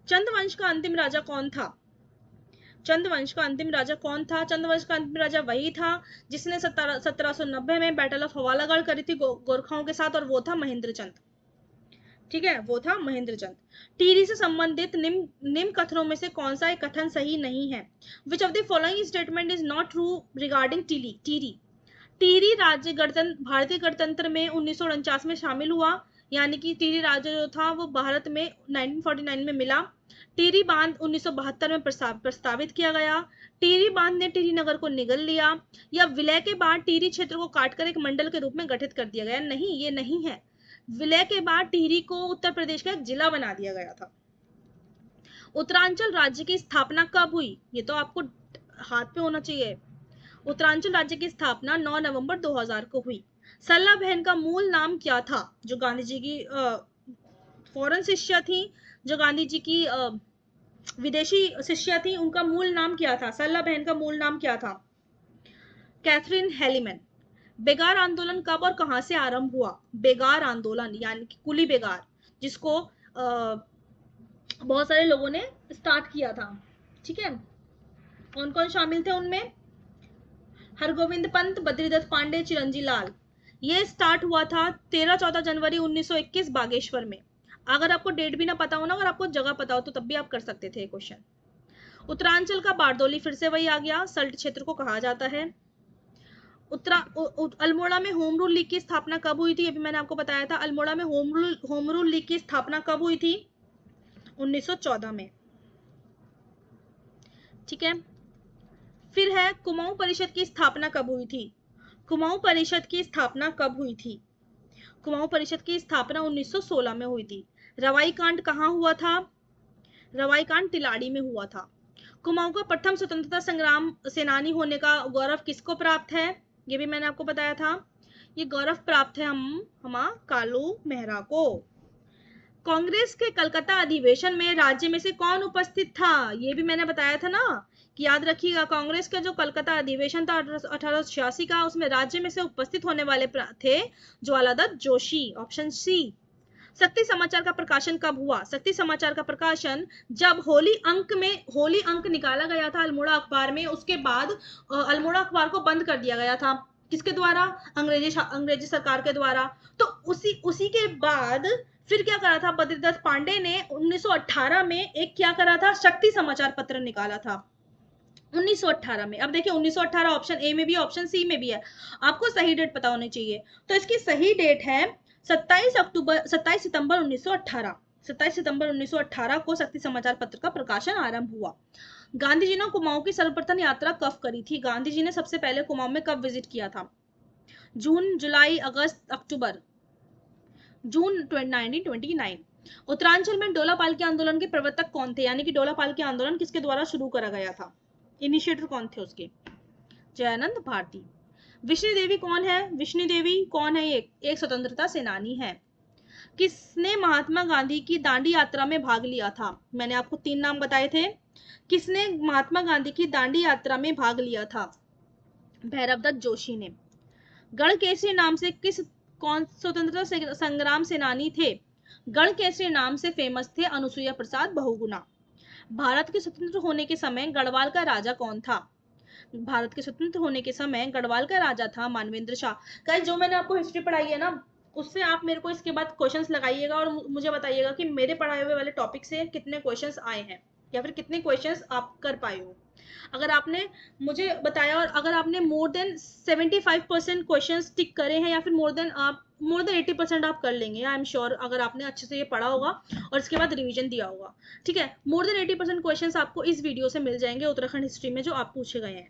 चंद वंश का अंतिम राजा कौन था चंद वंश का अंतिम राजा कौन था चंद वंश का अंतिम राजा वही था जिसने सत्रह में बैटल ऑफ हवालागढ़ करी थी गोरखाओं के साथ और वो था महेंद्र चंद ठीक है वो था महेंद्र चंद टीरी से संबंधित निम्न निम कथनों में से कौन सा एक कथन सही नहीं है which of the following statement is not true regarding Tehri Tehri Tehri राज्य गणतंत्र भारतीय गणतंत्र में उन्नीस में शामिल हुआ यानी कि टिहरी राजा जो था वो भारत में 1949 में मिला टीरी बांध 1972 में प्रस्तावित किया गया टिहरी बांध ने टीरी नगर को निगल लिया या विलय के बाद टिहरी क्षेत्र को काटकर एक मंडल के रूप में गठित कर दिया गया नहीं ये नहीं है विलय के बाद टिहरी को उत्तर प्रदेश का एक जिला बना दिया गया था उत्तरांचल राज्य की स्थापना कब हुई ये तो आपको हाथ पे होना चाहिए उत्तरांचल राज्य की स्थापना 9 नवंबर 2000 को हुई सल्ला बहन का मूल नाम क्या था जो गांधी जी की फॉरन शिष्या थी जो गांधी जी की विदेशी शिष्या थी उनका मूल नाम क्या था सल्ला बहन का मूल नाम क्या था कैथरीन हेलीमैन बेगार आंदोलन कब और कहाँ से आरंभ हुआ बेगार आंदोलन यानी कि कुली बेगार जिसको आ, बहुत सारे लोगों ने स्टार्ट किया था ठीक है कौन कौन शामिल थे उनमें हरगोविंद पंत बद्रीदत्त पांडे चिरंजी लाल ये स्टार्ट हुआ था तेरह चौदह जनवरी 1921 बागेश्वर में अगर आपको डेट भी ना पता हो ना अगर आपको जगह पता हो तो तब भी आप कर सकते थे क्वेश्चन उत्तरांचल का बारदोली फिर से वही आ गया सल्ट क्षेत्र को कहा जाता है उत्तरा अल्मोड़ा में होम रूल लीग की स्थापना कब हुई थी अभी मैंने आपको बताया था अल्मोड़ा में home rule home rule league की स्थापना कब हुई थी 1914 में ठीक है फिर है कुमाऊं परिषद की स्थापना कब हुई थी कुमाऊं परिषद की स्थापना कब हुई थी कुमाऊं परिषद की स्थापना 1916 में हुई थी रवाई कांड कहाँ हुआ था रवाई कांड तिलाड़ी में हुआ था कुमाऊं का प्रथम स्वतंत्रता संग्राम सेनानी होने का गौरव किसको प्राप्त है ये भी मैंने आपको बताया था ये गौरव प्राप्त है हम हमा कालू मेहरा को कांग्रेस के कलकत्ता अधिवेशन में राज्य में से कौन उपस्थित था ये भी मैंने बताया था ना कि याद रखिएगा कांग्रेस का जो कलकत्ता अधिवेशन था अठारह का उसमें राज्य में से उपस्थित होने वाले थे दत्त जोशी ऑप्शन सी शक्ति समाचार का प्रकाशन कब हुआ शक्ति समाचार का प्रकाशन जब होली अंक में होली अंक निकाला गया था अल्मोड़ा अखबार में उसके बाद अल्मोड़ा अखबार को बंद कर दिया गया था किसके द्वारा अंग्रेजी अंग्रेजी सरकार के द्वारा तो उसी उसी के बाद फिर क्या करा था बद्रीदत्त पांडे ने 1918 में एक क्या करा था शक्ति समाचार पत्र निकाला था 1918 में अब देखिए 1918 ऑप्शन ए में भी ऑप्शन सी में भी है आपको सही डेट पता होनी चाहिए तो इसकी सही डेट है 27 अक्टूबर 27 सितंबर 1918 27 सितंबर 1918 को शक्ति समाचार पत्र का प्रकाशन आरंभ हुआ गांधी जी ने कुमाऊं की सर्वप्रथम यात्रा कब करी थी गांधी जी ने सबसे पहले कुमाऊं में कब विजिट किया था जून जुलाई अगस्त अक्टूबर जून 1929 उत्तरांचल में डोलापाल के आंदोलन के प्रवर्तक कौन थे यानी कि डोलापाल के आंदोलन किसके द्वारा शुरू करा गया था इनिशिएटर कौन थे उसके जयानंद भारती विष्णु देवी कौन है विष्णु देवी कौन है एक, एक स्वतंत्रता सेनानी है किसने महात्मा गांधी की दांडी यात्रा में भाग लिया था मैंने आपको तीन नाम बताए थे किसने महात्मा गांधी की दांडी यात्रा में भाग लिया था भैरवदत्त जोशी ने गढ़ केसरी नाम से किस कौन स्वतंत्रता संग्राम सेनानी थे गढ़ केसरी नाम से फेमस थे अनुसुईया प्रसाद बहुगुना भारत के स्वतंत्र होने के समय गढ़वाल का राजा कौन था भारत के स्वतंत्र होने के समय गढ़वाल का राजा था मानवेंद्र शाह कल जो मैंने आपको हिस्ट्री पढ़ाई है ना उससे आप मेरे को इसके बाद क्वेश्चंस लगाइएगा और मुझे बताइएगा कि मेरे पढ़ाए हुए वाले टॉपिक से कितने क्वेश्चंस आए हैं या फिर कितने क्वेश्चंस आप कर पाए हो अगर आपने मुझे बताया और अगर आपने more than seventy five percent question tick करे हैं या फिर मोर देन आप मोर देन एट्टी परसेंट आप कर लेंगे आई एम श्योर अगर आपने अच्छे से ये पढ़ा होगा और इसके बाद रिवीजन दिया होगा ठीक है more than eighty percent question आपको इस वीडियो से मिल जाएंगे उत्तराखंड हिस्ट्री में जो आप पूछे गए हैं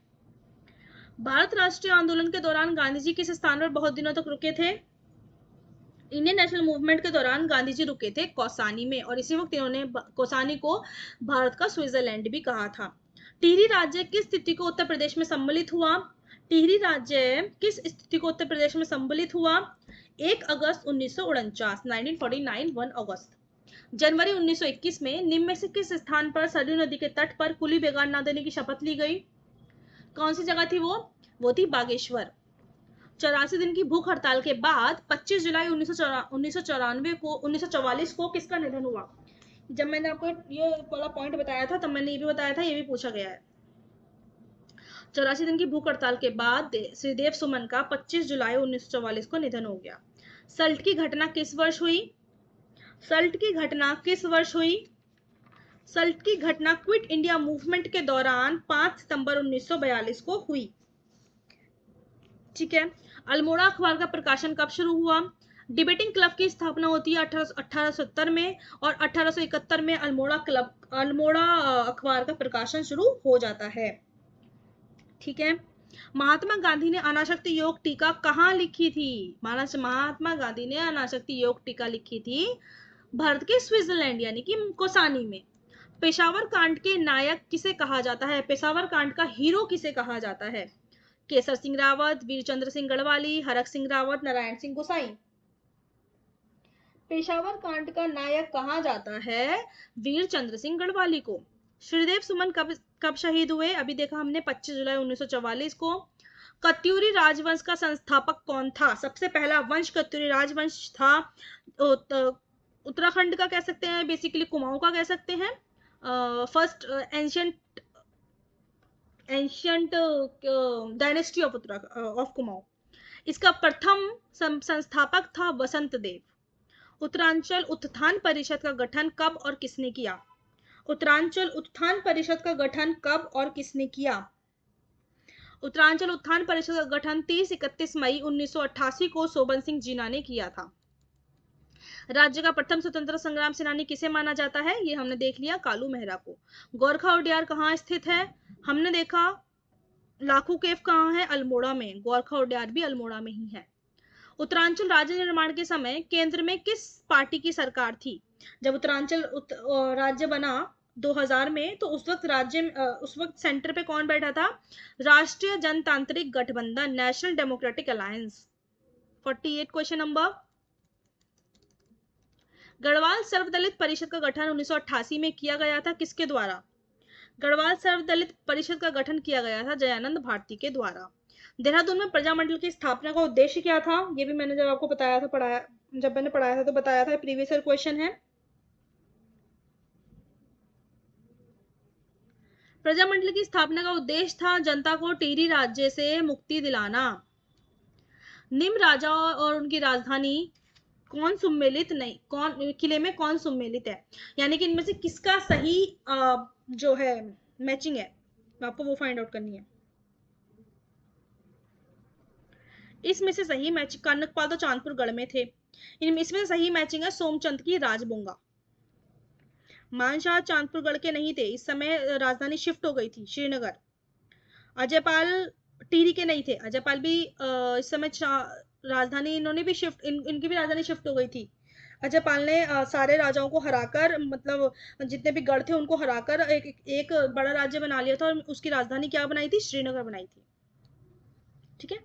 भारत राष्ट्रीय आंदोलन के दौरान गांधी जी किस स्थान पर बहुत दिनों तक रुके थे इंडियन नेशनल मूवमेंट के दौरान गांधी जी रुके थे कौसानी में और इसी वक्त इन्होंने कौसानी को भारत का स्विट्जरलैंड भी कहा था टिहरी राज्य किस स्थिति को उत्तर प्रदेश में सम्मिलित हुआ टिहरी राज्य किस स्थिति को उत्तर प्रदेश में सम्मिलित हुआ एक अगस्त उन्नीस सौ अगस्त जनवरी 1921 में निम्न में से किस स्थान पर सरयू नदी के तट पर कुली बेगान ना देने की शपथ ली गई कौन सी जगह थी वो वो थी बागेश्वर चौरासी दिन की भूख हड़ताल के बाद 25 जुलाई उन्नीस को उन्नीस को किसका निधन हुआ जब मैंने आपको ये वाला पॉइंट बताया था तब मैंने ये भी बताया था ये भी पूछा गया है चौरासी दिन की भूख हड़ताल के बाद श्रीदेव सुमन का 25 जुलाई उन्नीस को निधन हो गया सल्ट की घटना किस वर्ष हुई सल्ट की घटना किस वर्ष हुई सल्ट की घटना क्विट इंडिया मूवमेंट के दौरान 5 सितंबर 1942 को हुई ठीक है अल्मोड़ा अखबार का प्रकाशन कब शुरू हुआ डिबेटिंग क्लब की स्थापना होती है अठारह में और 1871 में अल्मोड़ा क्लब अल्मोड़ा अखबार का प्रकाशन शुरू हो जाता है ठीक है महात्मा गांधी ने अनाशक्ति योग टीका कहाँ लिखी थी महात्मा गांधी ने अनाशक्ति योग टीका लिखी थी भारत के स्विट्जरलैंड यानी कि कोसानी में पेशावर कांड के नायक किसे कहा जाता है पेशावर कांड का हीरो किसे कहा जाता है केसर सिंह रावत वीरचंद्र सिंह गढ़वाली हरक सिंह रावत नारायण सिंह गोसाई पेशावर कांड का नायक कहा जाता है वीरचंद्र सिंह गढ़वाली को श्रीदेव सुमन कब कब शहीद हुए अभी देखा हमने 25 जुलाई 1944 को कत्यूरी राजवंश का संस्थापक कौन था सबसे पहला वंश कत्यूरी राजवंश था उत्तराखंड का कह सकते हैं बेसिकली कुमाऊं का कह सकते हैं first ancient ancient dynasty of Uttarakhand of Kumaon इसका प्रथम संस्थापक था वसंत देव उत्तरांचल उत्थान परिषद का गठन कब और किसने किया उत्तरांचल उत्थान परिषद का गठन कब और किसने किया उत्तरांचल उत्थान परिषद का गठन 30 इकतीस मई 1988 को शोभन सिंह जीना ने किया था राज्य का प्रथम स्वतंत्र संग्राम सेनानी किसे माना जाता है ये हमने देख लिया कालू मेहरा को गोरखा उडियार कहाँ स्थित है हमने देखा लाखू केव कहाँ है अल्मोड़ा में गोरखा उडियार भी अल्मोड़ा में ही है उत्तरांचल राज्य निर्माण के समय केंद्र में किस पार्टी की सरकार थी जब उत्तरांचल उत, राज्य बना 2000 में तो उस वक्त राज्य उस वक्त सेंटर पे कौन बैठा था राष्ट्रीय जनतांत्रिक गठबंधन national democratic alliance 48 question number Garhwal सर्वदलित परिषद का गठन 1988 में किया गया था किसके द्वारा गढ़वाल सर्वदलित परिषद का गठन किया गया था जयानंद भारती के द्वारा देहरादून में प्रजामंडल की स्थापना का उद्देश्य क्या था ये भी मैंने जब आपको बताया था पढ़ाया जब मैंने पढ़ाया था तो बताया था प्रीवियस ईयर क्वेश्चन है प्रजामंडल की स्थापना का उद्देश्य था जनता को टीरी राज्य से मुक्ति दिलाना निम राजा और उनकी राजधानी कौन सम्मिलित नहीं कौन किले में कौन सम्मिलित है यानी कि इनमें से किसका सही जो है मैचिंग है आपको वो फाइंड आउट करनी है इसमें से सही मैचिंग कनकपाल तो चांदपुरगढ़ में थे इसमें से सही मैचिंग है सोमचंद की राजबोंगा मानशाह चांदपुरगढ़ के नहीं थे इस समय राजधानी शिफ्ट हो गई थी श्रीनगर अजयपाल टीरी के नहीं थे अजयपाल भी इस समय राजधानी इन्होंने भी शिफ्ट इन, इनकी भी राजधानी शिफ्ट हो गई थी अजयपाल ने सारे राजाओं को हराकर मतलब जितने भी गढ़ थे उनको हराकर एक एक बड़ा राज्य बना लिया था और उसकी राजधानी क्या बनाई थी श्रीनगर बनाई थी ठीक है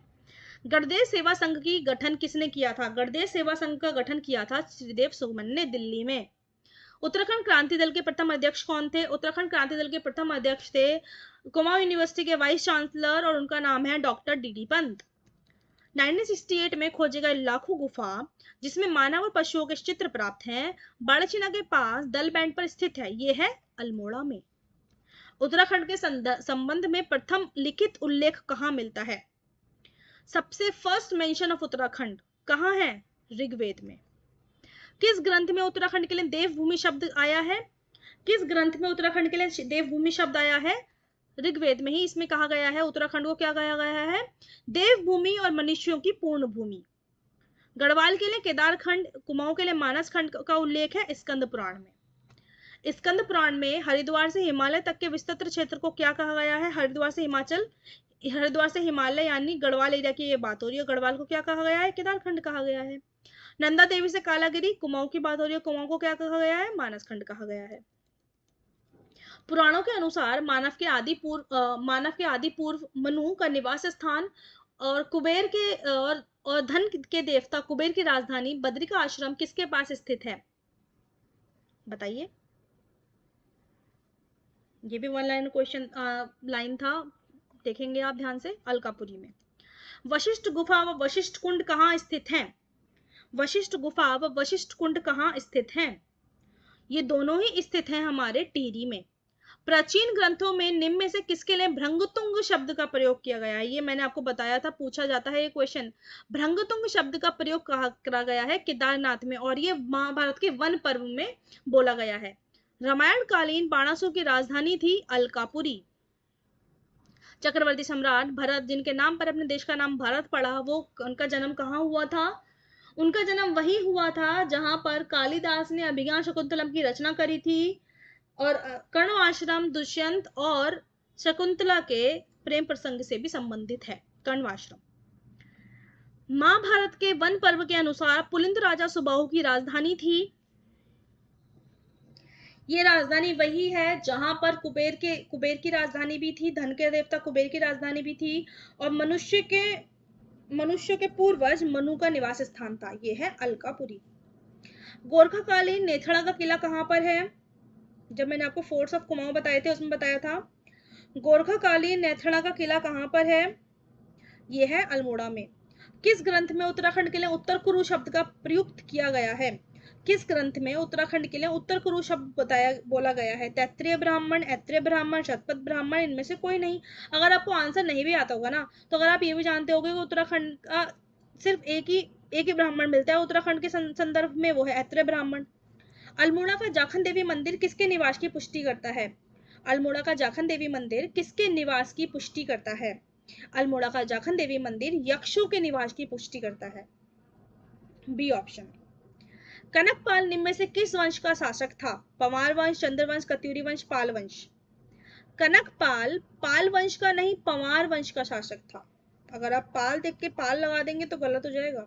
गणदेश सेवा संघ की गठन किसने किया था गणदेश सेवा संघ का गठन किया था श्रीदेव सुमन ने दिल्ली में उत्तराखंड क्रांति दल के प्रथम अध्यक्ष कौन थे उत्तराखंड क्रांति दल के प्रथम अध्यक्ष थे कुमाऊं यूनिवर्सिटी के वाइस चांसलर और उनका नाम है डॉक्टर डी डी पंत 1968 में खोजे गए लाखों गुफा जिसमें मानव और पशुओं के चित्र प्राप्त हैं बाड़ाचीना के पास दल बैंड पर स्थित है ये है अल्मोड़ा में उत्तराखंड के संबंध में प्रथम लिखित उल्लेख कहाँ मिलता है सबसे फर्स्ट मेंशन ऑफ उत्तराखंड कहाँ है ऋग्वेद में किस ग्रंथ में उत्तराखंड के लिए देवभूमि शब्द आया है किस ग्रंथ में उत्तराखंड के लिए देवभूमि शब्द आया है ऋग्वेद में ही इसमें कहा गया है उत्तराखंड को क्या कहा गया है देवभूमि और मनुष्यों की पूर्ण भूमि गढ़वाल के लिए केदारखंड कुमाऊं के लिए मानस खंड का उल्लेख है स्कंद पुराण में स्कंद पुराण में हरिद्वार से हिमालय तक के विस्तृत क्षेत्र को क्या कहा गया है हरिद्वार से हिमाचल हरिद्वार से हिमालय यानी गढ़वाल एरिया की ये बात हो रही है गढ़वाल को क्या कहा गया है केदारखंड कहा गया है नंदा देवी से कालागिरी कुमाऊं की बात हो रही है कुमाऊं को क्या कहा गया है मानस खंड कहा गया है पुराणों के अनुसार मानव के आदि पूर्व मानव के आदि पूर्व मनु का निवास स्थान और कुबेर के और और धन के देवता कुबेर की राजधानी बद्री का आश्रम किसके पास स्थित है बताइए ये भी वन लाइन क्वेश्चन लाइन था देखेंगे आप ध्यान से अलकापुरी में वशिष्ठ गुफा व वशिष्ठ कुंड कहाँ स्थित हैं वशिष्ठ गुफा व वशिष्ठ कुंड कहाँ स्थित हैं ये दोनों ही स्थित हैं हमारे टिहरी में प्राचीन ग्रंथों में निम्न में से किसके लिए भ्रंगतुंग शब्द का प्रयोग किया गया है ये मैंने आपको बताया था पूछा जाता है ये क्वेश्चन भ्रंगतुंग शब्द का प्रयोग कहा करा गया है केदारनाथ में और ये महाभारत के वन पर्व में बोला गया है रामायण कालीन बाणासुर की राजधानी थी अलकापुरी चक्रवर्ती सम्राट भरत जिनके नाम पर अपने देश का नाम भारत पड़ा वो उनका जन्म कहाँ हुआ था उनका जन्म वही हुआ था जहाँ पर कालिदास ने अभिज्ञान शकुंतलम की रचना करी थी और कर्ण आश्रम दुष्यंत और शकुंतला के प्रेम प्रसंग से भी संबंधित है आश्रम महाभारत के वन पर्व के अनुसार पुलिंद राजा सुबाहु की राजधानी थी ये राजधानी वही है जहां पर कुबेर के कुबेर की राजधानी भी थी धन के देवता कुबेर की राजधानी भी थी और मनुष्य के मनुष्य के पूर्वज मनु का निवास स्थान था ये है अलकापुरी गोरखाकालीन नेथड़ा का किला कहाँ पर है जब मैंने आपको फोर्ट्स ऑफ कुमाऊं बताए थे उसमें बताया था गोरखाकालीन नेथड़ा का किला कहाँ पर है ये है अल्मोड़ा में किस ग्रंथ में उत्तराखंड के लिए उत्तर कुरु शब्द का प्रयुक्त किया गया है किस ग्रंथ में उत्तराखंड के लिए उत्तर कुरु शब्द बताया बोला गया है तैत्रीय ब्राह्मण ऐत्रीय ब्राह्मण शतपथ ब्राह्मण इनमें से कोई नहीं अगर आपको आंसर नहीं भी आता होगा ना तो अगर आप ये भी जानते हो कि उत्तराखंड का सिर्फ एक ही एक ही ब्राह्मण मिलता है उत्तराखंड के संदर्भ में वो है ऐत्रीय ब्राह्मण अल्मोड़ा का जाखन देवी मंदिर किसके निवास की पुष्टि करता है अल्मोड़ा का जाखन देवी मंदिर किसके निवास की पुष्टि करता है अल्मोड़ा का जाखन देवी मंदिर यक्षों के निवास की पुष्टि करता है बी ऑप्शन कनकपाल निम्न से किस वंश का शासक था पवार वंश चंद्रवंश कत्यूरी वंश पाल वंश कनकपाल पाल वंश का नहीं पवार वंश का शासक था अगर आप पाल देख के पाल लगा देंगे तो गलत हो जाएगा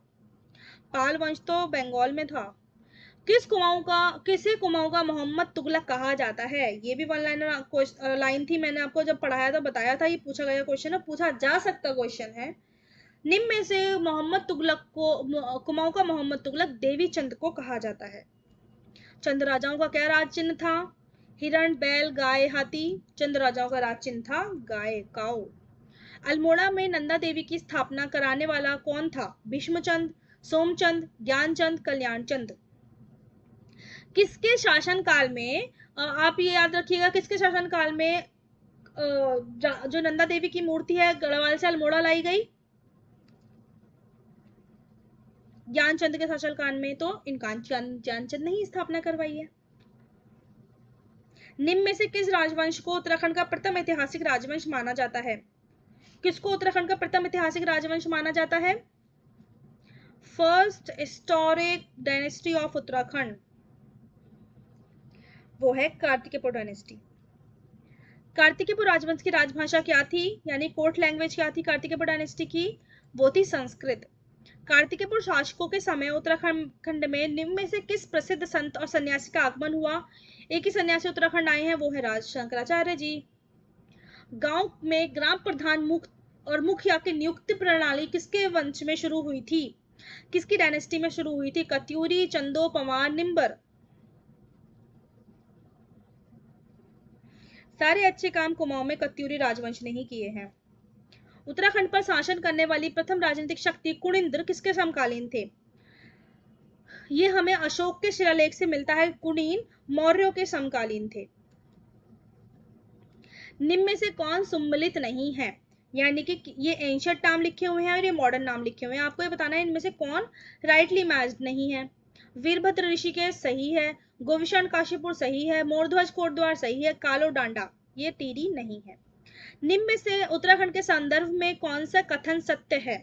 पाल वंश तो बंगाल में था किस कुमाऊं का किसे कुमाऊं का मोहम्मद तुगलक कहा जाता है ये भी वन लाइन लाइन थी मैंने आपको जब पढ़ाया था बताया था ये पूछा गया क्वेश्चन है पूछा जा सकता क्वेश्चन है निम्न में से मोहम्मद तुगलक को कुमाऊं का मोहम्मद तुगलक देवी चंद को कहा जाता है चंद राजाओं का क्या राज चिन्ह था हिरण बैल गाय हाथी चंद राजाओं का राज चिन्ह था गाय काओ अल्मोड़ा में नंदा देवी की स्थापना कराने वाला कौन था भीष्मचंद सोमचंद ज्ञानचंद कल्याणचंद किसके शासन काल में आप ये याद रखिएगा किसके शासन काल में जो नंदा देवी की मूर्ति है गढ़वाल से अल्मोड़ा लाई गई ज्ञानचंद के शासन काल में तो इन ज्ञानचंद ने ही स्थापना करवाई है निम्न में से किस राजवंश को उत्तराखंड का प्रथम ऐतिहासिक राजवंश माना जाता है किसको उत्तराखंड का प्रथम ऐतिहासिक राजवंश माना जाता है first historic dynasty of Uttarakhand वो है कार्तिकेपुर डायनेस्टी कार्तिकेपुर राजवंश की राजभाषा क्या थी यानी कोर्ट लैंग्वेज क्या थी कार्तिकेपुर डायनेस्टी की वो थी संस्कृत कार्तिकेपुर शासकों के समय उत्तराखंड में निम्न में से किस प्रसिद्ध संत और सन्यासी का आगमन हुआ एक ही सन्यासी उत्तराखंड आए हैं वो है राज शंकराचार्य जी गांव में ग्राम प्रधान मुक्त और मुखिया की नियुक्ति प्रणाली किसके वंश में शुरू हुई थी किसकी डायनेस्टी में शुरू हुई थी कत्यूरी चंदो पवार निम्बर सारे अच्छे काम कुमाऊं में कत्यूरी राजवंश ने ही किए हैं उत्तराखंड पर शासन करने वाली प्रथम राजनीतिक शक्ति कुणिंद्र किसके समकालीन थे ये हमें अशोक के शिलालेख से मिलता है कुणीन मौर्यों के समकालीन थे निम्न में से कौन सम्मिलित नहीं है यानी कि ये एंशियट नाम लिखे हुए हैं और ये मॉडर्न नाम लिखे हुए हैं आपको ये बताना है इनमें से कौन राइटली मैच नहीं है वीरभद्र ऋषिकेश सही है गोविषण काशीपुर सही है मोरध्वज कोटद्वार सही है कालो डांडा ये टीडी नहीं है निम्न से उत्तराखंड के संदर्भ में कौन सा कथन सत्य है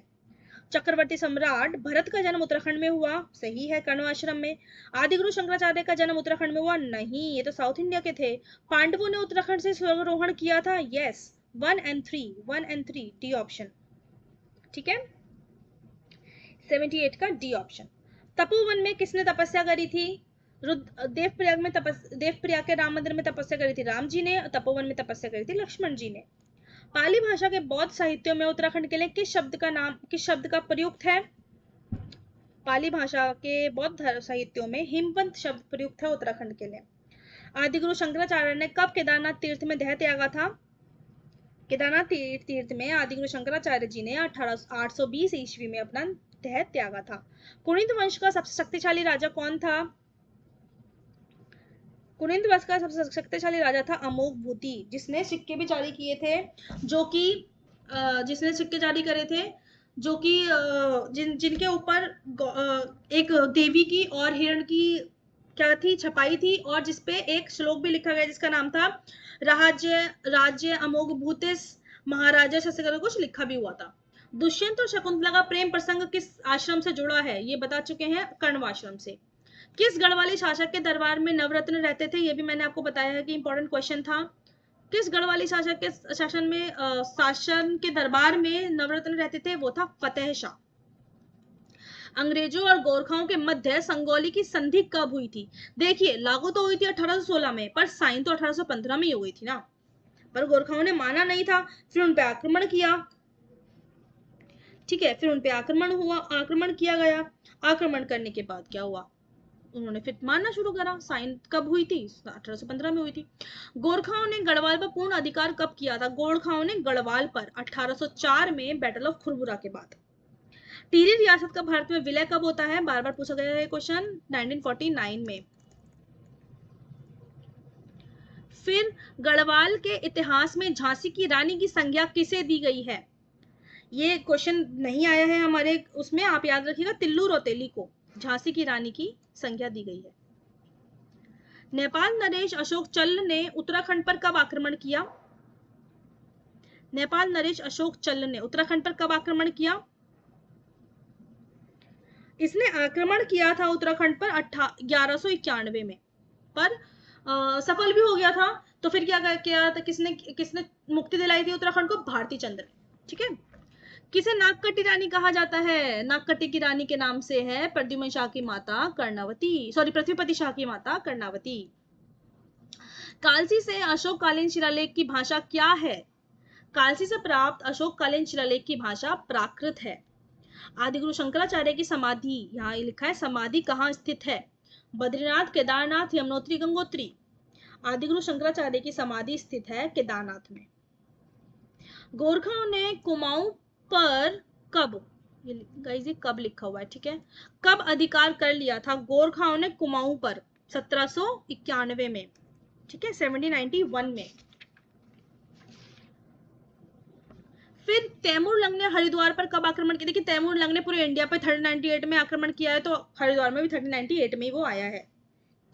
चक्रवर्ती सम्राट भरत का जन्म उत्तराखंड में हुआ सही है कर्ण आश्रम में आदिगुरु शंकराचार्य का जन्म उत्तराखंड में हुआ नहीं ये तो साउथ इंडिया के थे पांडवों ने उत्तराखंड से स्वरोहण किया था yes one and three one and three D option ठीक है सेवेंटी एट का डी ऑप्शन तपोवन में किसने तपस्या करी थी देवप्रयाग में तपस देवप्रयाग के राम मंदिर में तपस्या करी थी राम जी ने तपोवन में तपस्या करी थी लक्ष्मण जी ने पाली भाषा के बौद्ध साहित्यों में उत्तराखंड के लिए किस शब्द का नाम किस शब्द का प्रयुक्त है पाली भाषा के बौद्ध साहित्यों में हिमवंत शब्द प्रयुक्त है उत्तराखंड के लिए आदिगुरु शंकराचार्य ने कब केदारनाथ तीर्थ में देह त्यागा था केदारनाथ तीर्थ तीर्थ में आदिगुरु शंकराचार्य जी ने अठारह आठ ईस्वी में अपना देह त्यागा था कुणित वंश का सबसे शक्तिशाली राजा कौन था कुनिंद वंश का सबसे शक्तिशाली राजा था अमोघ भूति जिसने सिक्के भी जारी किए थे जो कि जिसने सिक्के जारी करे थे जो कि जिन जिनके ऊपर एक देवी की और हिरण की क्या थी छपाई थी और जिसपे एक श्लोक भी लिखा गया जिसका नाम था राज्य राज्य अमोघ भूतिस महाराजा शशिकर कुछ लिखा भी हुआ था दुष्यंत और शकुंतला का प्रेम प्रसंग किस आश्रम से जुड़ा है ये बता चुके हैं कर्ण आश्रम से किस गढ़वाली शासक के दरबार में नवरत्न रहते थे ये भी मैंने आपको बताया है कि इंपॉर्टेंट क्वेश्चन था किस गढ़वाली शासक के शासन में आ, शासन के दरबार में नवरत्न रहते थे वो था फतेह शाह अंग्रेजों और गोरखाओं के मध्य संगोली की संधि कब हुई थी देखिए लागू तो हुई थी 1816 में पर साइन तो 1815 में ही हुई थी ना पर गोरखाओं ने माना नहीं था फिर उन पर आक्रमण किया ठीक है फिर उन पर आक्रमण हुआ आक्रमण किया गया आक्रमण करने के बाद क्या हुआ उन्होंने फिट मानना शुरू करा साइन कब हुई थी 1815 में हुई थी गोरखाओं ने गढ़वाल पर पूर्ण अधिकार कब किया था गोरखाओं ने गढ़वाल पर 1804 में बैटल ऑफ खुरबुरा के बाद टीरी रियासत का भारत में विलय कब होता है बार बार पूछा गया है क्वेश्चन 1949 में फिर गढ़वाल के इतिहास में झांसी की रानी की संज्ञा किसे दी गई है ये क्वेश्चन नहीं आया है हमारे उसमें आप याद रखिएगा तिल्लू रोतेली को झांसी की रानी की संज्ञा दी गई है नेपाल नरेश अशोक चल ने उत्तराखंड पर कब आक्रमण किया नेपाल नरेश अशोक चल ने उत्तराखंड पर कब आक्रमण किया इसने आक्रमण किया था उत्तराखंड पर अट्ठा ग्यारह में पर आ, सफल भी हो गया था तो फिर क्या किया था किसने किसने मुक्ति दिलाई थी उत्तराखंड को भारती चंद्र ठीक है किसे नागकटी रानी कहा जाता है नागकटी की रानी के नाम से है प्रद्युमन शाह की माता कर्णावती सॉरी पृथ्वीपति शाह की माता कर्णावती कालसी से अशोक कालीन शिलालेख की भाषा क्या है कालसी से प्राप्त अशोक कालीन शिलालेख की भाषा प्राकृत है आदिगुरु शंकराचार्य की समाधि यहाँ लिखा है समाधि कहाँ स्थित है बद्रीनाथ केदारनाथ यमुनोत्री गंगोत्री आदिगुरु शंकराचार्य की समाधि स्थित है केदारनाथ में गोरखों ने कुमाऊं पर कब ये गाइस ये कब लिखा हुआ है ठीक है कब अधिकार कर लिया था गोरखाओं ने कुमाऊं पर सत्रह में ठीक है सेवनटीन नाइनटी वन में फिर तैमूर लंग ने हरिद्वार पर कब आक्रमण किया देखिए तैमूर लंग ने पूरे इंडिया पर 1398 नाइनटी एट में आक्रमण किया है तो हरिद्वार में भी 1398 नाइनटी एट में ही वो आया है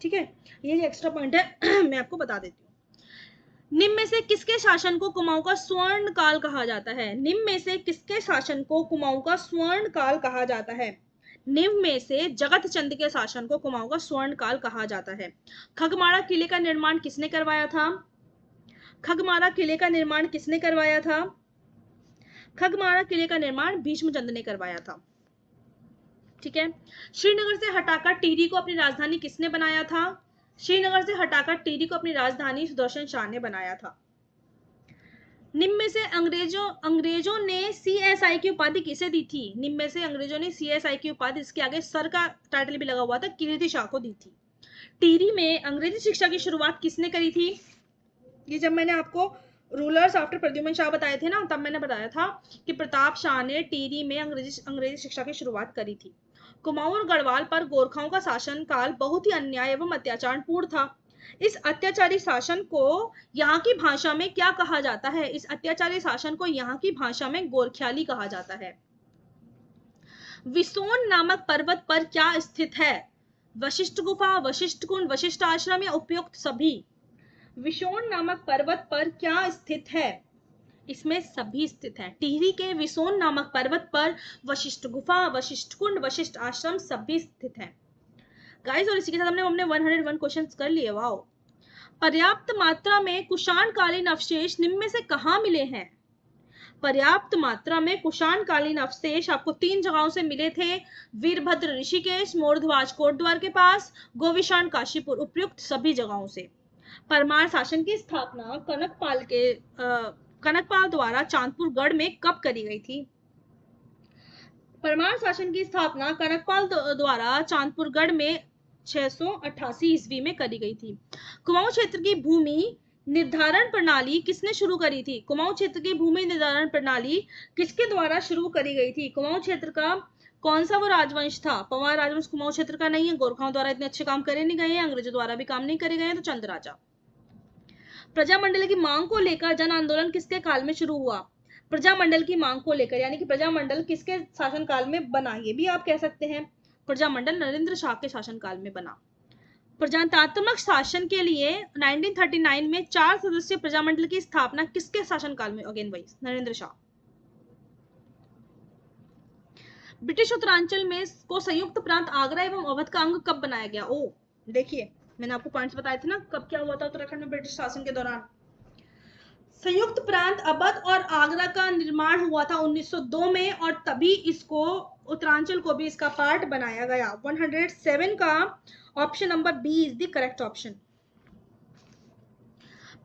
ठीक है ये एक्स्ट्रा पॉइंट है मैं आपको बता देती हूँ निम्न में से किसके शासन को कुमाऊं का स्वर्ण काल कहा जाता है निम्न में से किसके शासन को कुमाऊं का स्वर्ण काल कहा जाता है निम्न में से जगत चंद के शासन को कुमाऊं का स्वर्ण काल कहा जाता है खगमाड़ा किले का निर्माण किसने करवाया था खगमाड़ा किले का निर्माण किसने करवाया था खगमाड़ा किले का निर्माण भीष्म चंद ने करवाया था ठीक है श्रीनगर से हटाकर टिहरी को अपनी राजधानी किसने बनाया था श्रीनगर से हटाकर टीरी को अपनी राजधानी सुदर्शन शाह ने बनाया था निम्न में से अंग्रेजों अंग्रेजों ने सी एस आई की उपाधि किसे दी थी निम्न में से अंग्रेजों ने सी एस आई की उपाधि इसके आगे सर का टाइटल भी लगा हुआ था कीर्ति शाह को दी थी टीरी में अंग्रेजी शिक्षा की शुरुआत किसने करी थी ये जब मैंने आपको रूलर्स आफ्टर प्रद्युमन शाह बताए थे ना तब मैंने बताया था कि प्रताप शाह ने टीरी में अंग्रेजी अंग्रेजी शिक्षा की शुरुआत करी थी कुमाऊं और गढ़वाल पर गोरखाओं का शासन काल बहुत ही अन्याय एवं अत्याचार पूर्ण था इस अत्याचारी शासन को यहाँ की भाषा में क्या कहा जाता है इस अत्याचारी शासन को यहाँ की भाषा में गोरख्याली कहा जाता है विसोन नामक पर्वत पर क्या स्थित है वशिष्ठ गुफा वशिष्ठ कुंड वशिष्ठ आश्रम या उपयुक्त सभी विशोन नामक पर्वत पर क्या स्थित है इसमें सभी स्थित है टिहरी के विसोन नामक पर्वत पर वशिष्ठ गुफा वशिष्ठ कुंड वशिष्ठ आश्रम सभी स्थित है गाइस और इसी के साथ हमने हमने 101 क्वेश्चंस कर लिए वाओ पर्याप्त मात्रा में कुषाण कालीन अवशेष निम्न में से कहा मिले हैं पर्याप्त मात्रा में कुषाण कालीन अवशेष आपको तीन जगहों से मिले थे वीरभद्र ऋषिकेश मोरध्वाज कोटद्वार के पास गोविषाण काशीपुर उपयुक्त सभी जगहों से परमार शासन की स्थापना कनकपाल के आ, कनकपाल द्वारा चांदपुर गढ़ में कब करी गई थी परमार शासन की स्थापना कनकपाल द्वारा गढ़ में 688 ईस्वी में करी गई थी कुमाऊं क्षेत्र की भूमि निर्धारण प्रणाली किसने शुरू करी थी कुमाऊं क्षेत्र की भूमि निर्धारण प्रणाली किसके द्वारा शुरू करी गई थी कुमाऊं क्षेत्र का कौन सा वो राजवंश था पवार राजवंश कुमाऊं क्षेत्र का नहीं है गोरखाओं द्वारा इतने अच्छे काम करे नहीं गए हैं अंग्रेजों द्वारा भी काम नहीं करे गए हैं तो चंद राजा प्रजामंडल की मांग को लेकर जन आंदोलन किसके काल में शुरू हुआ प्रजामंडल की मांग को लेकर यानी कि प्रजामंडल किसके शासनकाल में बना ये भी आप कह सकते हैं प्रजामंडल नरेंद्र शाह के शासनकाल में बना प्रजातात्मक शासन के लिए 1939 में चार सदस्यीय प्रजामंडल की स्थापना किसके शासनकाल में अगेन वही नरेंद्र शाह ब्रिटिश उत्तरांचल में को संयुक्त प्रांत आगरा एवं अवध का अंग कब बनाया गया ओ देखिए मैंने आपको पॉइंट्स बताए थे ना कब क्या हुआ था उत्तराखंड में ब्रिटिश शासन के दौरान संयुक्त प्रांत अवध और आगरा का निर्माण हुआ था 1902 में और तभी इसको उत्तरांचल को भी इसका पार्ट बनाया गया 107 का option number B is the correct option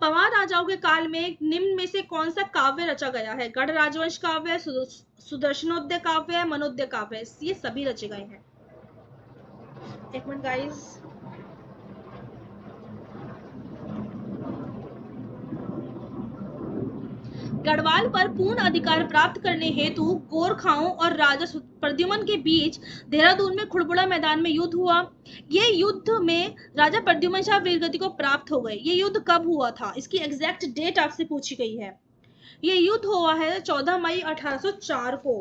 Pawar राजाओं के काल में निम्न में से कौन सा काव्य रचा गया है गढ़ राजवंश काव्य सुदर्शनोदय काव्य मनोदय काव्य ये सभी रचे गए हैं एक मिनट गाइस गढ़वाल पर पूर्ण अधिकार प्राप्त करने हेतु गोरखाओं और राजा प्रद्युमन के बीच देहरादून में खुड़बुड़ा मैदान में युद्ध हुआ ये युद्ध में राजा प्रद्युमन शाह वीरगति को प्राप्त हो गए ये युद्ध कब हुआ था इसकी एग्जैक्ट डेट आपसे पूछी गई है ये युद्ध हुआ है 14 मई 1804 को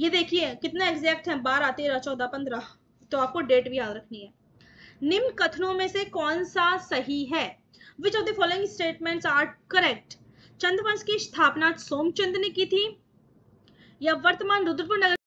ये देखिए कितना एग्जैक्ट है बारह तेरह चौदह पंद्रह तो आपको डेट भी याद रखनी है निम्न कथनों में से कौन सा सही है which of the following statements are correct चंद्रवंश की स्थापना सोमचंद ने की थी यह वर्तमान रुद्रपुर नगर